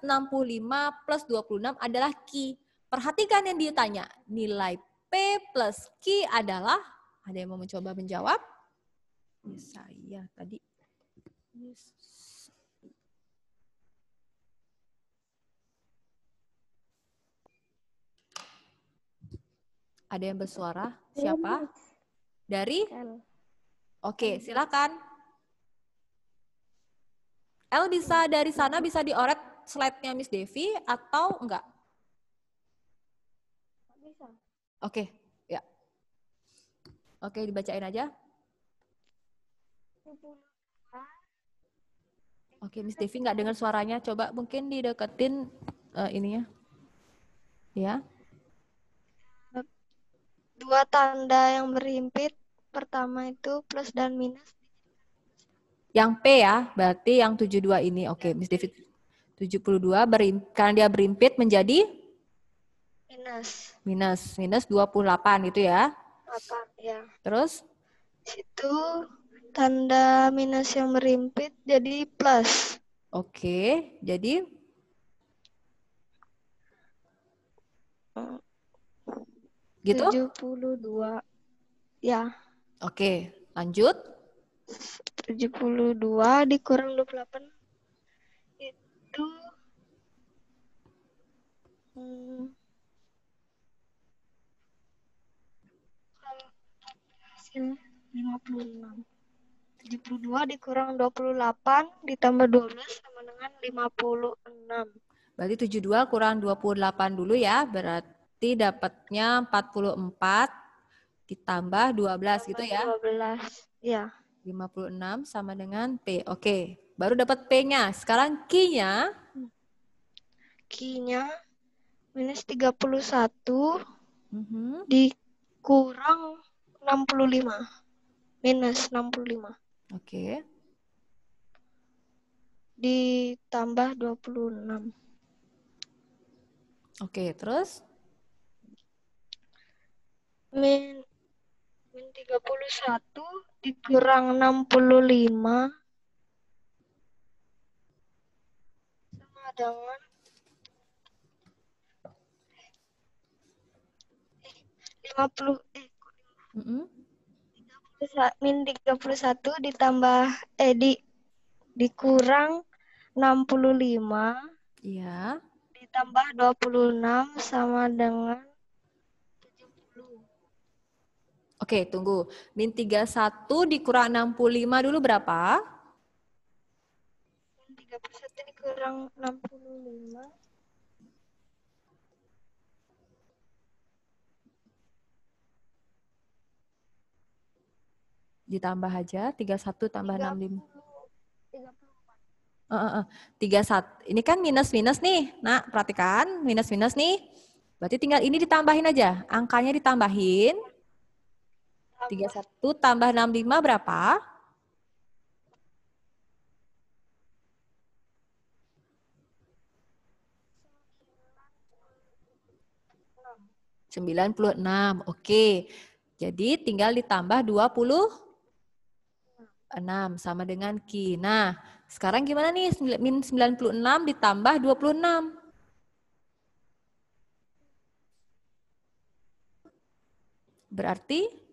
plus 26 adalah Q. Perhatikan yang ditanya. Nilai P plus Q adalah, ada yang mau mencoba menjawab? Saya tadi. Ada yang bersuara? Siapa? Dari? Oke, okay, silakan. L bisa dari sana bisa dioret slide-nya Miss Devi atau enggak? Bisa. Oke, okay, ya. Oke, okay, dibacain aja. Oke, Miss Devi nggak dengar suaranya. Coba mungkin dideketin uh, ininya. Ya. Dua tanda yang berhimpit, pertama itu plus dan minus. Yang P ya, berarti yang 72 ini. Oke, okay, Miss David. 72 berim, karena dia berimpit menjadi minus. Minus, minus 28 itu ya. 8, ya. Terus? Itu tanda minus yang berimpit jadi plus. Oke, okay, jadi hmm gitu? 72. Ya. Oke, lanjut. 72 dikurang 28 itu hmm, tujuh puluh dua dikurang dua puluh delapan ditambah dua belas sama dengan lima puluh enam Berarti tujuh dua kurang dua puluh delapan dulu ya. Berat Berarti dapatnya 44 ditambah 12 gitu ya? 12, ya. 56 sama dengan P. Oke, baru dapat P-nya. Sekarang Q-nya? Q-nya minus 31 mm -hmm. dikurang 65. Minus 65. Oke. Ditambah 26. Oke, terus? min min 31 dikurang 65 sama dengan eh, lima puluh eh min 31 ditambah eh di dikurang 65 ya ditambah 26 sama dengan Oke, okay, tunggu. Min 31 dikurang 65 dulu berapa? Min 31 dikurang 65. ditambah aja 31 tambah 65. 34. 31. Ini kan minus-minus nih. nak. perhatikan minus-minus nih. Berarti tinggal ini ditambahin aja. Angkanya ditambahin. 31 tambah 65 berapa? 96. Oke. Okay. Jadi tinggal ditambah 26 sama dengan Ki. Nah, sekarang gimana nih min 96 ditambah 26? Berarti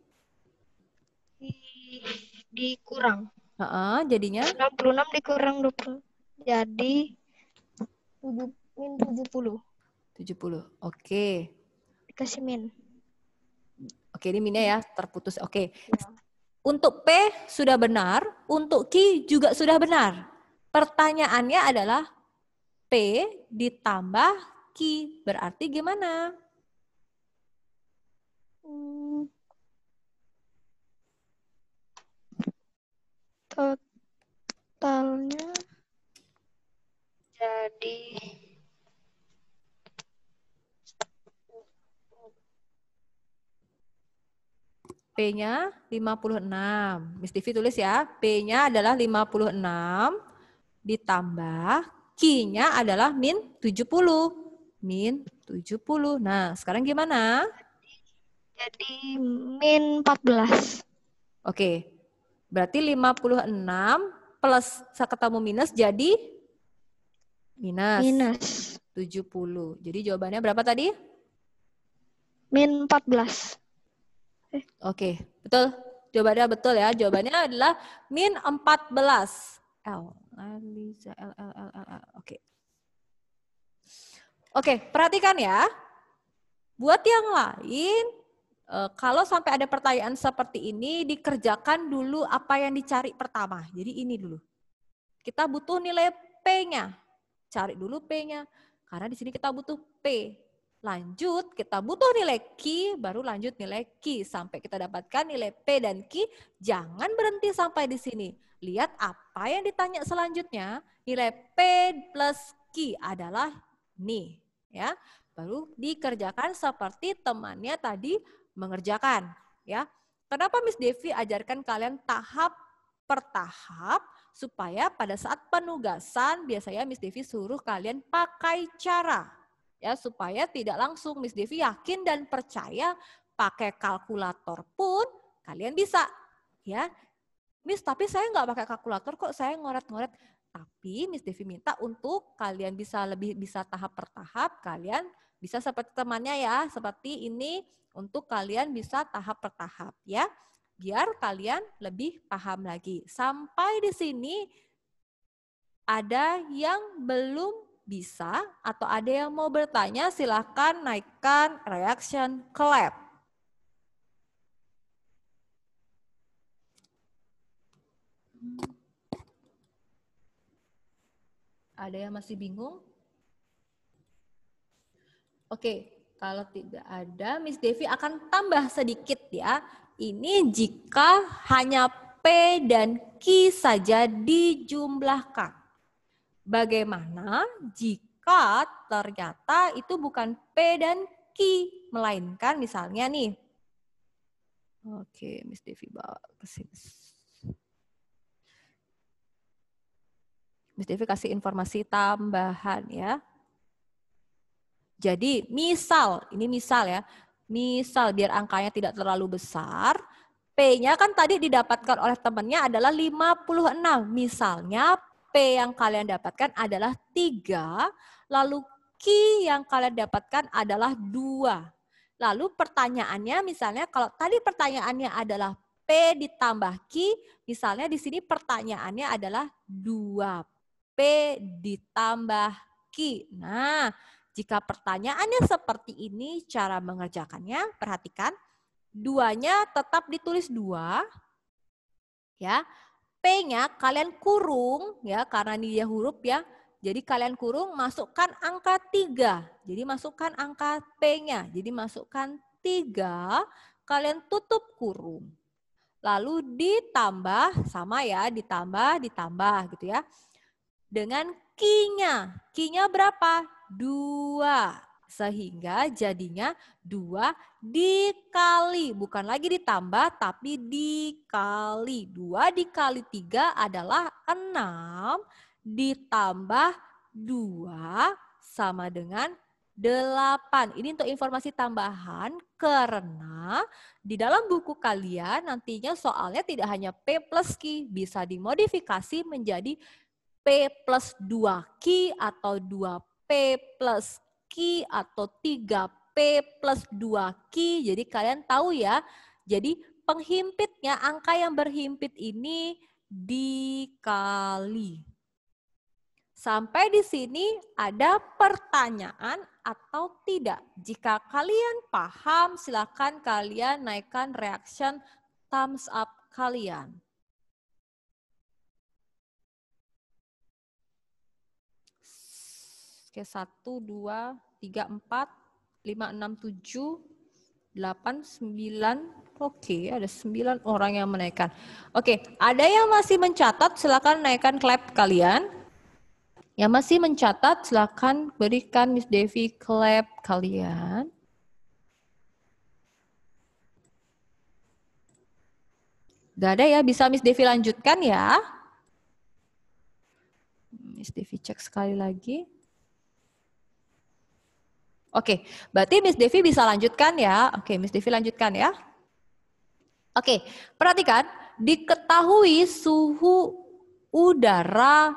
dikurang. Uh-uh, jadinya? 66 dikurang 20. Jadi 7, min 70. 70, oke. Okay. Dikasih min. Oke, okay, ini minnya ya terputus. Oke. Okay. Ya. Untuk P sudah benar, untuk Q juga sudah benar. Pertanyaannya adalah P ditambah Q berarti gimana? Hmm. totalnya jadi P-nya 56. Miss Tivi tulis ya, P-nya adalah 56 ditambah Q-nya adalah min 70. Min 70. Nah, sekarang gimana? Jadi min 14. Oke, Berarti 56 plus ketemu minus jadi minus. Minus. 70. Jadi jawabannya berapa tadi? Min 14. Eh. Oke, betul. Jawabannya betul ya. Jawabannya adalah min 14. L. L L L L. L. Oke. Oke, perhatikan ya. Buat yang lain Eh, kalau sampai ada pertanyaan seperti ini, dikerjakan dulu apa yang dicari pertama. Jadi ini dulu. Kita butuh nilai P-nya. Cari dulu P-nya. Karena di sini kita butuh P. Lanjut, kita butuh nilai Q, baru lanjut nilai Q. Sampai kita dapatkan nilai P dan Q, jangan berhenti sampai di sini. Lihat apa yang ditanya selanjutnya. Nilai P plus Q adalah nih. ya. Baru dikerjakan seperti temannya tadi mengerjakan, ya. Kenapa Miss Devi ajarkan kalian tahap per tahap supaya pada saat penugasan biasanya Miss Devi suruh kalian pakai cara ya supaya tidak langsung Miss Devi yakin dan percaya pakai kalkulator pun kalian bisa ya Miss tapi saya nggak pakai kalkulator kok saya ngoret-ngoret tapi Miss Devi minta untuk kalian bisa lebih bisa tahap per tahap kalian bisa seperti temannya ya, seperti ini untuk kalian bisa tahap per tahap ya. Biar kalian lebih paham lagi. Sampai di sini ada yang belum bisa atau ada yang mau bertanya silahkan naikkan reaction clap. Ada yang masih bingung? Oke, kalau tidak ada, Miss Devi akan tambah sedikit ya. Ini jika hanya P dan Q saja dijumlahkan. Bagaimana jika ternyata itu bukan P dan Q, melainkan misalnya nih. Oke, Miss Devi bawa ke sini. Miss Devi kasih informasi tambahan ya. Jadi misal, ini misal ya, misal biar angkanya tidak terlalu besar, P-nya kan tadi didapatkan oleh temannya adalah 56. Misalnya P yang kalian dapatkan adalah 3, lalu Q yang kalian dapatkan adalah 2. Lalu pertanyaannya misalnya kalau tadi pertanyaannya adalah P ditambah Q, misalnya di sini pertanyaannya adalah 2P ditambah Q. Nah, jika pertanyaannya seperti ini, cara mengerjakannya, perhatikan, duanya tetap ditulis dua, ya. P-nya kalian kurung, ya, karena ini dia huruf ya. Jadi kalian kurung, masukkan angka tiga. Jadi masukkan angka P-nya. Jadi masukkan tiga, kalian tutup kurung. Lalu ditambah, sama ya, ditambah, ditambah gitu ya. Dengan Q-nya. Q-nya berapa? dua sehingga jadinya dua dikali bukan lagi ditambah tapi dikali dua dikali tiga adalah enam ditambah dua sama dengan delapan ini untuk informasi tambahan karena di dalam buku kalian nantinya soalnya tidak hanya P plus Q bisa dimodifikasi menjadi P plus 2Q atau 2 P plus Q atau 3P plus 2Q. Jadi kalian tahu ya, jadi penghimpitnya angka yang berhimpit ini dikali. Sampai di sini ada pertanyaan atau tidak. Jika kalian paham, silakan kalian naikkan reaction thumbs up kalian. Oke, 1, 2, 3, 4, 5, 6, 7, 8, 9. Oke, ada 9 orang yang menaikkan. Oke, ada yang masih mencatat, silakan naikkan clap kalian. Yang masih mencatat, silakan berikan Miss Devi clap kalian. Gak ada ya, bisa Miss Devi lanjutkan ya. Miss Devi cek sekali lagi. Oke, berarti Miss Devi bisa lanjutkan ya. Oke, Miss Devi lanjutkan ya. Oke, perhatikan diketahui suhu udara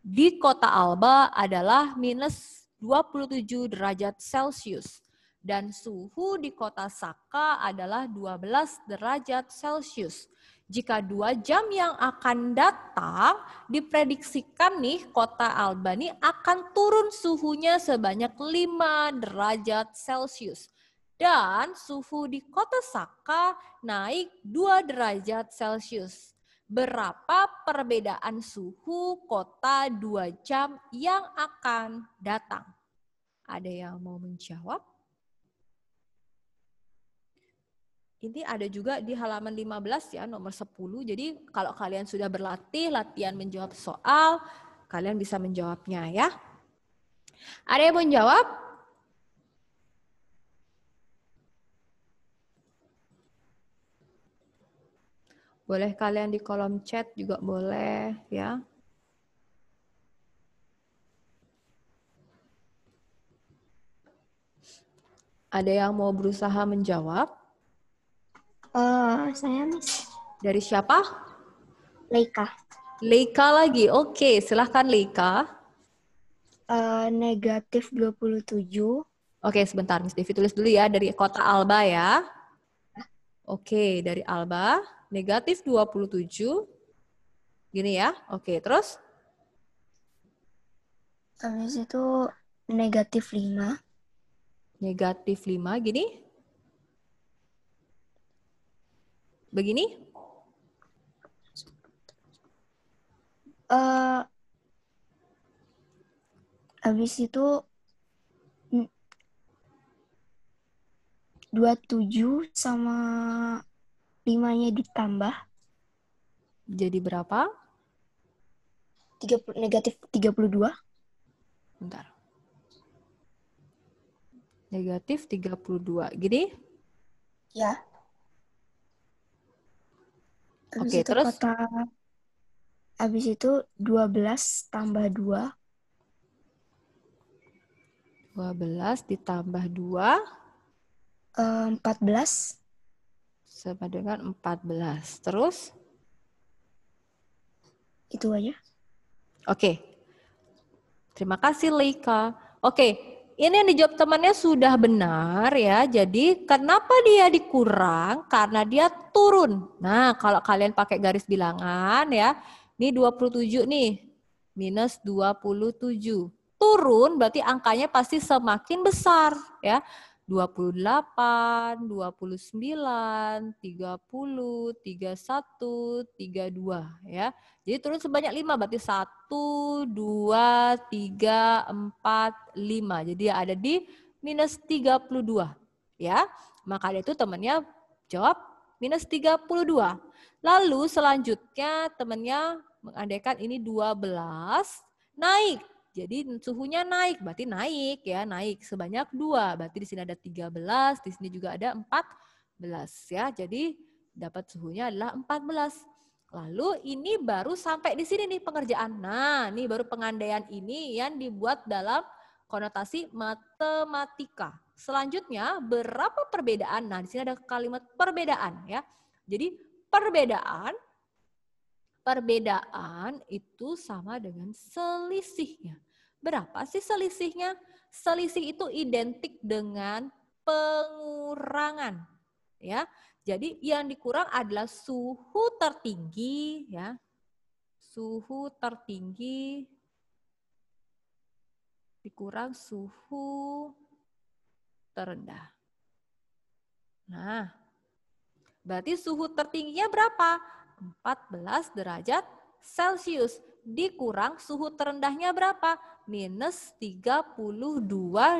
di kota Alba adalah minus 27 derajat Celcius dan suhu di kota Saka adalah 12 derajat Celcius. Jika dua jam yang akan datang, diprediksikan nih kota Albany akan turun suhunya sebanyak 5 derajat Celcius. Dan suhu di kota Saka naik 2 derajat Celcius. Berapa perbedaan suhu kota 2 jam yang akan datang? Ada yang mau menjawab? ini ada juga di halaman 15 ya nomor 10. Jadi kalau kalian sudah berlatih latihan menjawab soal, kalian bisa menjawabnya ya. Ada yang menjawab? Boleh kalian di kolom chat juga boleh ya. Ada yang mau berusaha menjawab? Eh, saya Miss. Dari siapa? Leika. Leika lagi. Oke, okay, silahkan Leika. Uh, negatif 27. Oke, okay, sebentar. Miss Devi tulis dulu ya. Dari kota Alba ya. Oke, okay, dari Alba. Negatif 27. Gini ya. Oke, okay, terus? Habis eh, itu negatif 5. Negatif 5, gini? begini? Uh, eh, habis itu tujuh sama limanya ditambah. Jadi berapa? 30, negatif dua. Bentar. Negatif tiga puluh dua. Gini? Ya. Habis okay, itu terus? kota habis itu 12 tambah 2 12 ditambah 2 14 eh, sama dengan 14. Terus? Itu aja. Oke. Okay. Terima kasih Leika. Oke, okay ini yang dijawab temannya sudah benar ya. Jadi kenapa dia dikurang? Karena dia turun. Nah, kalau kalian pakai garis bilangan ya, ini 27 nih, minus 27. Turun berarti angkanya pasti semakin besar ya. 28, 29, 30, 31, 32 ya. Jadi turun sebanyak 5 berarti 1 2 3 4 5. Jadi ada di minus 32 ya. Maka ada itu temannya jawab minus 32. Lalu selanjutnya temannya mengandaikan ini 12 naik jadi suhunya naik, berarti naik ya, naik sebanyak dua. Berarti di sini ada 13, di sini juga ada 14 ya. Jadi dapat suhunya adalah 14. Lalu ini baru sampai di sini nih pengerjaan. Nah, ini baru pengandaian ini yang dibuat dalam konotasi matematika. Selanjutnya, berapa perbedaan? Nah, di sini ada kalimat perbedaan ya. Jadi perbedaan perbedaan itu sama dengan selisihnya. Berapa sih selisihnya? Selisih itu identik dengan pengurangan, ya. Jadi yang dikurang adalah suhu tertinggi, ya. Suhu tertinggi dikurang suhu terendah. Nah, berarti suhu tertingginya berapa? 14 derajat Celcius. Dikurang suhu terendahnya berapa? minus 32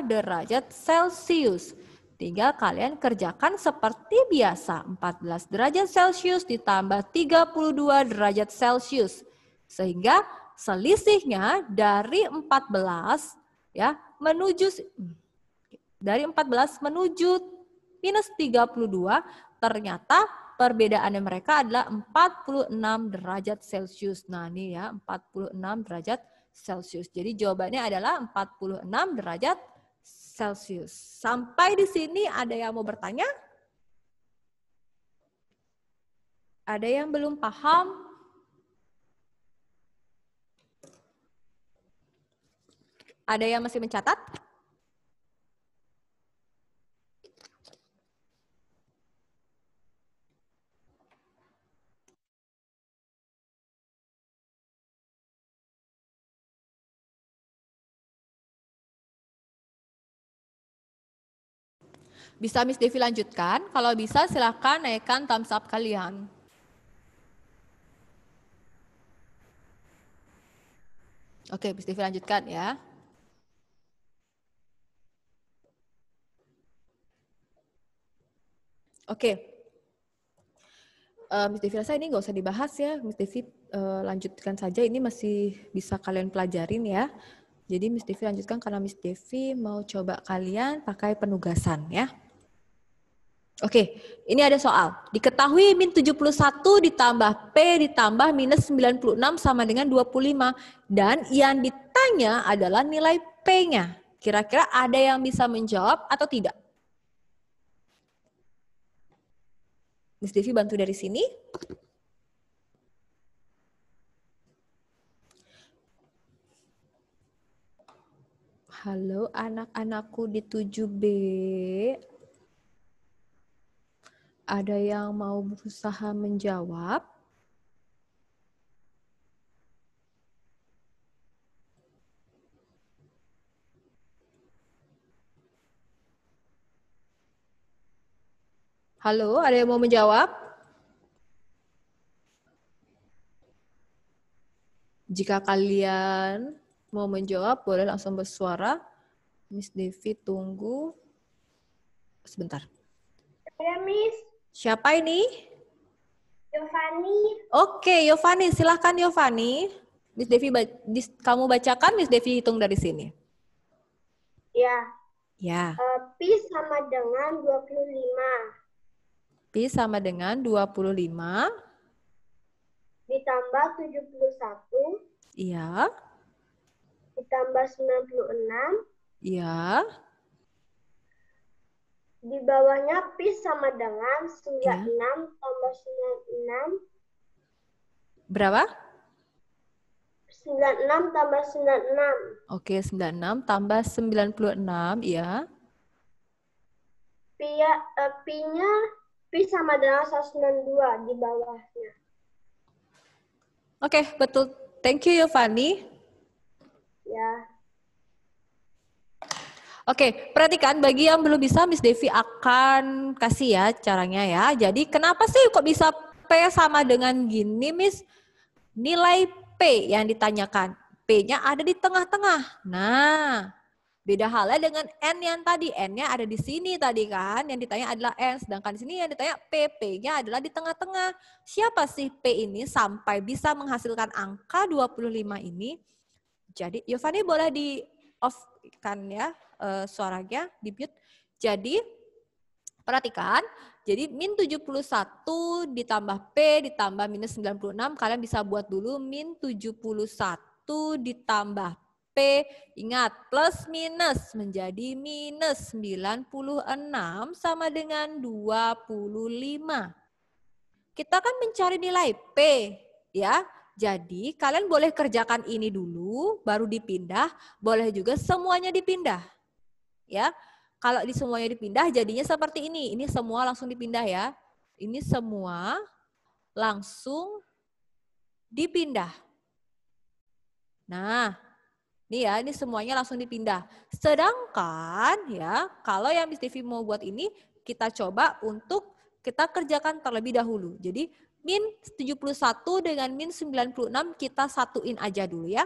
derajat Celcius. Tinggal kalian kerjakan seperti biasa, 14 derajat Celcius ditambah 32 derajat Celcius. Sehingga selisihnya dari 14 ya menuju hmm, dari 14 menuju minus 32 ternyata perbedaannya mereka adalah 46 derajat Celcius. Nah, ini ya 46 derajat Celsius. Celcius. Jadi jawabannya adalah 46 derajat Celcius. Sampai di sini ada yang mau bertanya? Ada yang belum paham? Ada yang masih mencatat? Bisa Miss Devi lanjutkan? Kalau bisa silahkan naikkan thumbs up kalian. Oke, Miss Devi lanjutkan ya. Oke. Uh, Miss Devi rasa ini nggak usah dibahas ya. Miss Devi uh, lanjutkan saja. Ini masih bisa kalian pelajarin ya. Jadi Miss Devi lanjutkan karena Miss Devi mau coba kalian pakai penugasan ya. Oke, ini ada soal. Diketahui min 71 ditambah P ditambah minus 96 sama dengan 25. Dan yang ditanya adalah nilai P-nya. Kira-kira ada yang bisa menjawab atau tidak? Miss Devi bantu dari sini. Halo anak-anakku di 7B, ada yang mau berusaha menjawab? Halo, ada yang mau menjawab? Jika kalian mau menjawab, boleh langsung bersuara. Miss Devi tunggu sebentar. Ya, Miss. Siapa ini? Yovani. Oke, Yovani. Silahkan Yovani. Miss Devi, kamu bacakan, Miss Devi hitung dari sini. Ya. Ya. Uh, eh, pi sama dengan 25. Pi sama dengan 25. Ditambah 71. Iya. Ditambah 96. Iya. Di bawahnya pi sama dengan 96 ya. tambah tambah 96. Berapa? enam tambah sembilan enam Oke, sembilan enam tambah 96, iya. ya. Pi-nya, uh, eh, pi-nya, pi sama dengan 192 di bawahnya. Oke, betul. Thank you, Yovani. Ya. Oke, perhatikan bagi yang belum bisa Miss Devi akan kasih ya caranya ya. Jadi kenapa sih kok bisa P sama dengan gini Miss? Nilai P yang ditanyakan. P-nya ada di tengah-tengah. Nah, beda halnya dengan N yang tadi. N-nya ada di sini tadi kan. Yang ditanya adalah N. Sedangkan di sini yang ditanya P. P-nya adalah di tengah-tengah. Siapa sih P ini sampai bisa menghasilkan angka 25 ini? Jadi Yovani boleh di off kan ya Eh, suaranya di mute. Jadi perhatikan, jadi min 71 ditambah P ditambah minus 96, kalian bisa buat dulu min 71 ditambah P, ingat plus minus menjadi minus 96 sama dengan 25. Kita kan mencari nilai P ya, jadi kalian boleh kerjakan ini dulu, baru dipindah, boleh juga semuanya dipindah ya. Kalau di semuanya dipindah jadinya seperti ini. Ini semua langsung dipindah ya. Ini semua langsung dipindah. Nah, ini ya, ini semuanya langsung dipindah. Sedangkan ya, kalau yang Miss Devi mau buat ini, kita coba untuk kita kerjakan terlebih dahulu. Jadi min 71 dengan min 96 kita satuin aja dulu ya.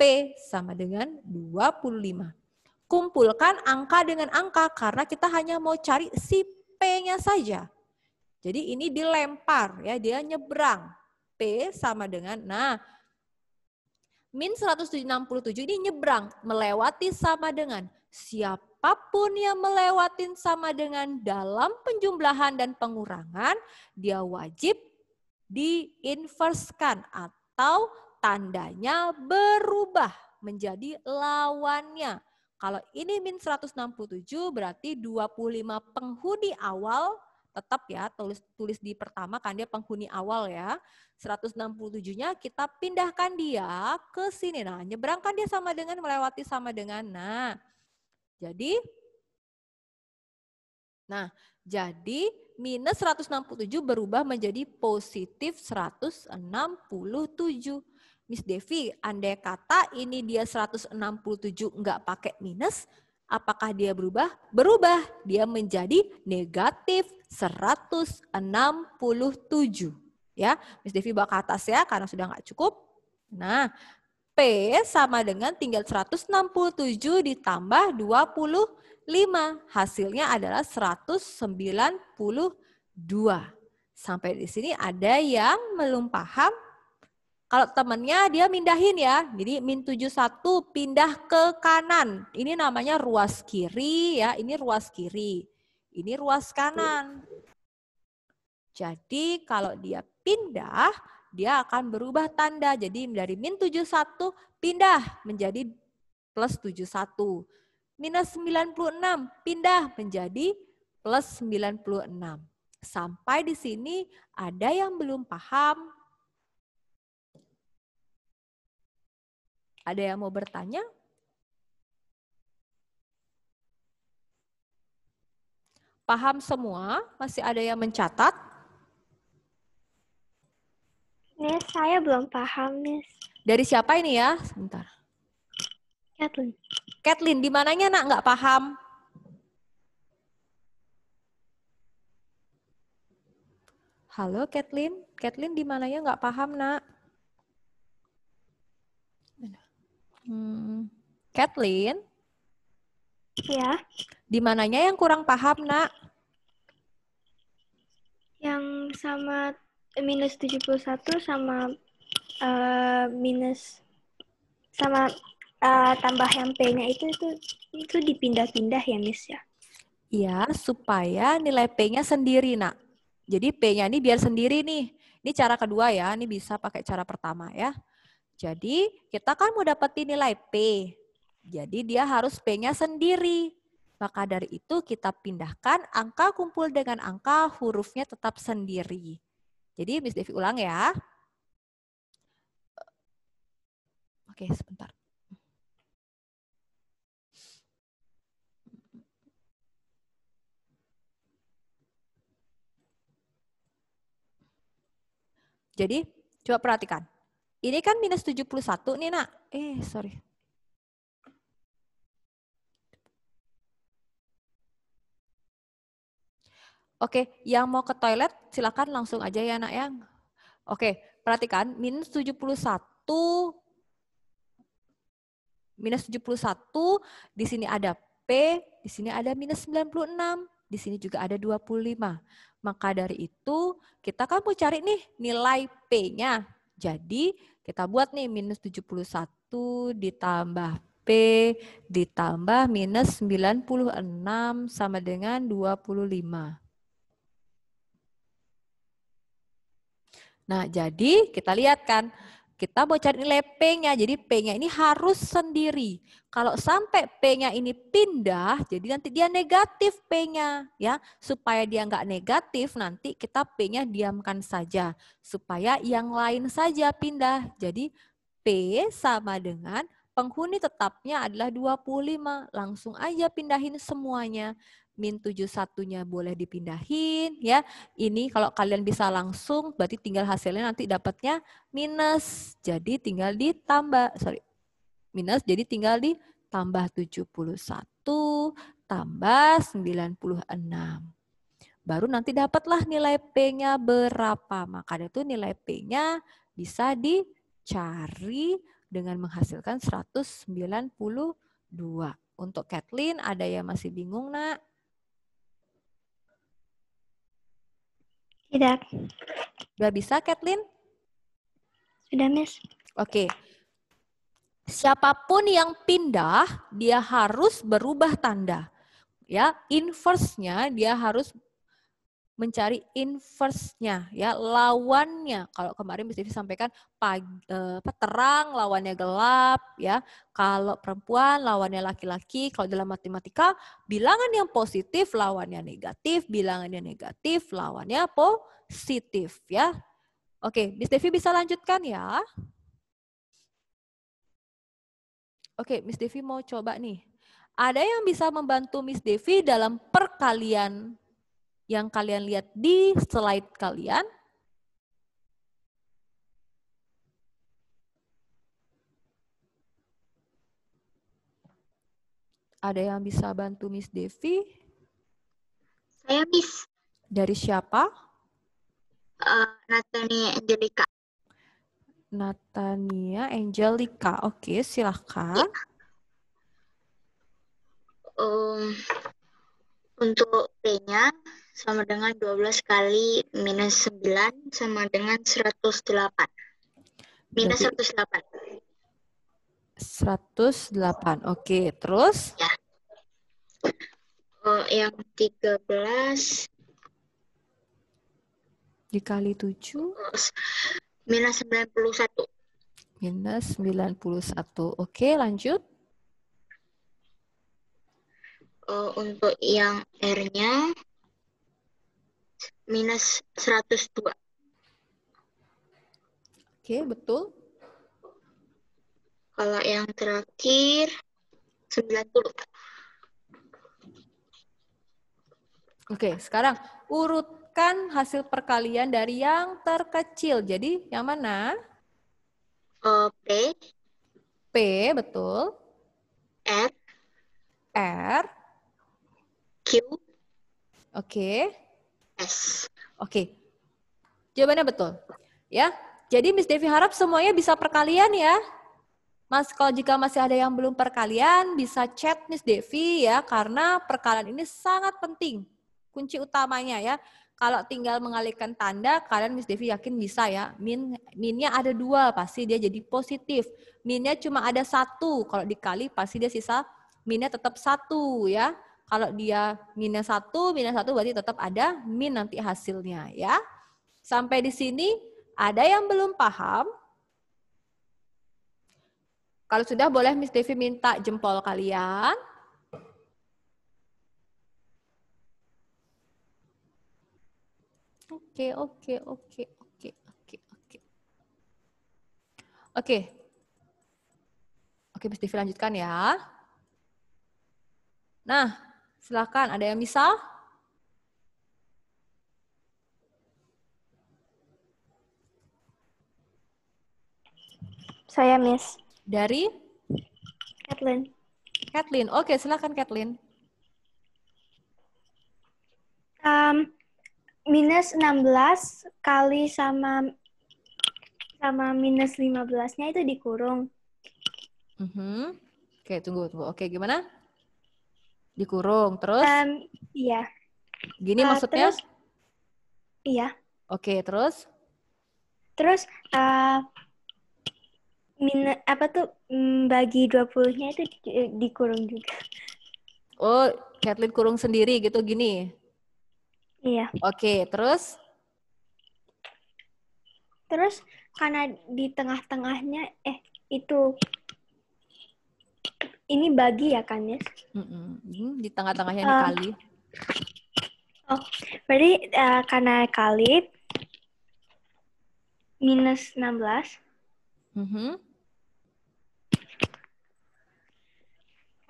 P sama dengan 25. Kumpulkan angka dengan angka karena kita hanya mau cari si P-nya saja. Jadi ini dilempar ya, dia nyebrang. P sama dengan, nah min 167 ini nyebrang, melewati sama dengan. Siapapun yang melewatin sama dengan dalam penjumlahan dan pengurangan, dia wajib diinverskan atau tandanya berubah menjadi lawannya. Kalau ini min 167 berarti 25 penghuni awal tetap ya tulis tulis di pertama kan dia penghuni awal ya. 167-nya kita pindahkan dia ke sini. Nah, nyebrangkan dia sama dengan melewati sama dengan. Nah, jadi Nah, jadi minus 167 berubah menjadi positif 167. Miss Devi, andai kata ini dia 167 nggak pakai minus, apakah dia berubah? Berubah, dia menjadi negatif 167. Ya, Miss Devi bawa ke atas ya karena sudah nggak cukup. Nah, P sama dengan tinggal 167 ditambah 25. Hasilnya adalah 192. Sampai di sini ada yang belum paham kalau temannya dia mindahin ya. Jadi min 71 pindah ke kanan. Ini namanya ruas kiri ya. Ini ruas kiri. Ini ruas kanan. Jadi kalau dia pindah, dia akan berubah tanda. Jadi dari min 71 pindah menjadi plus 71. Minus 96 pindah menjadi plus 96. Sampai di sini ada yang belum paham? Ada yang mau bertanya? Paham semua? Masih ada yang mencatat? Miss, ya, saya belum paham, Miss. Dari siapa ini ya? Sebentar. Kathleen. Kathleen, di mananya nak nggak paham? Halo Kathleen, Kathleen di mananya nggak paham nak? Hmm. Kathleen? Ya. Di mananya yang kurang paham, Nak? Yang sama eh, minus 71 sama uh, minus sama uh, tambah yang P-nya itu itu itu dipindah-pindah ya, Miss ya? Iya, supaya nilai P-nya sendiri, Nak. Jadi P-nya ini biar sendiri nih. Ini cara kedua ya, ini bisa pakai cara pertama ya. Jadi kita kan mau dapetin nilai P. Jadi dia harus P-nya sendiri. Maka dari itu kita pindahkan angka kumpul dengan angka hurufnya tetap sendiri. Jadi Miss Devi ulang ya. Oke, sebentar. Jadi, coba perhatikan. Ini kan minus 71 nih, nak. Eh, sorry. Oke, yang mau ke toilet silakan langsung aja ya nak yang. Oke, perhatikan minus 71 minus 71 di sini ada P, di sini ada minus 96, di sini juga ada 25. Maka dari itu kita kan mau cari nih nilai P-nya. Jadi kita buat nih minus 71 ditambah P ditambah minus 96 sama dengan 25. Nah, jadi kita lihat kan kita mau cari nilai P-nya, jadi P-nya ini harus sendiri. Kalau sampai P-nya ini pindah, jadi nanti dia negatif P-nya. ya Supaya dia nggak negatif, nanti kita P-nya diamkan saja. Supaya yang lain saja pindah. Jadi P sama dengan penghuni tetapnya adalah 25. Langsung aja pindahin semuanya min tujuh satunya boleh dipindahin ya. Ini kalau kalian bisa langsung berarti tinggal hasilnya nanti dapatnya minus. Jadi tinggal ditambah sorry minus jadi tinggal ditambah tujuh puluh satu tambah sembilan puluh enam Baru nanti dapatlah nilai P-nya berapa. Maka itu nilai P-nya bisa dicari dengan menghasilkan seratus sembilan puluh dua untuk Kathleen ada yang masih bingung nak? Tidak. Sudah bisa, Kathleen? Sudah, Miss. Oke. Siapapun yang pindah, dia harus berubah tanda. Ya, inverse-nya dia harus mencari inverse-nya ya lawannya kalau kemarin Miss Devi sampaikan pagi, eh, terang lawannya gelap ya kalau perempuan lawannya laki-laki kalau dalam matematika bilangan yang positif lawannya negatif bilangan yang negatif lawannya positif ya oke Miss Devi bisa lanjutkan ya oke Miss Devi mau coba nih ada yang bisa membantu Miss Devi dalam perkalian yang kalian lihat di slide kalian. Ada yang bisa bantu Miss Devi? Saya Miss. Dari siapa? Uh, Natania Angelica. Natania Angelica. Oke, silahkan. Ya. Um, untuk p nya sama dengan 12 kali minus 9 sama dengan 108. Minus Jadi, 108. 108, oke. Okay. Terus? Ya. Oh, yang 13 dikali 7 minus 91. Minus 91. Oke, okay, lanjut. Uh, untuk yang R-nya minus 102. Oke, betul. Kalau yang terakhir, 90. Oke, sekarang urutkan hasil perkalian dari yang terkecil. Jadi, yang mana? O, oh, P. P, betul. R. R. Q. Oke. Yes. Oke. Okay. Jawabannya betul. Ya. Jadi Miss Devi harap semuanya bisa perkalian ya. Mas, kalau jika masih ada yang belum perkalian, bisa chat Miss Devi ya, karena perkalian ini sangat penting. Kunci utamanya ya. Kalau tinggal mengalihkan tanda, kalian Miss Devi yakin bisa ya. Min, minnya ada dua, pasti dia jadi positif. Minnya cuma ada satu, kalau dikali pasti dia sisa minnya tetap satu ya. Kalau dia minus satu, minus satu berarti tetap ada min nanti hasilnya ya. Sampai di sini ada yang belum paham? Kalau sudah boleh Miss Devi minta jempol kalian. Oke, oke, oke, oke, oke, oke. Oke. Oke, Miss Devi lanjutkan ya. Nah, Silahkan, ada yang misal? Saya Miss. Dari? Kathleen. Kathleen, oke silahkan Kathleen. Um, minus 16 kali sama sama minus 15-nya itu dikurung. Mm -hmm. Oke, tunggu, tunggu. Oke, gimana? Dikurung. Terus? Um, iya. Gini uh, maksudnya? Terus, iya. Oke, okay, terus? Terus uh, min apa tuh bagi 20-nya itu dikurung juga. Oh, Kathleen kurung sendiri gitu gini. Iya. Oke, okay, terus? Terus karena di tengah-tengahnya eh itu ini bagi ya kan ya? Mm -mm. Di tengah-tengahnya uh, kali. Oh, berarti uh, karena kali minus 16. Mm -hmm.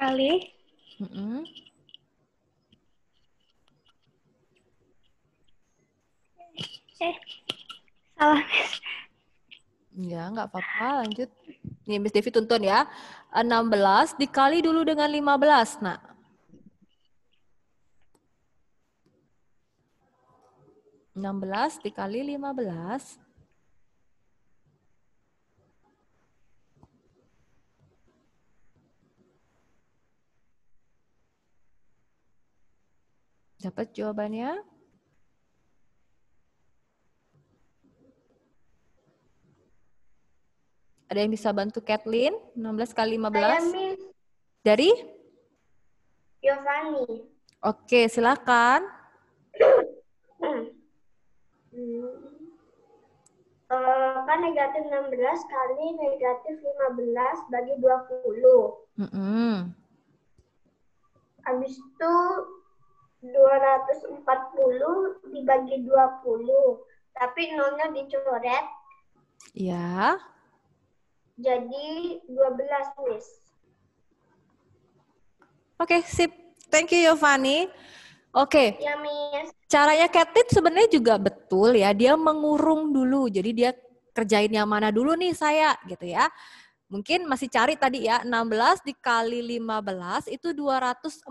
Kali. Mm -hmm. Eh, salah. Ya, nggak apa-apa. Lanjut. Nih, Miss Devi tuntun ya. 16 eh, dikali dulu dengan 15, nak. Enam belas dikali lima belas. Dapat jawabannya? Ada yang bisa bantu Kathleen? 16 kali 15. Saya, Miss. Dari? Yovani. Oke, silakan. Uh, kan negatif 16 kali negatif 15 bagi 20. Mm -hmm. Habis itu 240 dibagi 20. Tapi nolnya dicoret. Ya. Jadi 12 Miss. Oke, okay, sip. Thank you Yovani. Oke. Okay. Ya, Caranya Ketit sebenarnya juga betul ya. Dia mengurung dulu. Jadi dia kerjain yang mana dulu nih saya gitu ya. Mungkin masih cari tadi ya. 16 dikali 15 itu 240.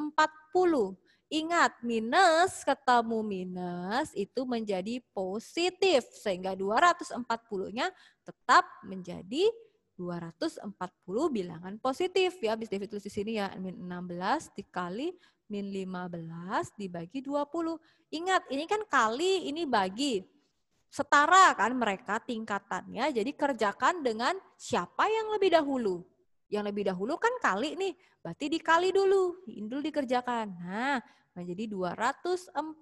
Ingat, minus ketemu minus itu menjadi positif. Sehingga 240-nya tetap menjadi 240 bilangan positif ya David tulis di sini ya min 16 dikali min 15 dibagi 20. Ingat ini kan kali ini bagi setara kan mereka tingkatannya jadi kerjakan dengan siapa yang lebih dahulu. Yang lebih dahulu kan kali nih, berarti dikali dulu, ini dulu dikerjakan. Nah, menjadi nah 240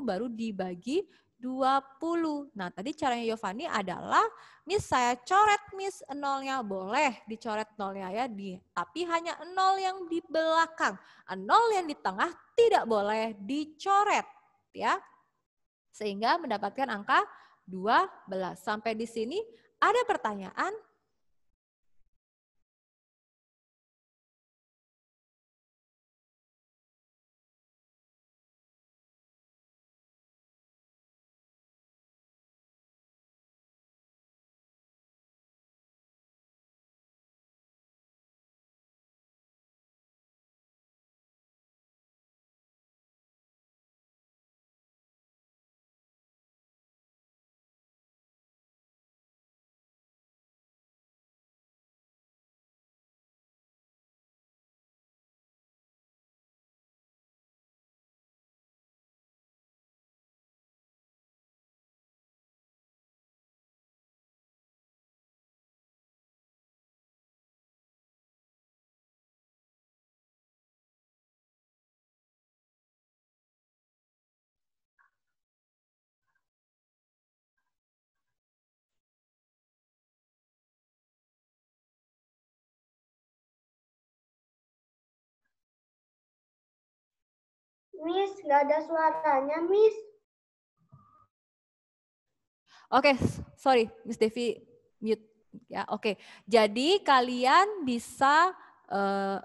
baru dibagi 20. Nah, tadi caranya Yovani adalah Miss saya coret Miss nolnya boleh dicoret nolnya ya, di, tapi hanya nol yang di belakang. Nol yang di tengah tidak boleh dicoret ya. Sehingga mendapatkan angka 12. Sampai di sini ada pertanyaan? Miss, nggak ada suaranya, Miss. Oke, okay, sorry, Miss Devi mute. Ya, oke. Okay. Jadi kalian bisa uh,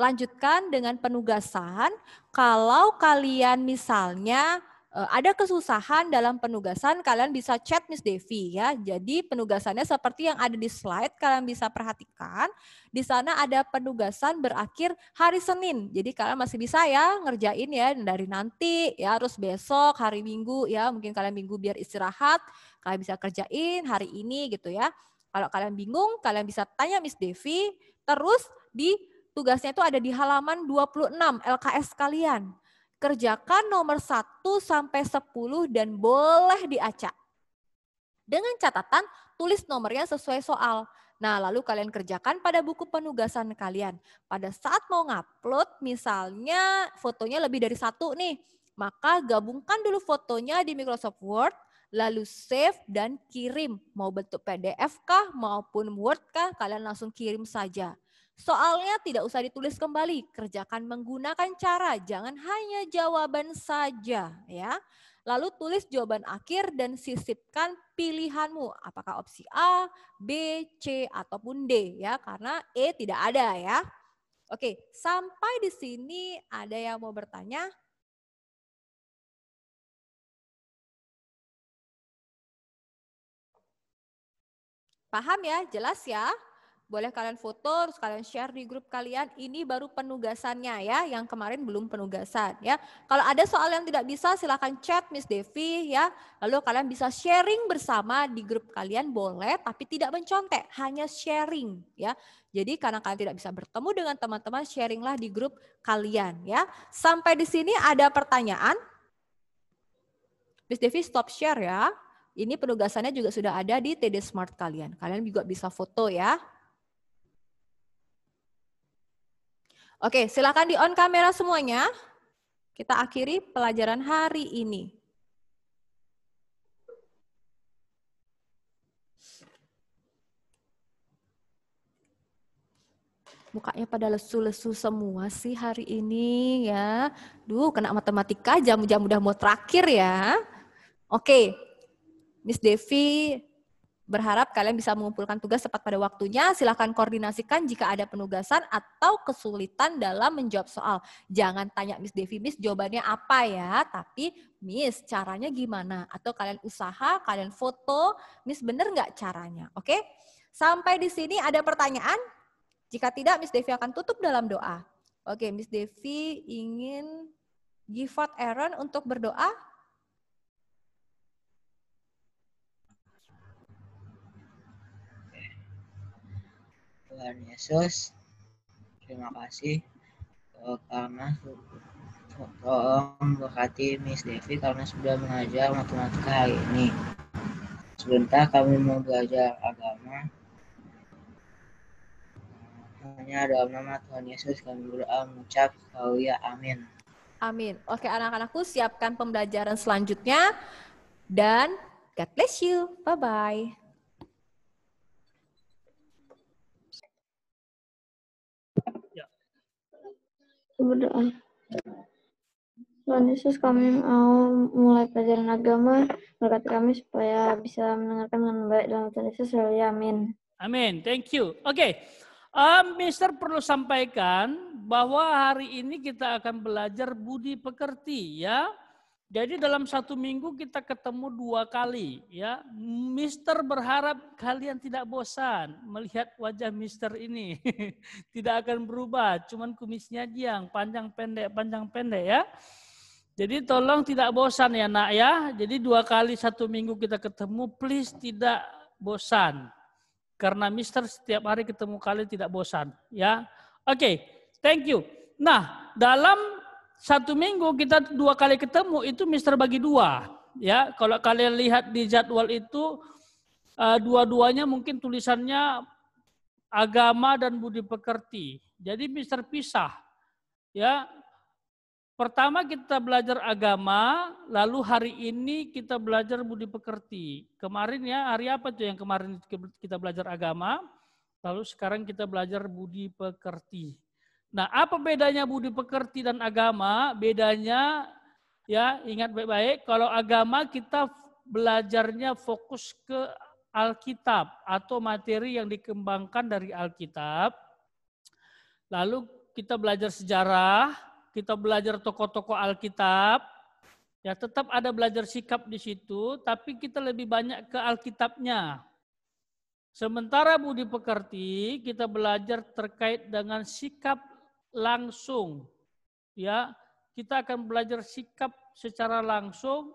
lanjutkan dengan penugasan. Kalau kalian misalnya Eh, ada kesusahan dalam penugasan, kalian bisa chat Miss Devi ya. Jadi penugasannya seperti yang ada di slide, kalian bisa perhatikan. Di sana ada penugasan berakhir hari Senin. Jadi kalian masih bisa ya ngerjain ya dari nanti ya harus besok hari Minggu ya mungkin kalian Minggu biar istirahat, kalian bisa kerjain hari ini gitu ya. Kalau kalian bingung, kalian bisa tanya Miss Devi terus di tugasnya itu ada di halaman 26 LKS kalian Kerjakan nomor 1 sampai 10 dan boleh diacak. Dengan catatan, tulis nomornya sesuai soal. Nah, lalu kalian kerjakan pada buku penugasan kalian. Pada saat mau ngupload, misalnya fotonya lebih dari satu nih, maka gabungkan dulu fotonya di Microsoft Word, lalu save dan kirim. Mau bentuk PDF kah, maupun Word kah, kalian langsung kirim saja. Soalnya tidak usah ditulis kembali, kerjakan menggunakan cara, jangan hanya jawaban saja ya. Lalu tulis jawaban akhir dan sisipkan pilihanmu, apakah opsi A, B, C ataupun D ya, karena E tidak ada ya. Oke, sampai di sini ada yang mau bertanya? Paham ya? Jelas ya? Boleh kalian foto, terus kalian share di grup kalian. Ini baru penugasannya ya, yang kemarin belum penugasan ya. Kalau ada soal yang tidak bisa silahkan chat Miss Devi ya. Lalu kalian bisa sharing bersama di grup kalian boleh, tapi tidak mencontek, hanya sharing ya. Jadi karena kalian tidak bisa bertemu dengan teman-teman, sharinglah di grup kalian ya. Sampai di sini ada pertanyaan? Miss Devi stop share ya. Ini penugasannya juga sudah ada di TD Smart kalian. Kalian juga bisa foto ya. Oke, silakan di on kamera semuanya. Kita akhiri pelajaran hari ini. mukanya pada lesu-lesu semua sih hari ini ya. Duh, kena matematika jam-jam udah mau terakhir ya. Oke, Miss Devi Berharap kalian bisa mengumpulkan tugas tepat pada waktunya. Silahkan koordinasikan jika ada penugasan atau kesulitan dalam menjawab soal. Jangan tanya Miss Devi, Miss jawabannya apa ya? Tapi Miss caranya gimana? Atau kalian usaha, kalian foto, Miss bener nggak caranya? Oke? Sampai di sini ada pertanyaan? Jika tidak, Miss Devi akan tutup dalam doa. Oke, Miss Devi ingin Gifford Aaron untuk berdoa. Tuhan Yesus, terima kasih. Karena tolong berkati Miss Devi karena sudah mengajar matematika hari ini. Sebentar kami mau belajar agama. Hanya dalam nama Tuhan Yesus kami berdoa mengucap ya amin. Amin. Oke anak-anakku siapkan pembelajaran selanjutnya dan God bless you. Bye-bye. berdoa. Tuhan Yesus kami mau mulai pelajaran agama, berkat kami supaya bisa mendengarkan dengan baik dalam Tuhan Yesus, ya, amin. Amin, thank you. Oke, okay. um, Mister perlu sampaikan bahwa hari ini kita akan belajar budi pekerti ya. Jadi dalam satu minggu kita ketemu dua kali ya. Mister berharap kalian tidak bosan melihat wajah Mister ini. tidak akan berubah, cuman kumisnya aja yang panjang pendek, panjang pendek ya. Jadi tolong tidak bosan ya nak ya. Jadi dua kali satu minggu kita ketemu, please tidak bosan. Karena Mister setiap hari ketemu kalian tidak bosan ya. Oke, okay, thank you. Nah, dalam satu minggu kita dua kali ketemu itu Mister bagi dua. Ya, kalau kalian lihat di jadwal itu eh, dua-duanya mungkin tulisannya agama dan budi pekerti. Jadi Mister pisah. Ya, Pertama kita belajar agama, lalu hari ini kita belajar budi pekerti. Kemarin ya, hari apa tuh yang kemarin kita belajar agama, lalu sekarang kita belajar budi pekerti. Nah, apa bedanya budi pekerti dan agama? Bedanya ya, ingat baik-baik, kalau agama kita belajarnya fokus ke Alkitab atau materi yang dikembangkan dari Alkitab. Lalu kita belajar sejarah, kita belajar tokoh-tokoh Alkitab. Ya, tetap ada belajar sikap di situ, tapi kita lebih banyak ke Alkitabnya. Sementara budi pekerti, kita belajar terkait dengan sikap langsung. Ya, kita akan belajar sikap secara langsung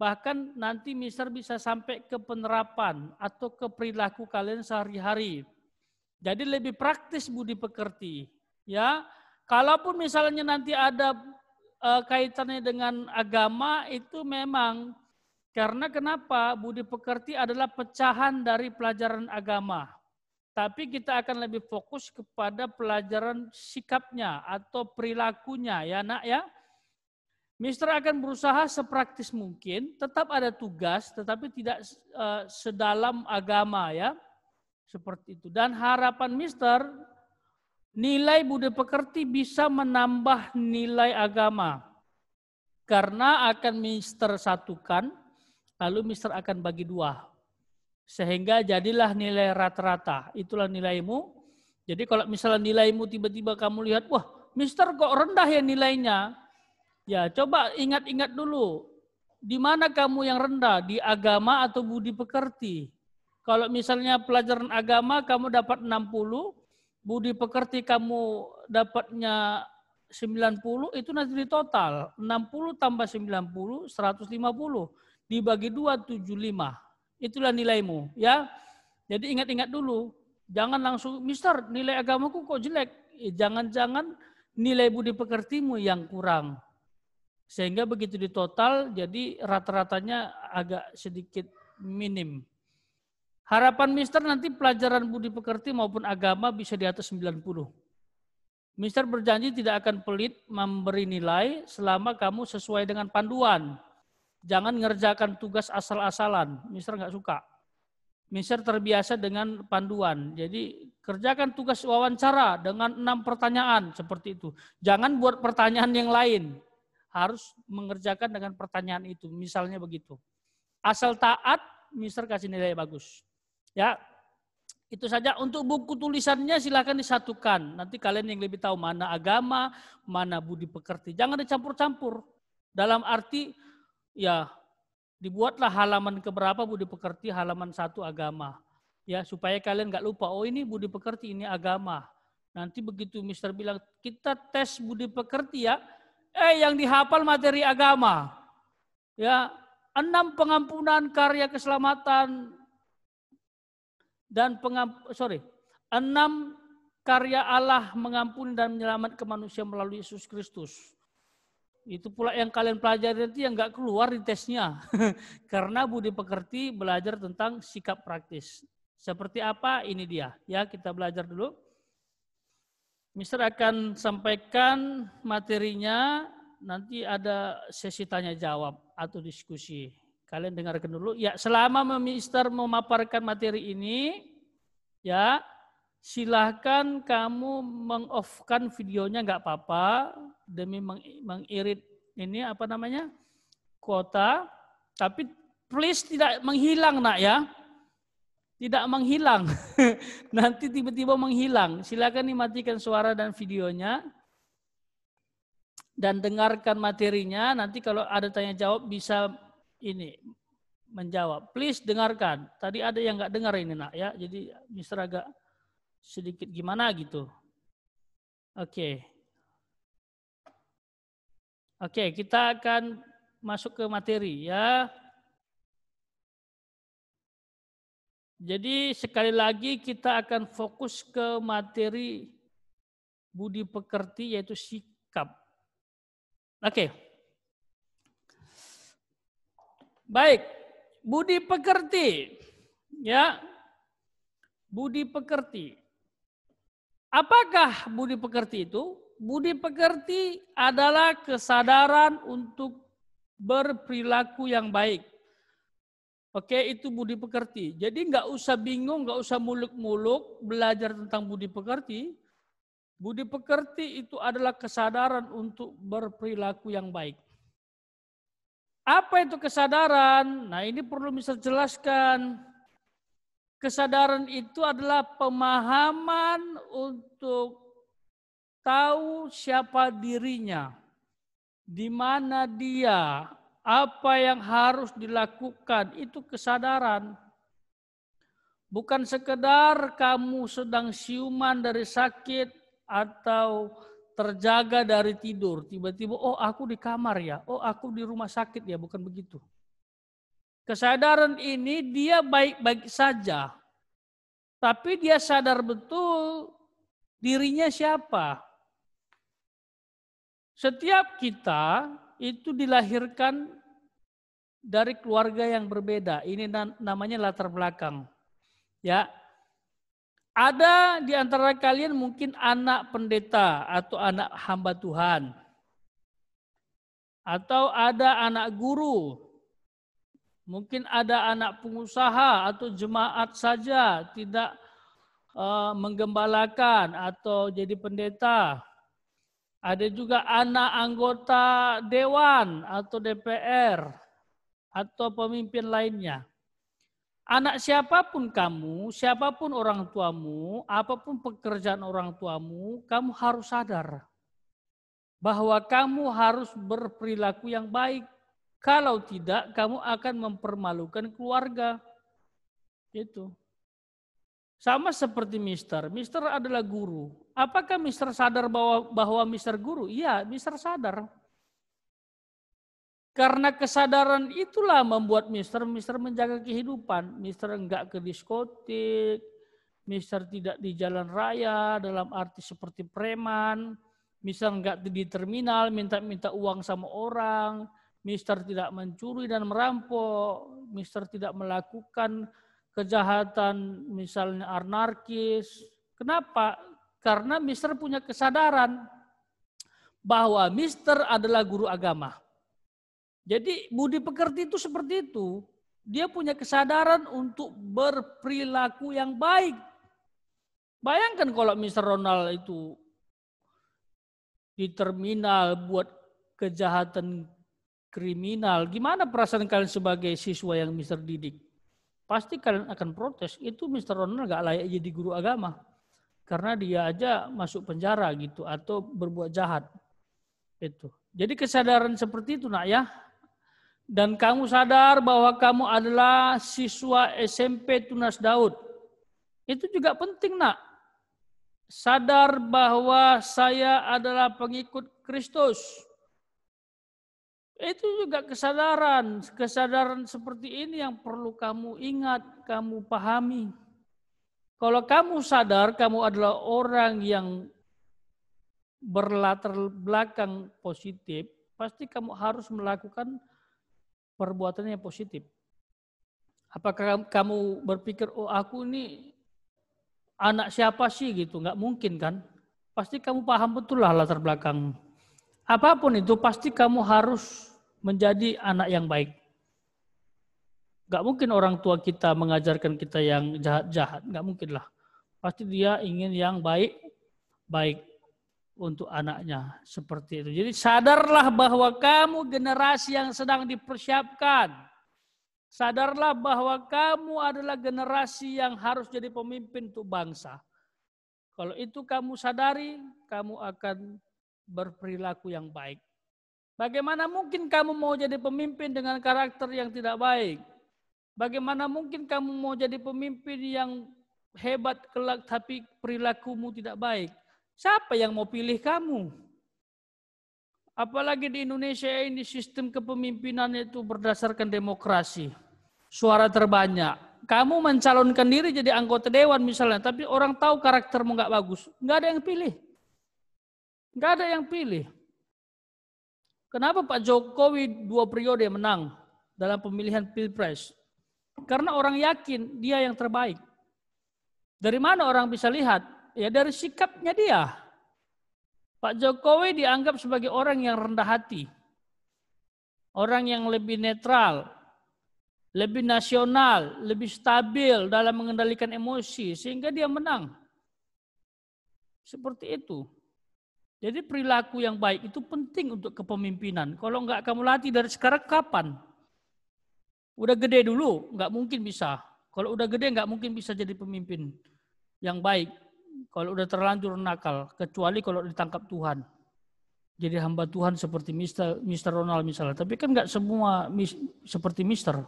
bahkan nanti mister bisa sampai ke penerapan atau ke perilaku kalian sehari-hari. Jadi lebih praktis budi pekerti, ya. Kalaupun misalnya nanti ada e, kaitannya dengan agama itu memang karena kenapa budi pekerti adalah pecahan dari pelajaran agama tapi kita akan lebih fokus kepada pelajaran sikapnya atau perilakunya ya nak ya. Mister akan berusaha sepraktis mungkin, tetap ada tugas tetapi tidak uh, sedalam agama ya. Seperti itu. Dan harapan Mister nilai budi pekerti bisa menambah nilai agama. Karena akan Mister satukan, lalu Mister akan bagi dua sehingga jadilah nilai rata-rata. Itulah nilaimu. Jadi kalau misalnya nilaimu tiba-tiba kamu lihat, wah, Mister kok rendah ya nilainya? Ya, coba ingat-ingat dulu. Di mana kamu yang rendah? Di agama atau budi pekerti? Kalau misalnya pelajaran agama kamu dapat 60, budi pekerti kamu dapatnya 90, itu nanti di total. 60 tambah 90, 150. Dibagi 2, 75 itulah nilaimu ya. Jadi ingat-ingat dulu, jangan langsung mister nilai agamaku kok jelek. Eh, jangan-jangan nilai budi pekertimu yang kurang. Sehingga begitu di total jadi rata-ratanya agak sedikit minim. Harapan mister nanti pelajaran budi pekerti maupun agama bisa di atas 90. Mister berjanji tidak akan pelit memberi nilai selama kamu sesuai dengan panduan. Jangan ngerjakan tugas asal-asalan. Mister nggak suka. Mister terbiasa dengan panduan. Jadi kerjakan tugas wawancara dengan enam pertanyaan seperti itu. Jangan buat pertanyaan yang lain. Harus mengerjakan dengan pertanyaan itu. Misalnya begitu. Asal taat, Mister kasih nilai bagus. Ya, itu saja untuk buku tulisannya silahkan disatukan. Nanti kalian yang lebih tahu mana agama, mana budi pekerti. Jangan dicampur-campur. Dalam arti ya dibuatlah halaman keberapa budi pekerti halaman satu agama ya supaya kalian nggak lupa oh ini budi pekerti ini agama nanti begitu Mister bilang kita tes budi pekerti ya eh yang dihafal materi agama ya enam pengampunan karya keselamatan dan pengamp sorry enam karya Allah mengampuni dan menyelamatkan manusia melalui Yesus Kristus itu pula yang kalian pelajari nanti yang nggak keluar di tesnya. Karena Budi Pekerti belajar tentang sikap praktis. Seperti apa? Ini dia. Ya, kita belajar dulu. Mister akan sampaikan materinya, nanti ada sesi tanya jawab atau diskusi. Kalian dengarkan dulu. Ya, selama Mister memaparkan materi ini, ya, silahkan kamu meng kan videonya nggak apa-apa, demi mengirit ini apa namanya kuota, tapi please tidak menghilang nak ya, tidak menghilang. Nanti tiba-tiba menghilang. Silakan dimatikan suara dan videonya dan dengarkan materinya. Nanti kalau ada tanya jawab bisa ini menjawab. Please dengarkan. Tadi ada yang nggak dengar ini nak ya. Jadi Mister agak sedikit gimana gitu. Oke. Okay. Oke, kita akan masuk ke materi ya. Jadi sekali lagi kita akan fokus ke materi budi pekerti yaitu sikap. Oke. Baik, budi pekerti. Ya. Budi pekerti. Apakah budi pekerti itu? Budi pekerti adalah kesadaran untuk berperilaku yang baik. Oke, itu budi pekerti. Jadi nggak usah bingung, nggak usah muluk-muluk belajar tentang budi pekerti. Budi pekerti itu adalah kesadaran untuk berperilaku yang baik. Apa itu kesadaran? Nah ini perlu bisa jelaskan. Kesadaran itu adalah pemahaman untuk tahu siapa dirinya, di mana dia, apa yang harus dilakukan, itu kesadaran. Bukan sekedar kamu sedang siuman dari sakit atau terjaga dari tidur. Tiba-tiba, oh aku di kamar ya, oh aku di rumah sakit ya, bukan begitu. Kesadaran ini dia baik-baik saja. Tapi dia sadar betul dirinya siapa setiap kita itu dilahirkan dari keluarga yang berbeda. Ini namanya latar belakang. Ya. Ada di antara kalian mungkin anak pendeta atau anak hamba Tuhan. Atau ada anak guru. Mungkin ada anak pengusaha atau jemaat saja, tidak eh, menggembalakan atau jadi pendeta. Ada juga anak anggota dewan atau DPR atau pemimpin lainnya. Anak siapapun kamu, siapapun orang tuamu, apapun pekerjaan orang tuamu, kamu harus sadar bahwa kamu harus berperilaku yang baik. Kalau tidak, kamu akan mempermalukan keluarga. Itu. Sama seperti mister. Mister adalah guru. Apakah Mister sadar bahwa, bahwa Mister guru? Iya, Mister sadar. Karena kesadaran itulah membuat Mister Mister menjaga kehidupan. Mister enggak ke diskotik, Mister tidak di jalan raya dalam arti seperti preman, Mister enggak di terminal minta-minta uang sama orang, Mister tidak mencuri dan merampok, Mister tidak melakukan kejahatan misalnya anarkis. Kenapa? Karena Mister punya kesadaran bahwa Mister adalah guru agama. Jadi budi pekerti itu seperti itu. Dia punya kesadaran untuk berperilaku yang baik. Bayangkan kalau Mister Ronald itu di terminal buat kejahatan kriminal. Gimana perasaan kalian sebagai siswa yang Mister didik? Pasti kalian akan protes. Itu Mister Ronald gak layak jadi guru agama karena dia aja masuk penjara gitu atau berbuat jahat. Itu. Jadi kesadaran seperti itu nak ya. Dan kamu sadar bahwa kamu adalah siswa SMP Tunas Daud. Itu juga penting nak. Sadar bahwa saya adalah pengikut Kristus. Itu juga kesadaran. Kesadaran seperti ini yang perlu kamu ingat, kamu pahami. Kalau kamu sadar kamu adalah orang yang berlatar belakang positif, pasti kamu harus melakukan perbuatan yang positif. Apakah kamu berpikir, oh aku ini anak siapa sih gitu? Enggak mungkin kan? Pasti kamu paham betul lah latar belakang. Apapun itu, pasti kamu harus menjadi anak yang baik. Gak mungkin orang tua kita mengajarkan kita yang jahat-jahat. Gak mungkin lah. Pasti dia ingin yang baik, baik untuk anaknya. Seperti itu. Jadi sadarlah bahwa kamu generasi yang sedang dipersiapkan. Sadarlah bahwa kamu adalah generasi yang harus jadi pemimpin untuk bangsa. Kalau itu kamu sadari, kamu akan berperilaku yang baik. Bagaimana mungkin kamu mau jadi pemimpin dengan karakter yang tidak baik? Bagaimana mungkin kamu mau jadi pemimpin yang hebat kelak tapi perilakumu tidak baik? Siapa yang mau pilih kamu? Apalagi di Indonesia ini sistem kepemimpinan itu berdasarkan demokrasi. Suara terbanyak. Kamu mencalonkan diri jadi anggota dewan misalnya, tapi orang tahu karaktermu nggak bagus. Nggak ada yang pilih. Nggak ada yang pilih. Kenapa Pak Jokowi dua periode menang dalam pemilihan Pilpres? Karena orang yakin dia yang terbaik. Dari mana orang bisa lihat? Ya dari sikapnya dia. Pak Jokowi dianggap sebagai orang yang rendah hati. Orang yang lebih netral, lebih nasional, lebih stabil dalam mengendalikan emosi sehingga dia menang. Seperti itu. Jadi perilaku yang baik itu penting untuk kepemimpinan. Kalau enggak kamu latih dari sekarang kapan? Udah gede dulu, nggak mungkin bisa. Kalau udah gede nggak mungkin bisa jadi pemimpin yang baik. Kalau udah terlanjur nakal, kecuali kalau ditangkap Tuhan. Jadi hamba Tuhan seperti Mister, Mister Ronald misalnya. Tapi kan nggak semua mis, seperti Mister.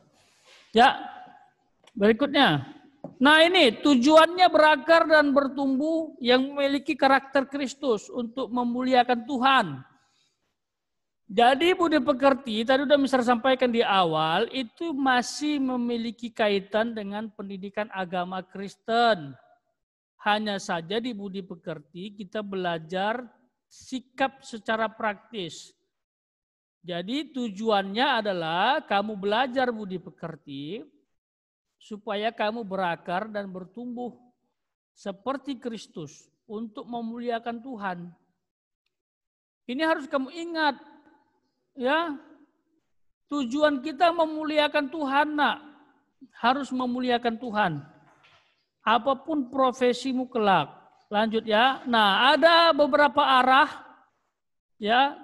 Ya, berikutnya. Nah ini tujuannya berakar dan bertumbuh yang memiliki karakter Kristus untuk memuliakan Tuhan jadi budi pekerti tadi sudah misal sampaikan di awal itu masih memiliki kaitan dengan pendidikan agama Kristen. Hanya saja di budi pekerti kita belajar sikap secara praktis. Jadi tujuannya adalah kamu belajar budi pekerti supaya kamu berakar dan bertumbuh seperti Kristus untuk memuliakan Tuhan. Ini harus kamu ingat Ya. Tujuan kita memuliakan Tuhan, Nak. Harus memuliakan Tuhan. Apapun profesimu kelak. Lanjut ya. Nah, ada beberapa arah ya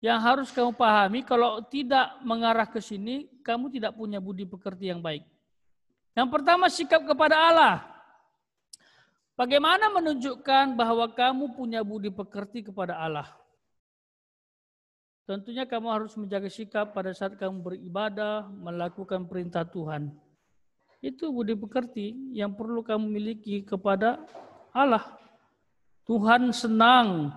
yang harus kamu pahami kalau tidak mengarah ke sini, kamu tidak punya budi pekerti yang baik. Yang pertama sikap kepada Allah. Bagaimana menunjukkan bahwa kamu punya budi pekerti kepada Allah? Tentunya kamu harus menjaga sikap pada saat kamu beribadah, melakukan perintah Tuhan. Itu budi pekerti yang perlu kamu miliki kepada Allah. Tuhan senang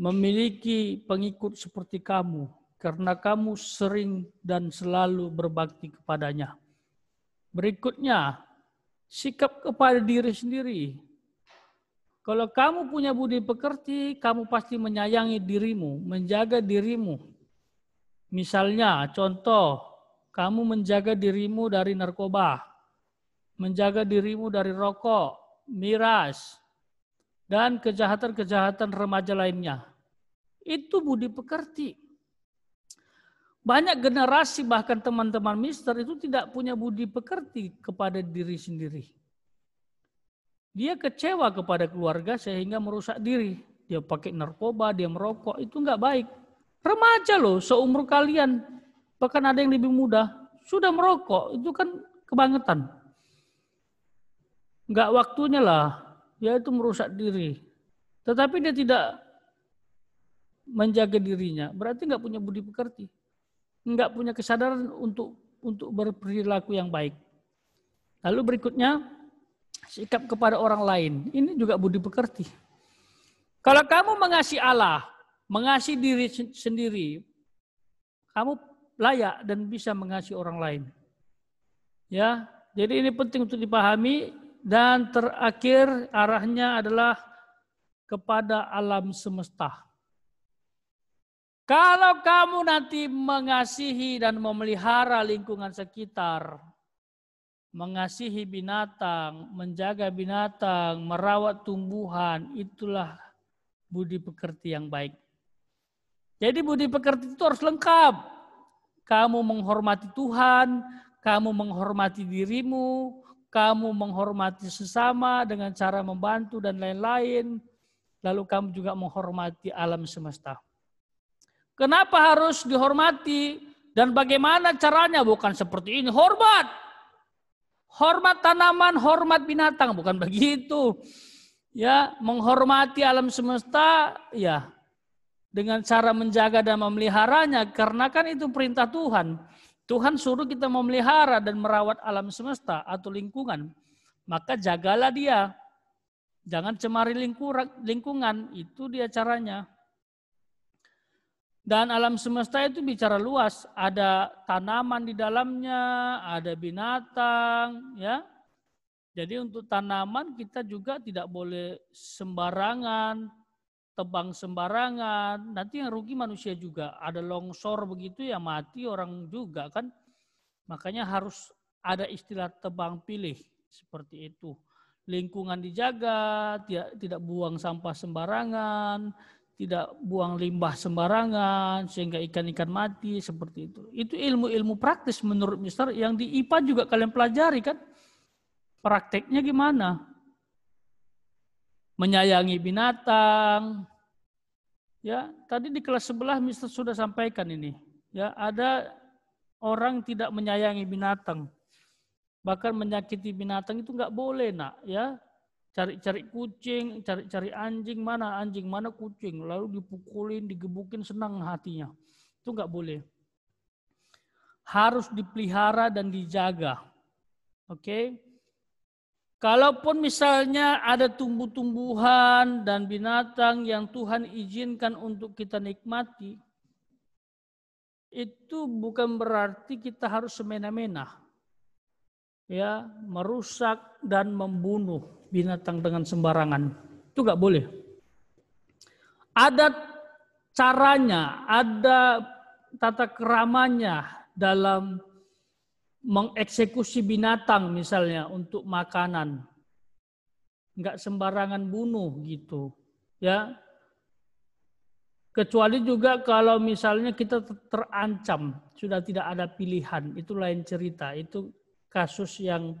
memiliki pengikut seperti kamu karena kamu sering dan selalu berbakti kepadanya. Berikutnya, sikap kepada diri sendiri. Kalau kamu punya budi pekerti, kamu pasti menyayangi dirimu, menjaga dirimu. Misalnya, contoh, kamu menjaga dirimu dari narkoba, menjaga dirimu dari rokok, miras, dan kejahatan-kejahatan remaja lainnya. Itu budi pekerti. Banyak generasi bahkan teman-teman mister itu tidak punya budi pekerti kepada diri sendiri. Dia kecewa kepada keluarga sehingga merusak diri. Dia pakai narkoba, dia merokok, itu enggak baik. Remaja loh, seumur kalian. Bahkan ada yang lebih muda, sudah merokok, itu kan kebangetan. Enggak waktunya lah, dia ya itu merusak diri. Tetapi dia tidak menjaga dirinya, berarti enggak punya budi pekerti. Enggak punya kesadaran untuk untuk berperilaku yang baik. Lalu berikutnya, sikap kepada orang lain. Ini juga budi pekerti. Kalau kamu mengasihi Allah, mengasihi diri sendiri, kamu layak dan bisa mengasihi orang lain. Ya, jadi ini penting untuk dipahami dan terakhir arahnya adalah kepada alam semesta. Kalau kamu nanti mengasihi dan memelihara lingkungan sekitar, mengasihi binatang, menjaga binatang, merawat tumbuhan, itulah budi pekerti yang baik. Jadi budi pekerti itu harus lengkap. Kamu menghormati Tuhan, kamu menghormati dirimu, kamu menghormati sesama dengan cara membantu dan lain-lain, lalu kamu juga menghormati alam semesta. Kenapa harus dihormati dan bagaimana caranya? Bukan seperti ini, hormat Hormat tanaman, hormat binatang, bukan begitu. Ya, menghormati alam semesta ya dengan cara menjaga dan memeliharanya karena kan itu perintah Tuhan. Tuhan suruh kita memelihara dan merawat alam semesta atau lingkungan. Maka jagalah dia. Jangan cemari lingkungan, itu dia caranya. Dan alam semesta itu bicara luas, ada tanaman di dalamnya, ada binatang, ya. Jadi untuk tanaman kita juga tidak boleh sembarangan, tebang sembarangan. Nanti yang rugi manusia juga. Ada longsor begitu ya mati orang juga kan. Makanya harus ada istilah tebang pilih seperti itu. Lingkungan dijaga, tidak buang sampah sembarangan, tidak buang limbah sembarangan sehingga ikan-ikan mati seperti itu. Itu ilmu-ilmu praktis menurut Mister yang di IPA juga kalian pelajari kan. Prakteknya gimana? Menyayangi binatang. Ya, tadi di kelas sebelah Mister sudah sampaikan ini. Ya, ada orang tidak menyayangi binatang. Bahkan menyakiti binatang itu nggak boleh, Nak, ya cari-cari kucing, cari-cari anjing mana anjing mana kucing, lalu dipukulin, digebukin senang hatinya. Itu nggak boleh. Harus dipelihara dan dijaga. Oke. Okay? Kalaupun misalnya ada tumbuh-tumbuhan dan binatang yang Tuhan izinkan untuk kita nikmati, itu bukan berarti kita harus semena-mena ya merusak dan membunuh binatang dengan sembarangan. Itu nggak boleh. Ada caranya, ada tata keramanya dalam mengeksekusi binatang misalnya untuk makanan. Nggak sembarangan bunuh gitu. Ya, Kecuali juga kalau misalnya kita terancam, sudah tidak ada pilihan, itu lain cerita. Itu kasus yang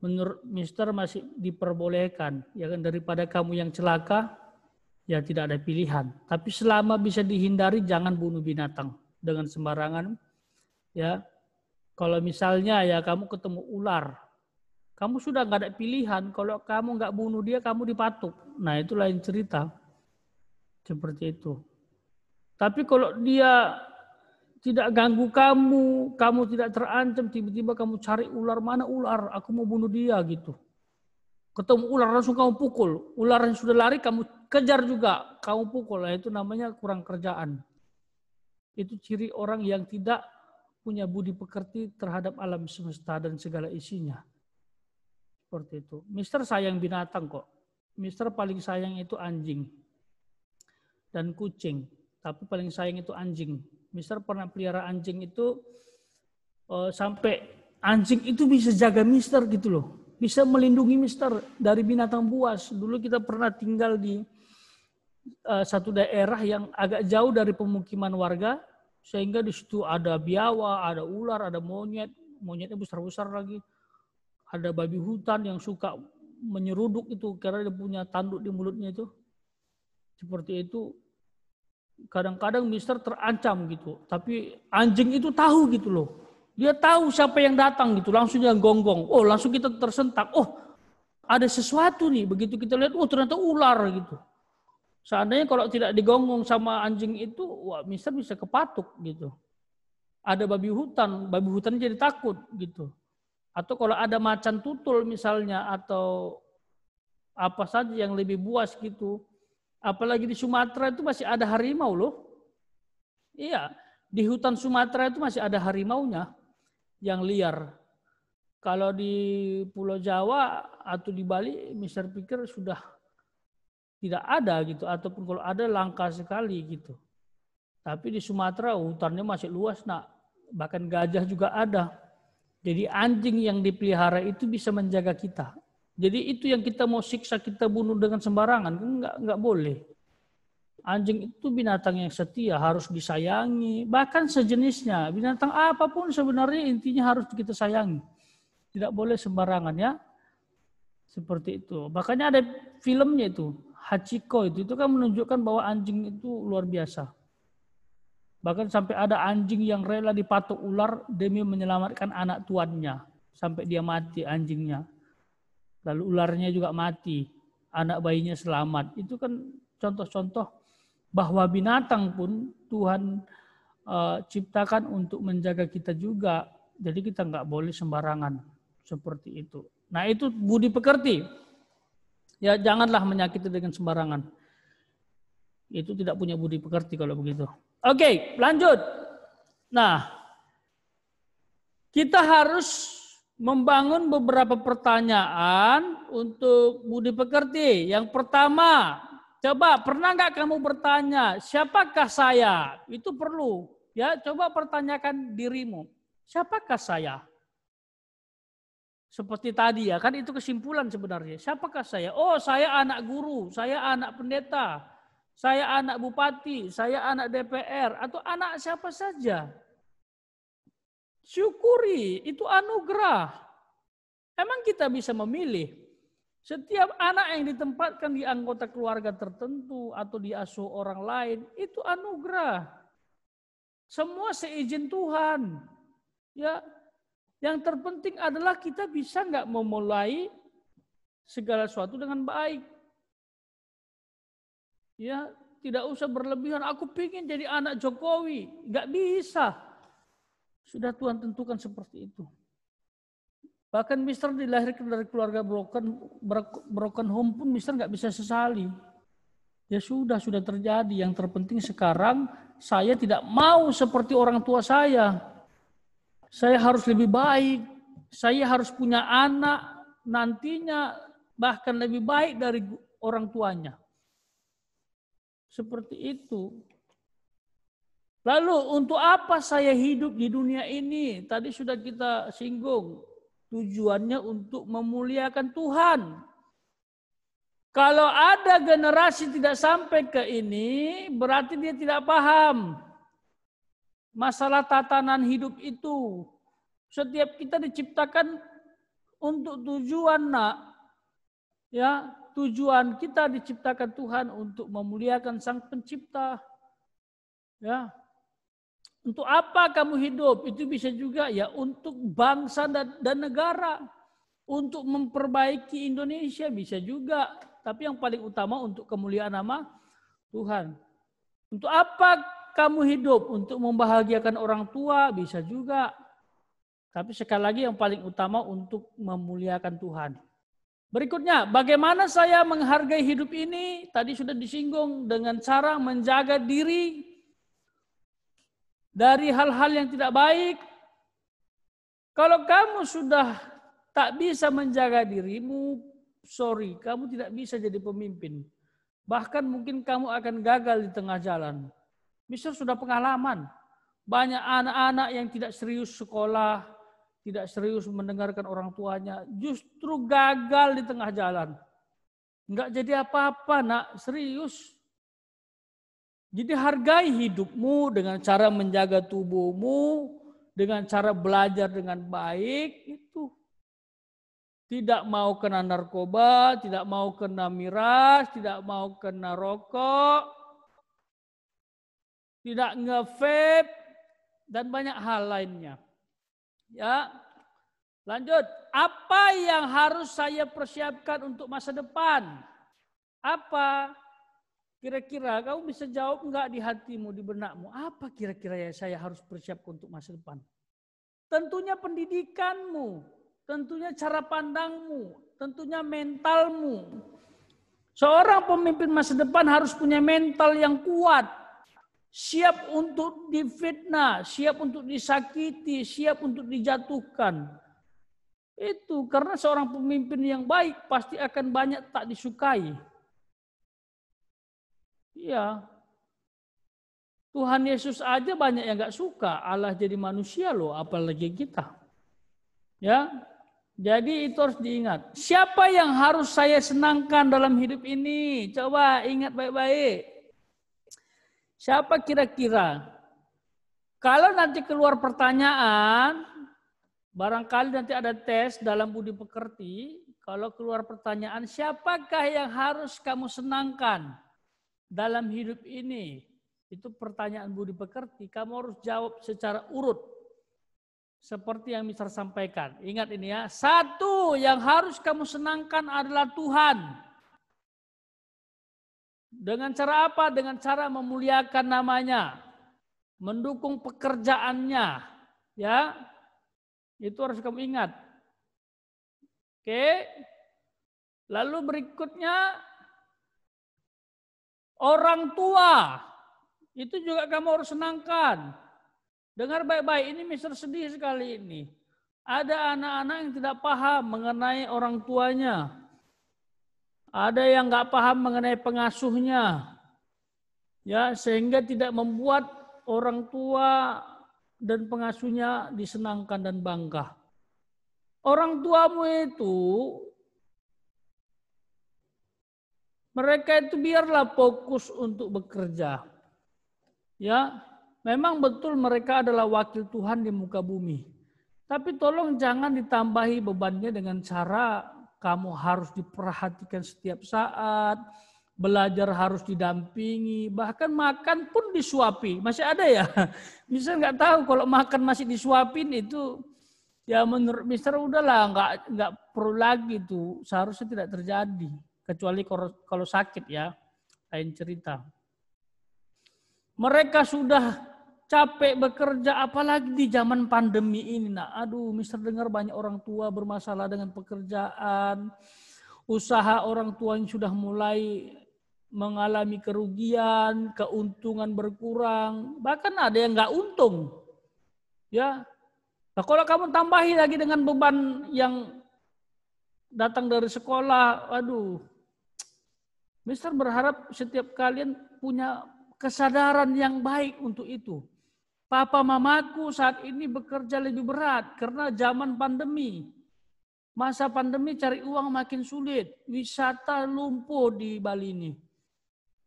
menurut Mister masih diperbolehkan ya kan daripada kamu yang celaka ya tidak ada pilihan tapi selama bisa dihindari jangan bunuh binatang dengan sembarangan ya kalau misalnya ya kamu ketemu ular kamu sudah nggak ada pilihan kalau kamu nggak bunuh dia kamu dipatuk nah itu lain cerita seperti itu tapi kalau dia tidak ganggu kamu, kamu tidak terancam, tiba-tiba kamu cari ular, mana ular, aku mau bunuh dia gitu. Ketemu ular langsung kamu pukul, ular yang sudah lari kamu kejar juga, kamu pukul, nah, itu namanya kurang kerjaan. Itu ciri orang yang tidak punya budi pekerti terhadap alam semesta dan segala isinya. Seperti itu. Mister sayang binatang kok. Mister paling sayang itu anjing dan kucing. Tapi paling sayang itu anjing. Mister pernah pelihara anjing itu uh, sampai anjing itu bisa jaga Mister gitu loh. Bisa melindungi Mister dari binatang buas. Dulu kita pernah tinggal di uh, satu daerah yang agak jauh dari pemukiman warga sehingga di situ ada biawa, ada ular, ada monyet, monyetnya besar-besar lagi. Ada babi hutan yang suka menyeruduk itu karena dia punya tanduk di mulutnya itu. Seperti itu kadang-kadang Mister terancam gitu. Tapi anjing itu tahu gitu loh. Dia tahu siapa yang datang gitu, langsung dia gonggong. Oh, langsung kita tersentak. Oh, ada sesuatu nih. Begitu kita lihat, oh ternyata ular gitu. Seandainya kalau tidak digonggong sama anjing itu, wah Mister bisa kepatuk gitu. Ada babi hutan, babi hutan jadi takut gitu. Atau kalau ada macan tutul misalnya atau apa saja yang lebih buas gitu, Apalagi di Sumatera itu masih ada harimau loh. Iya, di hutan Sumatera itu masih ada harimaunya yang liar. Kalau di Pulau Jawa atau di Bali, Mister pikir sudah tidak ada gitu, ataupun kalau ada langka sekali gitu. Tapi di Sumatera hutannya masih luas nak, bahkan gajah juga ada. Jadi anjing yang dipelihara itu bisa menjaga kita. Jadi itu yang kita mau siksa, kita bunuh dengan sembarangan. Enggak, enggak boleh. Anjing itu binatang yang setia, harus disayangi. Bahkan sejenisnya, binatang apapun sebenarnya intinya harus kita sayangi. Tidak boleh sembarangan ya. Seperti itu. Makanya ada filmnya itu, Hachiko itu. Itu kan menunjukkan bahwa anjing itu luar biasa. Bahkan sampai ada anjing yang rela dipatok ular demi menyelamatkan anak tuannya. Sampai dia mati anjingnya lalu ularnya juga mati, anak bayinya selamat. Itu kan contoh-contoh bahwa binatang pun Tuhan eh, ciptakan untuk menjaga kita juga. Jadi kita nggak boleh sembarangan seperti itu. Nah itu budi pekerti. Ya janganlah menyakiti dengan sembarangan. Itu tidak punya budi pekerti kalau begitu. Oke, lanjut. Nah, kita harus membangun beberapa pertanyaan untuk budi pekerti. Yang pertama, coba pernah nggak kamu bertanya, siapakah saya? Itu perlu. Ya, coba pertanyakan dirimu, siapakah saya? Seperti tadi ya, kan itu kesimpulan sebenarnya. Siapakah saya? Oh, saya anak guru, saya anak pendeta, saya anak bupati, saya anak DPR, atau anak siapa saja. Syukuri, itu anugerah. Emang kita bisa memilih? Setiap anak yang ditempatkan di anggota keluarga tertentu atau diasuh orang lain, itu anugerah. Semua seizin Tuhan. Ya, yang terpenting adalah kita bisa nggak memulai segala sesuatu dengan baik. Ya, tidak usah berlebihan. Aku pingin jadi anak Jokowi, nggak bisa. Sudah Tuhan tentukan seperti itu. Bahkan Mister dilahirkan dari keluarga broken, broken home pun Mister nggak bisa sesali. Ya sudah, sudah terjadi. Yang terpenting sekarang saya tidak mau seperti orang tua saya. Saya harus lebih baik. Saya harus punya anak nantinya bahkan lebih baik dari orang tuanya. Seperti itu Lalu untuk apa saya hidup di dunia ini? Tadi sudah kita singgung. Tujuannya untuk memuliakan Tuhan. Kalau ada generasi tidak sampai ke ini, berarti dia tidak paham masalah tatanan hidup itu. Setiap kita diciptakan untuk tujuan nak. Ya, tujuan kita diciptakan Tuhan untuk memuliakan Sang Pencipta. Ya, untuk apa kamu hidup? Itu bisa juga ya untuk bangsa dan, negara. Untuk memperbaiki Indonesia bisa juga. Tapi yang paling utama untuk kemuliaan nama Tuhan. Untuk apa kamu hidup? Untuk membahagiakan orang tua bisa juga. Tapi sekali lagi yang paling utama untuk memuliakan Tuhan. Berikutnya, bagaimana saya menghargai hidup ini? Tadi sudah disinggung dengan cara menjaga diri dari hal-hal yang tidak baik. Kalau kamu sudah tak bisa menjaga dirimu, sorry, kamu tidak bisa jadi pemimpin. Bahkan mungkin kamu akan gagal di tengah jalan. Misal sudah pengalaman, banyak anak-anak yang tidak serius sekolah, tidak serius mendengarkan orang tuanya, justru gagal di tengah jalan. Enggak jadi apa-apa, nak, serius. Jadi hargai hidupmu dengan cara menjaga tubuhmu, dengan cara belajar dengan baik itu. Tidak mau kena narkoba, tidak mau kena miras, tidak mau kena rokok, tidak ngevape dan banyak hal lainnya. Ya, lanjut. Apa yang harus saya persiapkan untuk masa depan? Apa? Kira-kira kamu bisa jawab enggak di hatimu, di benakmu, apa kira-kira yang saya harus persiapkan untuk masa depan? Tentunya pendidikanmu, tentunya cara pandangmu, tentunya mentalmu. Seorang pemimpin masa depan harus punya mental yang kuat, siap untuk difitnah, siap untuk disakiti, siap untuk dijatuhkan. Itu karena seorang pemimpin yang baik pasti akan banyak tak disukai. Iya. Tuhan Yesus aja banyak yang gak suka. Allah jadi manusia loh, apalagi kita. Ya, jadi itu harus diingat. Siapa yang harus saya senangkan dalam hidup ini? Coba ingat baik-baik. Siapa kira-kira? Kalau nanti keluar pertanyaan, barangkali nanti ada tes dalam budi pekerti. Kalau keluar pertanyaan, siapakah yang harus kamu senangkan? dalam hidup ini itu pertanyaan budi pekerti, kamu harus jawab secara urut. Seperti yang Mister sampaikan. Ingat ini ya. Satu yang harus kamu senangkan adalah Tuhan. Dengan cara apa? Dengan cara memuliakan namanya. Mendukung pekerjaannya. Ya. Itu harus kamu ingat. Oke. Lalu berikutnya Orang tua itu juga kamu harus senangkan. Dengar baik-baik, ini Mister sedih sekali ini. Ada anak-anak yang tidak paham mengenai orang tuanya. Ada yang nggak paham mengenai pengasuhnya. Ya, sehingga tidak membuat orang tua dan pengasuhnya disenangkan dan bangga. Orang tuamu itu Mereka itu biarlah fokus untuk bekerja. Ya, memang betul mereka adalah wakil Tuhan di muka bumi. Tapi tolong jangan ditambahi bebannya dengan cara kamu harus diperhatikan setiap saat, belajar harus didampingi, bahkan makan pun disuapi. Masih ada ya? Misal nggak tahu kalau makan masih disuapin itu ya menurut Mister udahlah nggak nggak perlu lagi tuh seharusnya tidak terjadi. Kecuali kalau, sakit ya, lain cerita. Mereka sudah capek bekerja, apalagi di zaman pandemi ini. Nah, aduh, Mister dengar banyak orang tua bermasalah dengan pekerjaan. Usaha orang tua yang sudah mulai mengalami kerugian, keuntungan berkurang, bahkan ada yang nggak untung. Ya, nah, kalau kamu tambahi lagi dengan beban yang datang dari sekolah, aduh, Mister berharap setiap kalian punya kesadaran yang baik untuk itu. Papa mamaku saat ini bekerja lebih berat karena zaman pandemi. Masa pandemi cari uang makin sulit. Wisata lumpuh di Bali ini.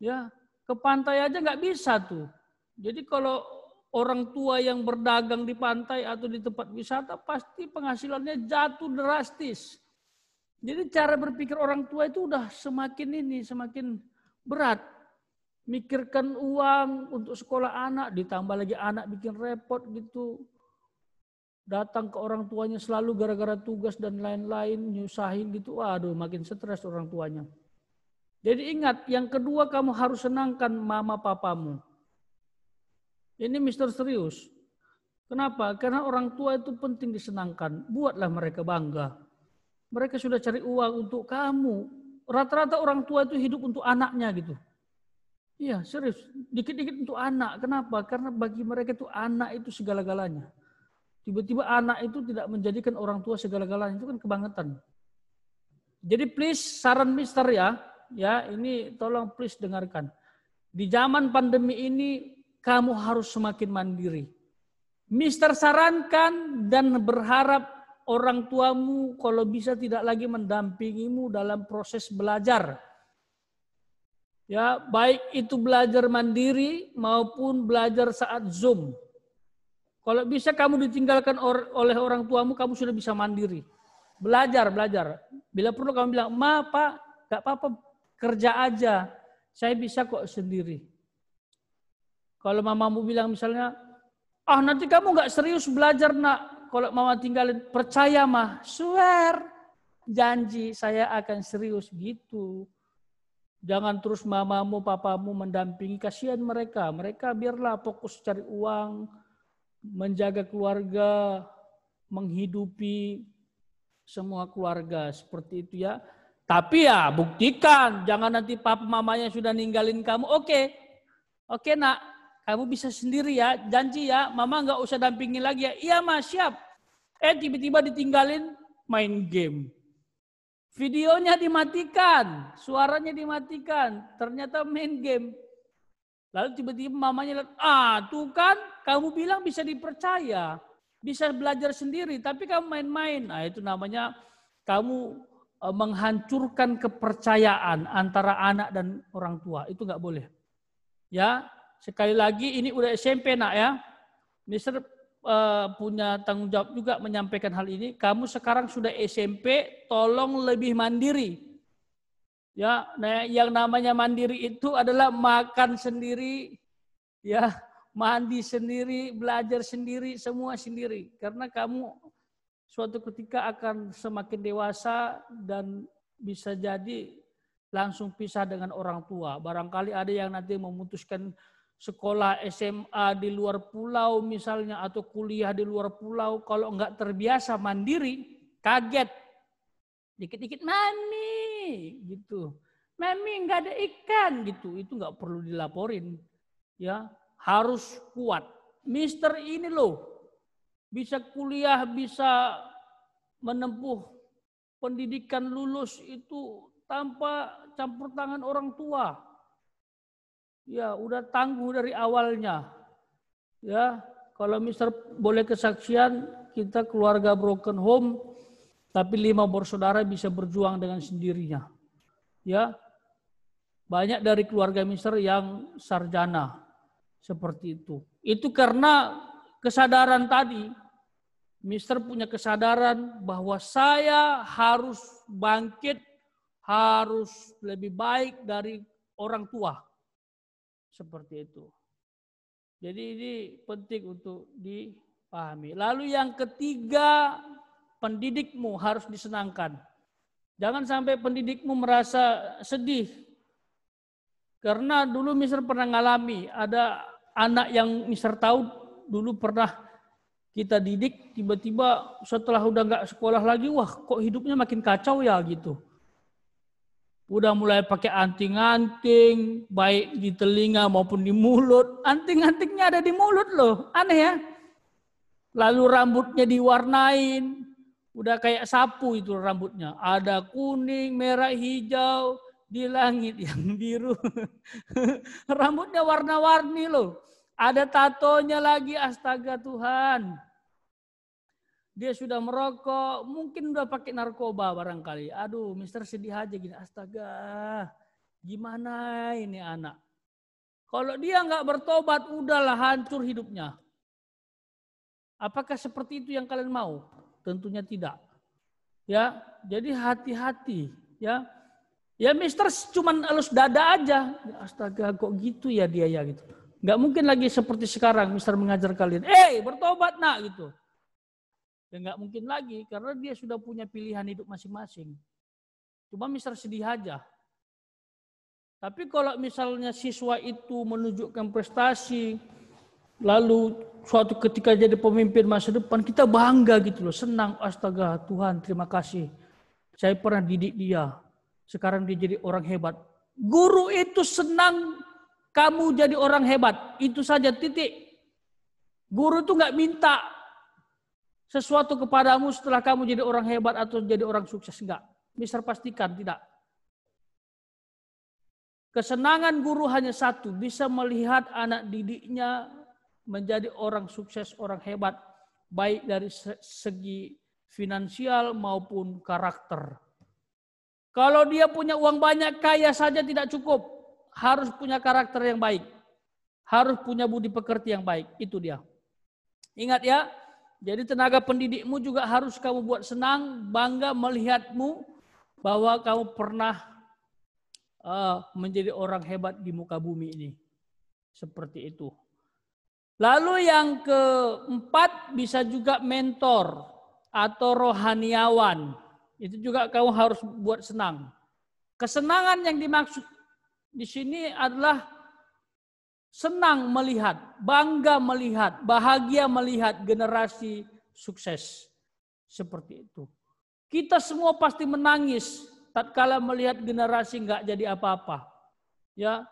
Ya, ke pantai aja nggak bisa tuh. Jadi kalau orang tua yang berdagang di pantai atau di tempat wisata pasti penghasilannya jatuh drastis. Jadi cara berpikir orang tua itu udah semakin ini, semakin berat. Mikirkan uang untuk sekolah anak, ditambah lagi anak bikin repot gitu. Datang ke orang tuanya selalu gara-gara tugas dan lain-lain, nyusahin gitu. Waduh, makin stres orang tuanya. Jadi ingat, yang kedua kamu harus senangkan mama papamu. Ini mister serius. Kenapa? Karena orang tua itu penting disenangkan. Buatlah mereka bangga. Mereka sudah cari uang untuk kamu. Rata-rata orang tua itu hidup untuk anaknya gitu. Iya, serius. Dikit-dikit untuk anak. Kenapa? Karena bagi mereka itu anak itu segala-galanya. Tiba-tiba anak itu tidak menjadikan orang tua segala-galanya. Itu kan kebangetan. Jadi please saran mister ya. Ya, ini tolong please dengarkan. Di zaman pandemi ini kamu harus semakin mandiri. Mister sarankan dan berharap orang tuamu kalau bisa tidak lagi mendampingimu dalam proses belajar. Ya, baik itu belajar mandiri maupun belajar saat Zoom. Kalau bisa kamu ditinggalkan or oleh orang tuamu, kamu sudah bisa mandiri. Belajar, belajar. Bila perlu kamu bilang, ma, pak, gak apa-apa, kerja aja. Saya bisa kok sendiri. Kalau mamamu bilang misalnya, ah nanti kamu gak serius belajar nak, kalau mama tinggalin percaya mah, swear. Janji saya akan serius gitu. Jangan terus mamamu, papamu mendampingi. Kasihan mereka. Mereka biarlah fokus cari uang, menjaga keluarga, menghidupi semua keluarga. Seperti itu ya. Tapi ya buktikan, jangan nanti papa mamanya sudah ninggalin kamu. Oke, okay. oke okay, nak, kamu bisa sendiri ya, janji ya, mama nggak usah dampingin lagi ya. Iya mas, siap. Eh tiba-tiba ditinggalin main game. Videonya dimatikan, suaranya dimatikan, ternyata main game. Lalu tiba-tiba mamanya lihat, ah tuh kan kamu bilang bisa dipercaya, bisa belajar sendiri, tapi kamu main-main. Nah itu namanya kamu e, menghancurkan kepercayaan antara anak dan orang tua. Itu nggak boleh. Ya, Sekali lagi ini udah SMP nak ya. Mister uh, punya tanggung jawab juga menyampaikan hal ini. Kamu sekarang sudah SMP, tolong lebih mandiri. Ya, nah yang namanya mandiri itu adalah makan sendiri, ya, mandi sendiri, belajar sendiri, semua sendiri. Karena kamu suatu ketika akan semakin dewasa dan bisa jadi langsung pisah dengan orang tua. Barangkali ada yang nanti memutuskan sekolah SMA di luar pulau misalnya atau kuliah di luar pulau kalau nggak terbiasa mandiri kaget dikit-dikit mami gitu mami nggak ada ikan gitu itu nggak perlu dilaporin ya harus kuat Mister ini loh bisa kuliah bisa menempuh pendidikan lulus itu tanpa campur tangan orang tua Ya, udah tangguh dari awalnya. Ya, kalau Mister boleh kesaksian, kita keluarga broken home, tapi lima bersaudara bisa berjuang dengan sendirinya. Ya, banyak dari keluarga Mister yang sarjana seperti itu. Itu karena kesadaran tadi, Mister punya kesadaran bahwa saya harus bangkit, harus lebih baik dari orang tua seperti itu. Jadi ini penting untuk dipahami. Lalu yang ketiga, pendidikmu harus disenangkan. Jangan sampai pendidikmu merasa sedih. Karena dulu Mister pernah ngalami, ada anak yang Mister tahu dulu pernah kita didik, tiba-tiba setelah udah nggak sekolah lagi, wah kok hidupnya makin kacau ya gitu udah mulai pakai anting-anting, baik di telinga maupun di mulut. Anting-antingnya ada di mulut loh, aneh ya. Lalu rambutnya diwarnain, udah kayak sapu itu rambutnya. Ada kuning, merah, hijau, di langit yang biru. rambutnya warna-warni loh. Ada tatonya lagi, astaga Tuhan dia sudah merokok, mungkin udah pakai narkoba barangkali. Aduh, Mister sedih aja gini, astaga, gimana ini anak. Kalau dia nggak bertobat, udahlah hancur hidupnya. Apakah seperti itu yang kalian mau? Tentunya tidak. Ya, jadi hati-hati. Ya, ya Mister cuman alus dada aja. Astaga, kok gitu ya dia ya gitu. Nggak mungkin lagi seperti sekarang Mister mengajar kalian, eh hey, bertobat nak gitu. Ya nggak mungkin lagi karena dia sudah punya pilihan hidup masing-masing. Cuma misal sedih aja. Tapi kalau misalnya siswa itu menunjukkan prestasi, lalu suatu ketika jadi pemimpin masa depan, kita bangga gitu loh, senang, astaga Tuhan terima kasih. Saya pernah didik dia, sekarang dia jadi orang hebat. Guru itu senang kamu jadi orang hebat, itu saja titik. Guru itu nggak minta sesuatu kepadamu setelah kamu jadi orang hebat atau jadi orang sukses. Enggak. Mister pastikan tidak. Kesenangan guru hanya satu, bisa melihat anak didiknya menjadi orang sukses, orang hebat, baik dari segi finansial maupun karakter. Kalau dia punya uang banyak, kaya saja tidak cukup. Harus punya karakter yang baik. Harus punya budi pekerti yang baik. Itu dia. Ingat ya, jadi tenaga pendidikmu juga harus kamu buat senang, bangga melihatmu bahwa kamu pernah uh, menjadi orang hebat di muka bumi ini. Seperti itu. Lalu yang keempat bisa juga mentor atau rohaniawan. Itu juga kamu harus buat senang. Kesenangan yang dimaksud di sini adalah senang melihat, bangga melihat, bahagia melihat generasi sukses seperti itu. Kita semua pasti menangis tatkala melihat generasi nggak jadi apa-apa. Ya,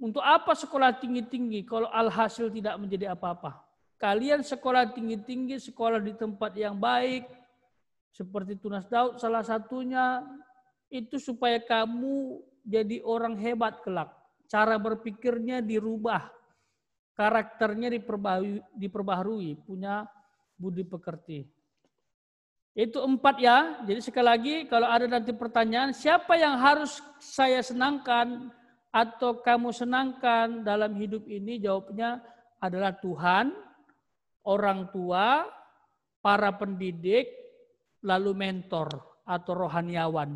untuk apa sekolah tinggi-tinggi kalau alhasil tidak menjadi apa-apa? Kalian sekolah tinggi-tinggi, sekolah di tempat yang baik, seperti Tunas Daud salah satunya, itu supaya kamu jadi orang hebat kelak cara berpikirnya dirubah, karakternya diperbaharui, diperbaharui punya budi pekerti. Itu empat ya. Jadi sekali lagi kalau ada nanti pertanyaan, siapa yang harus saya senangkan atau kamu senangkan dalam hidup ini? Jawabnya adalah Tuhan, orang tua, para pendidik, lalu mentor atau rohaniawan.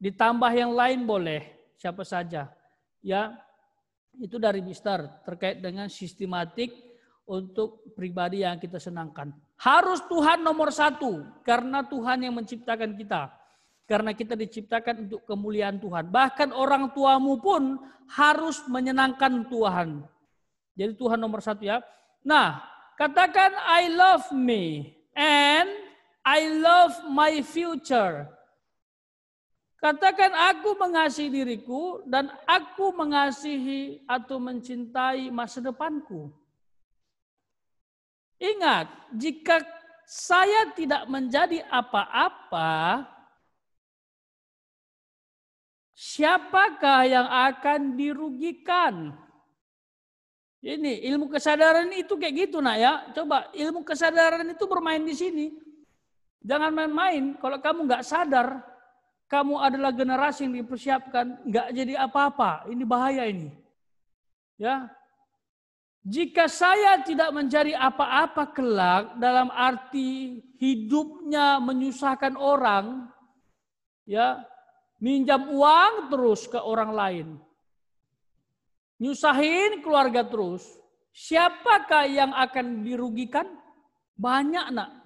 Ditambah yang lain boleh, siapa saja ya itu dari Mister terkait dengan sistematik untuk pribadi yang kita senangkan. Harus Tuhan nomor satu karena Tuhan yang menciptakan kita. Karena kita diciptakan untuk kemuliaan Tuhan. Bahkan orang tuamu pun harus menyenangkan Tuhan. Jadi Tuhan nomor satu ya. Nah, katakan I love me and I love my future. Katakan aku mengasihi diriku dan aku mengasihi atau mencintai masa depanku. Ingat, jika saya tidak menjadi apa-apa, siapakah yang akan dirugikan? Ini ilmu kesadaran itu kayak gitu nak ya. Coba ilmu kesadaran itu bermain di sini. Jangan main-main. Kalau kamu nggak sadar, kamu adalah generasi yang dipersiapkan, nggak jadi apa-apa. Ini bahaya ini. Ya, jika saya tidak mencari apa-apa kelak dalam arti hidupnya menyusahkan orang, ya minjam uang terus ke orang lain, nyusahin keluarga terus, siapakah yang akan dirugikan? Banyak nak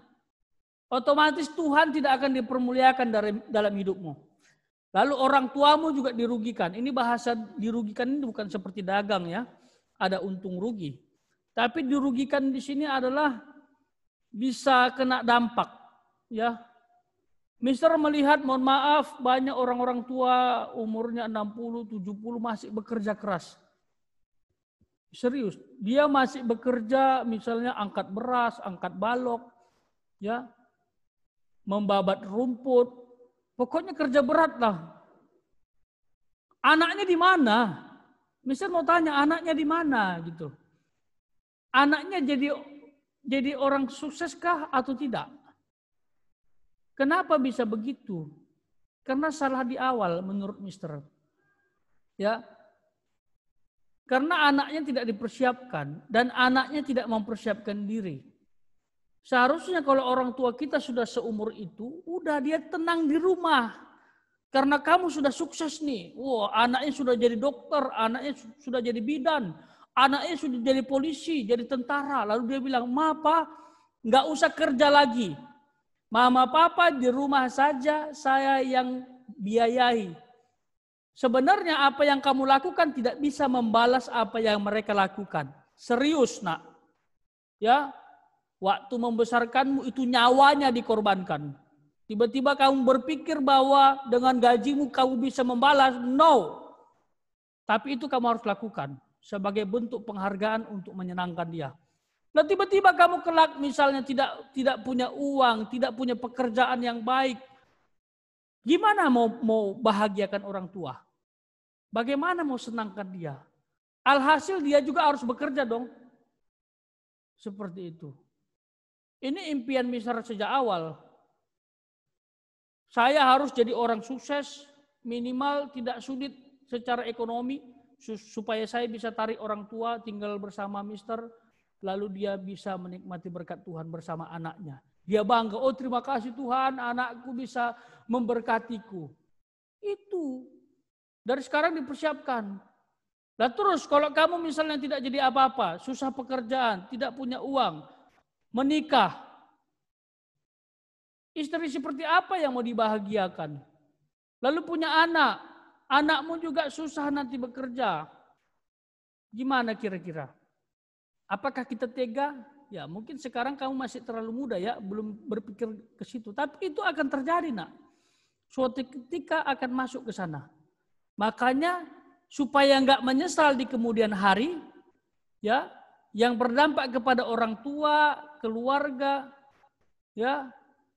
otomatis Tuhan tidak akan dipermuliakan dari, dalam hidupmu. Lalu orang tuamu juga dirugikan. Ini bahasa dirugikan ini bukan seperti dagang ya. Ada untung rugi. Tapi dirugikan di sini adalah bisa kena dampak. Ya, Mister melihat, mohon maaf, banyak orang-orang tua umurnya 60, 70 masih bekerja keras. Serius, dia masih bekerja misalnya angkat beras, angkat balok, ya membabat rumput. Pokoknya kerja berat lah. Anaknya di mana? Misal mau tanya anaknya di mana gitu. Anaknya jadi jadi orang sukseskah atau tidak? Kenapa bisa begitu? Karena salah di awal menurut Mister. Ya. Karena anaknya tidak dipersiapkan dan anaknya tidak mempersiapkan diri. Seharusnya kalau orang tua kita sudah seumur itu, udah dia tenang di rumah. Karena kamu sudah sukses nih. Wah, anaknya sudah jadi dokter, anaknya sudah jadi bidan, anaknya sudah jadi polisi, jadi tentara. Lalu dia bilang, ma, pa, enggak usah kerja lagi. Mama, papa di rumah saja, saya yang biayai. Sebenarnya apa yang kamu lakukan tidak bisa membalas apa yang mereka lakukan. Serius, nak. Ya, Waktu membesarkanmu itu nyawanya dikorbankan. Tiba-tiba kamu berpikir bahwa dengan gajimu kamu bisa membalas. No. Tapi itu kamu harus lakukan sebagai bentuk penghargaan untuk menyenangkan dia. Nah tiba-tiba kamu kelak misalnya tidak tidak punya uang, tidak punya pekerjaan yang baik. Gimana mau mau bahagiakan orang tua? Bagaimana mau senangkan dia? Alhasil dia juga harus bekerja dong. Seperti itu. Ini impian Mister sejak awal. Saya harus jadi orang sukses, minimal tidak sulit secara ekonomi, supaya saya bisa tarik orang tua tinggal bersama Mister, lalu dia bisa menikmati berkat Tuhan bersama anaknya. Dia bangga, oh terima kasih Tuhan anakku bisa memberkatiku. Itu dari sekarang dipersiapkan. Nah terus kalau kamu misalnya tidak jadi apa-apa, susah pekerjaan, tidak punya uang, menikah. Istri seperti apa yang mau dibahagiakan? Lalu punya anak. Anakmu juga susah nanti bekerja. Gimana kira-kira? Apakah kita tega? Ya mungkin sekarang kamu masih terlalu muda ya, belum berpikir ke situ. Tapi itu akan terjadi nak. Suatu ketika akan masuk ke sana. Makanya supaya nggak menyesal di kemudian hari, ya, yang berdampak kepada orang tua, keluarga, ya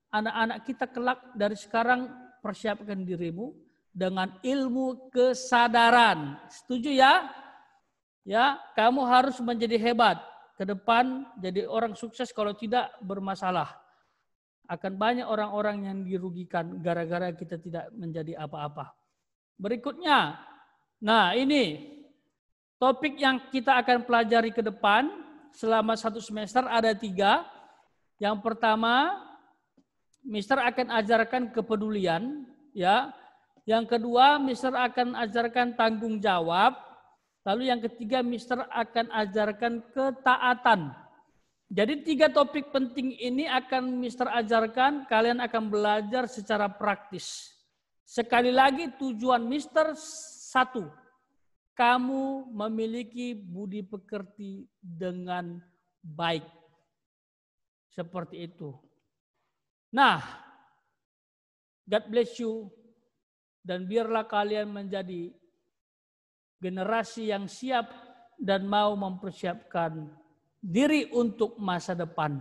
anak-anak kita kelak dari sekarang persiapkan dirimu dengan ilmu kesadaran. Setuju ya? Ya, kamu harus menjadi hebat ke depan jadi orang sukses kalau tidak bermasalah. Akan banyak orang-orang yang dirugikan gara-gara kita tidak menjadi apa-apa. Berikutnya, nah ini topik yang kita akan pelajari ke depan selama satu semester ada tiga. Yang pertama, Mister akan ajarkan kepedulian, ya. Yang kedua, Mister akan ajarkan tanggung jawab. Lalu yang ketiga, Mister akan ajarkan ketaatan. Jadi tiga topik penting ini akan Mister ajarkan, kalian akan belajar secara praktis. Sekali lagi tujuan Mister satu, kamu memiliki budi pekerti dengan baik. Seperti itu. Nah, God bless you dan biarlah kalian menjadi generasi yang siap dan mau mempersiapkan diri untuk masa depan.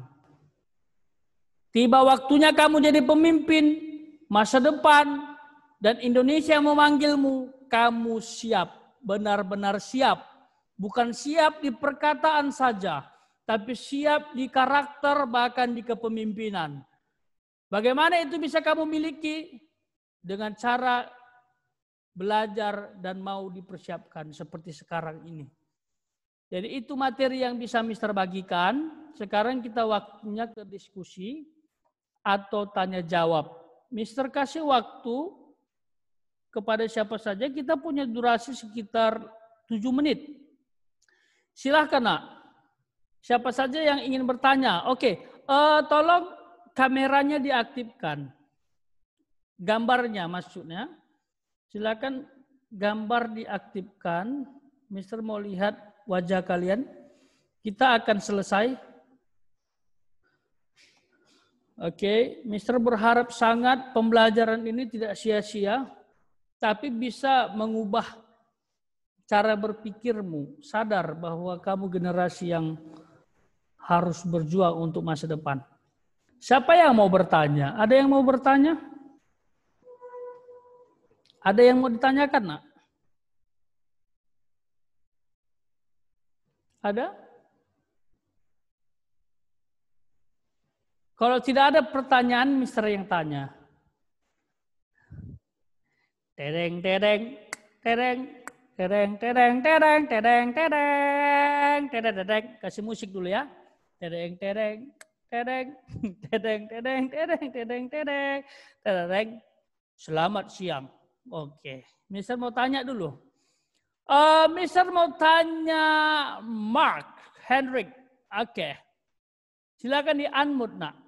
Tiba waktunya kamu jadi pemimpin masa depan dan Indonesia memanggilmu, kamu siap benar-benar siap. Bukan siap di perkataan saja, tapi siap di karakter bahkan di kepemimpinan. Bagaimana itu bisa kamu miliki? Dengan cara belajar dan mau dipersiapkan seperti sekarang ini. Jadi itu materi yang bisa Mister bagikan. Sekarang kita waktunya ke diskusi atau tanya jawab. Mister kasih waktu kepada siapa saja, kita punya durasi sekitar 7 menit. Silahkan, nak. Siapa saja yang ingin bertanya. Oke, uh, tolong kameranya diaktifkan. Gambarnya maksudnya. Silakan gambar diaktifkan. Mister mau lihat wajah kalian. Kita akan selesai. Oke, Mister berharap sangat pembelajaran ini tidak sia-sia tapi bisa mengubah cara berpikirmu, sadar bahwa kamu generasi yang harus berjuang untuk masa depan. Siapa yang mau bertanya? Ada yang mau bertanya? Ada yang mau ditanyakan, nak? Ada? Kalau tidak ada pertanyaan, Mister yang tanya tereng tereng tereng tereng tereng tereng tereng tereng tereng tereng kasih musik dulu ya tereng tereng tereng tereng tereng tereng tereng tereng tereng selamat siang oke mister mau tanya dulu mister mau tanya Mark Hendrik oke silakan di unmute nak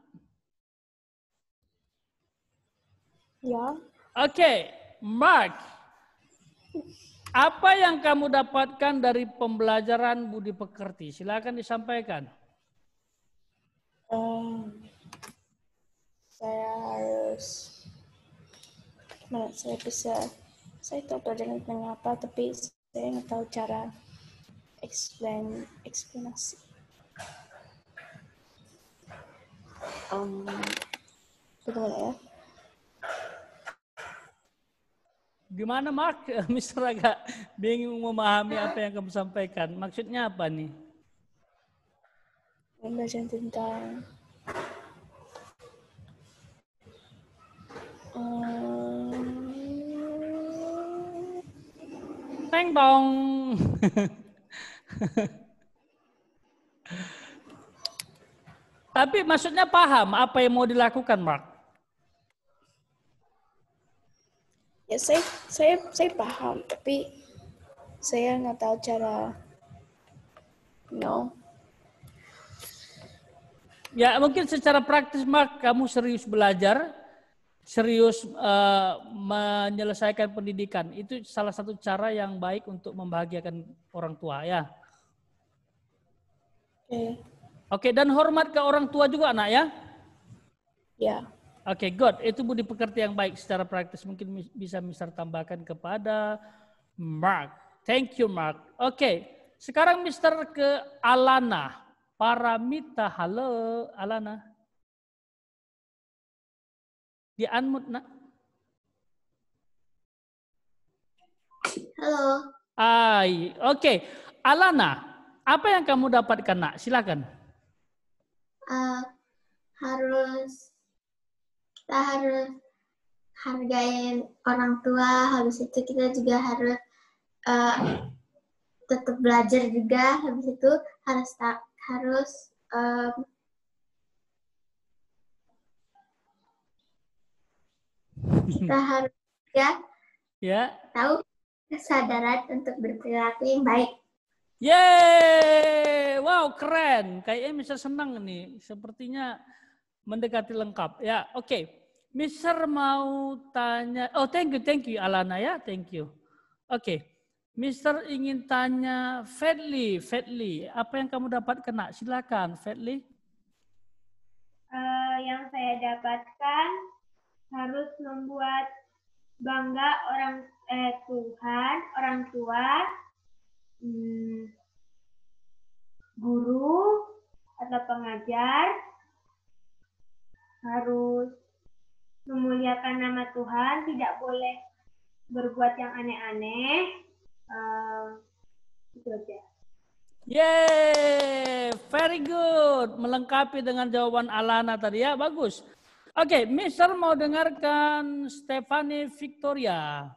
ya oke Mark, apa yang kamu dapatkan dari pembelajaran Budi Pekerti? Silakan disampaikan. Um, saya harus mana saya bisa saya tahu pelajaran tentang apa tapi saya nggak tahu cara explain eksplanasi um bagaimana ya Gimana Mark? Mister agak bingung memahami apa yang kamu sampaikan. Maksudnya apa nih? Pembelajaran tentang um... Teng bong. Tapi maksudnya paham apa yang mau dilakukan, Mark? ya saya saya saya paham tapi saya nggak tahu cara no ya mungkin secara praktis mak kamu serius belajar serius uh, menyelesaikan pendidikan itu salah satu cara yang baik untuk membahagiakan orang tua ya oke okay. oke okay, dan hormat ke orang tua juga anak ya ya Oke, okay, God, itu budi pekerti yang baik secara praktis. Mungkin bisa Mister tambahkan kepada Mark. Thank you, Mark. Oke, okay. sekarang Mister ke Alana. Paramita, halo Alana. Di unmute, nak. Halo. Hai, oke. Okay. Alana, apa yang kamu dapatkan, nak? Silakan. Uh, harus kita harus hargain orang tua habis itu kita juga harus uh, eh, tetap belajar juga habis itu harus tak harus um, kita harus ya ya tahu kesadaran untuk berperilaku yang baik Yeay! Wow, keren. Kayaknya bisa senang nih. Sepertinya mendekati lengkap. Ya, oke. Okay. Mister mau tanya, oh thank you, thank you Alana ya, thank you. Oke, okay. Mister ingin tanya Fedli, Fedli, apa yang kamu dapat kena? Silakan, Fedli. Uh, yang saya dapatkan harus membuat bangga orang eh, Tuhan, orang tua, hmm, guru atau pengajar, harus memuliakan nama Tuhan, tidak boleh berbuat yang aneh-aneh. Uh, itu aja. very good. Melengkapi dengan jawaban Alana tadi ya, bagus. Oke, okay, Mister mau dengarkan Stefani Victoria.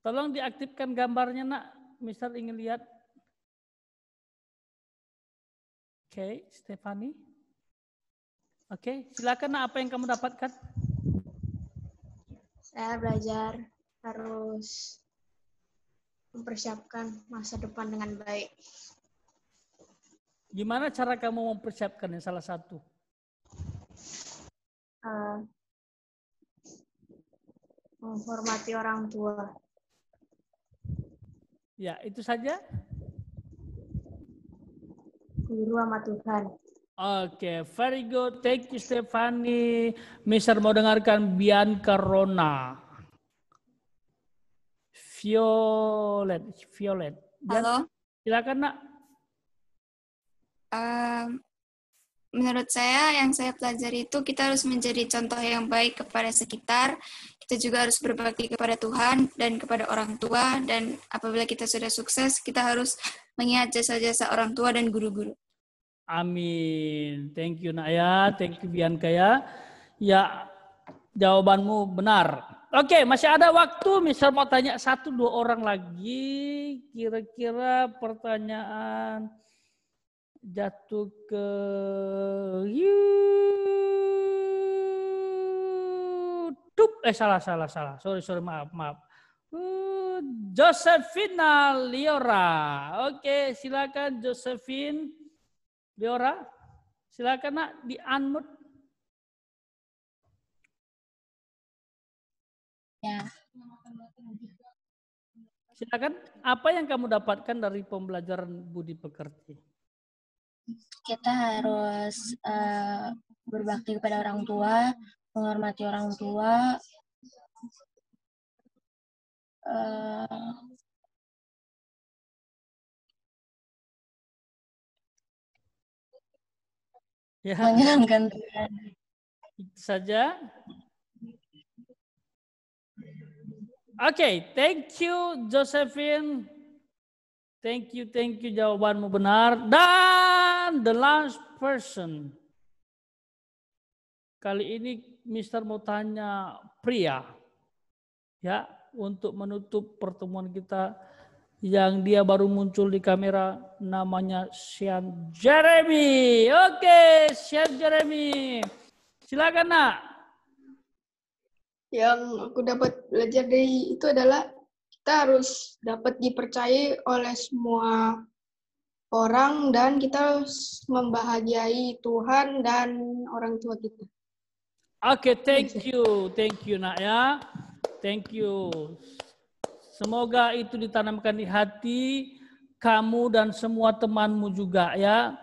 Tolong diaktifkan gambarnya nak, Mister ingin lihat. Oke, okay, Stefani. Oke, okay, silakan apa yang kamu dapatkan? Saya belajar harus mempersiapkan masa depan dengan baik. Gimana cara kamu mempersiapkan yang salah satu? Uh, menghormati orang tua. Ya, itu saja. Guru sama Tuhan. Oke, okay, very good. Thank you, Stefani. Mister mau dengarkan Bianca Rona. Violet, Violet. Halo. Silakan, Nak. Um, menurut saya, yang saya pelajari itu kita harus menjadi contoh yang baik kepada sekitar. Kita juga harus berbakti kepada Tuhan dan kepada orang tua. Dan apabila kita sudah sukses, kita harus mengingat jasa-jasa orang tua dan guru-guru. Amin. Thank you Naya, thank you Bianca ya. Ya, jawabanmu benar. Oke, masih ada waktu. Misal mau tanya satu dua orang lagi, kira-kira pertanyaan jatuh ke YouTube. Eh salah salah salah. Sorry sorry maaf maaf. Josephina Liora. Oke, silakan Josephine. Deora, silakan nak di unmute. Ya. Silakan, apa yang kamu dapatkan dari pembelajaran budi pekerti? Kita harus uh, berbakti kepada orang tua, menghormati orang tua, eh, Ya. Menyenangkan Itu saja. Oke, okay, thank you Josephine. Thank you, thank you jawabanmu benar. Dan the last person. Kali ini Mister mau tanya pria. Ya, untuk menutup pertemuan kita yang dia baru muncul di kamera namanya Sean Jeremy. Oke, Sean Jeremy. Silakan, Nak. Yang aku dapat belajar dari itu adalah kita harus dapat dipercayai oleh semua orang dan kita harus membahagiai Tuhan dan orang tua kita. Oke, okay, thank you. Thank you, Nak ya. Thank you. Semoga itu ditanamkan di hati kamu dan semua temanmu juga ya.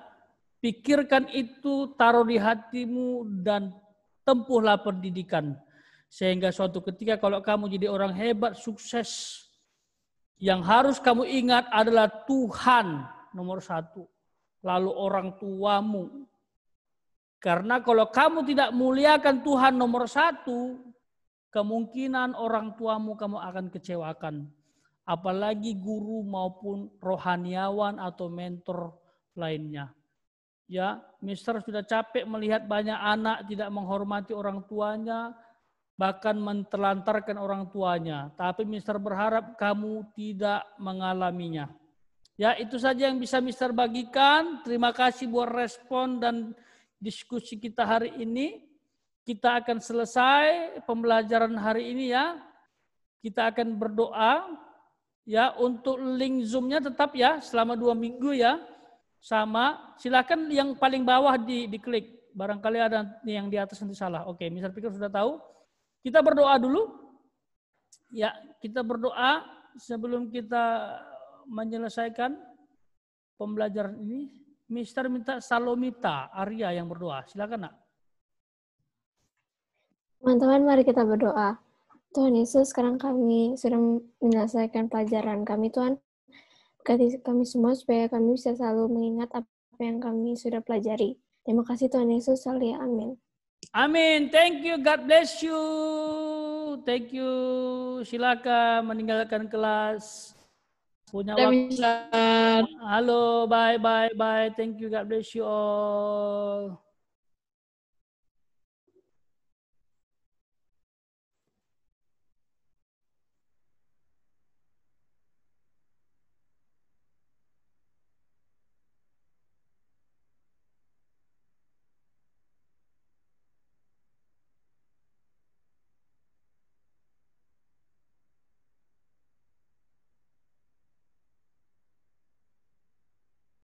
Pikirkan itu, taruh di hatimu dan tempuhlah pendidikan. Sehingga suatu ketika kalau kamu jadi orang hebat, sukses, yang harus kamu ingat adalah Tuhan nomor satu. Lalu orang tuamu. Karena kalau kamu tidak muliakan Tuhan nomor satu, kemungkinan orang tuamu kamu akan kecewakan. Apalagi guru maupun rohaniawan atau mentor lainnya. Ya, Mister sudah capek melihat banyak anak tidak menghormati orang tuanya, bahkan mentelantarkan orang tuanya. Tapi Mister berharap kamu tidak mengalaminya. Ya, itu saja yang bisa Mister bagikan. Terima kasih buat respon dan diskusi kita hari ini. Kita akan selesai pembelajaran hari ini ya. Kita akan berdoa ya untuk link zoomnya tetap ya selama dua minggu ya. Sama, silakan yang paling bawah di diklik. Barangkali ada yang di atas nanti salah. Oke, misal pikir sudah tahu. Kita berdoa dulu. Ya, kita berdoa sebelum kita menyelesaikan pembelajaran ini. Mister minta Salomita Arya yang berdoa. Silakan, Nak. Teman-teman, mari kita berdoa. Tuhan Yesus, sekarang kami sudah menyelesaikan pelajaran kami, Tuhan. Berkati kami semua supaya kami bisa selalu mengingat apa yang kami sudah pelajari. Terima kasih Tuhan Yesus, selalu Amin. Amin. Thank you. God bless you. Thank you. Silakan meninggalkan kelas. Punya waktu. Halo, bye, bye, bye. Thank you. God bless you all.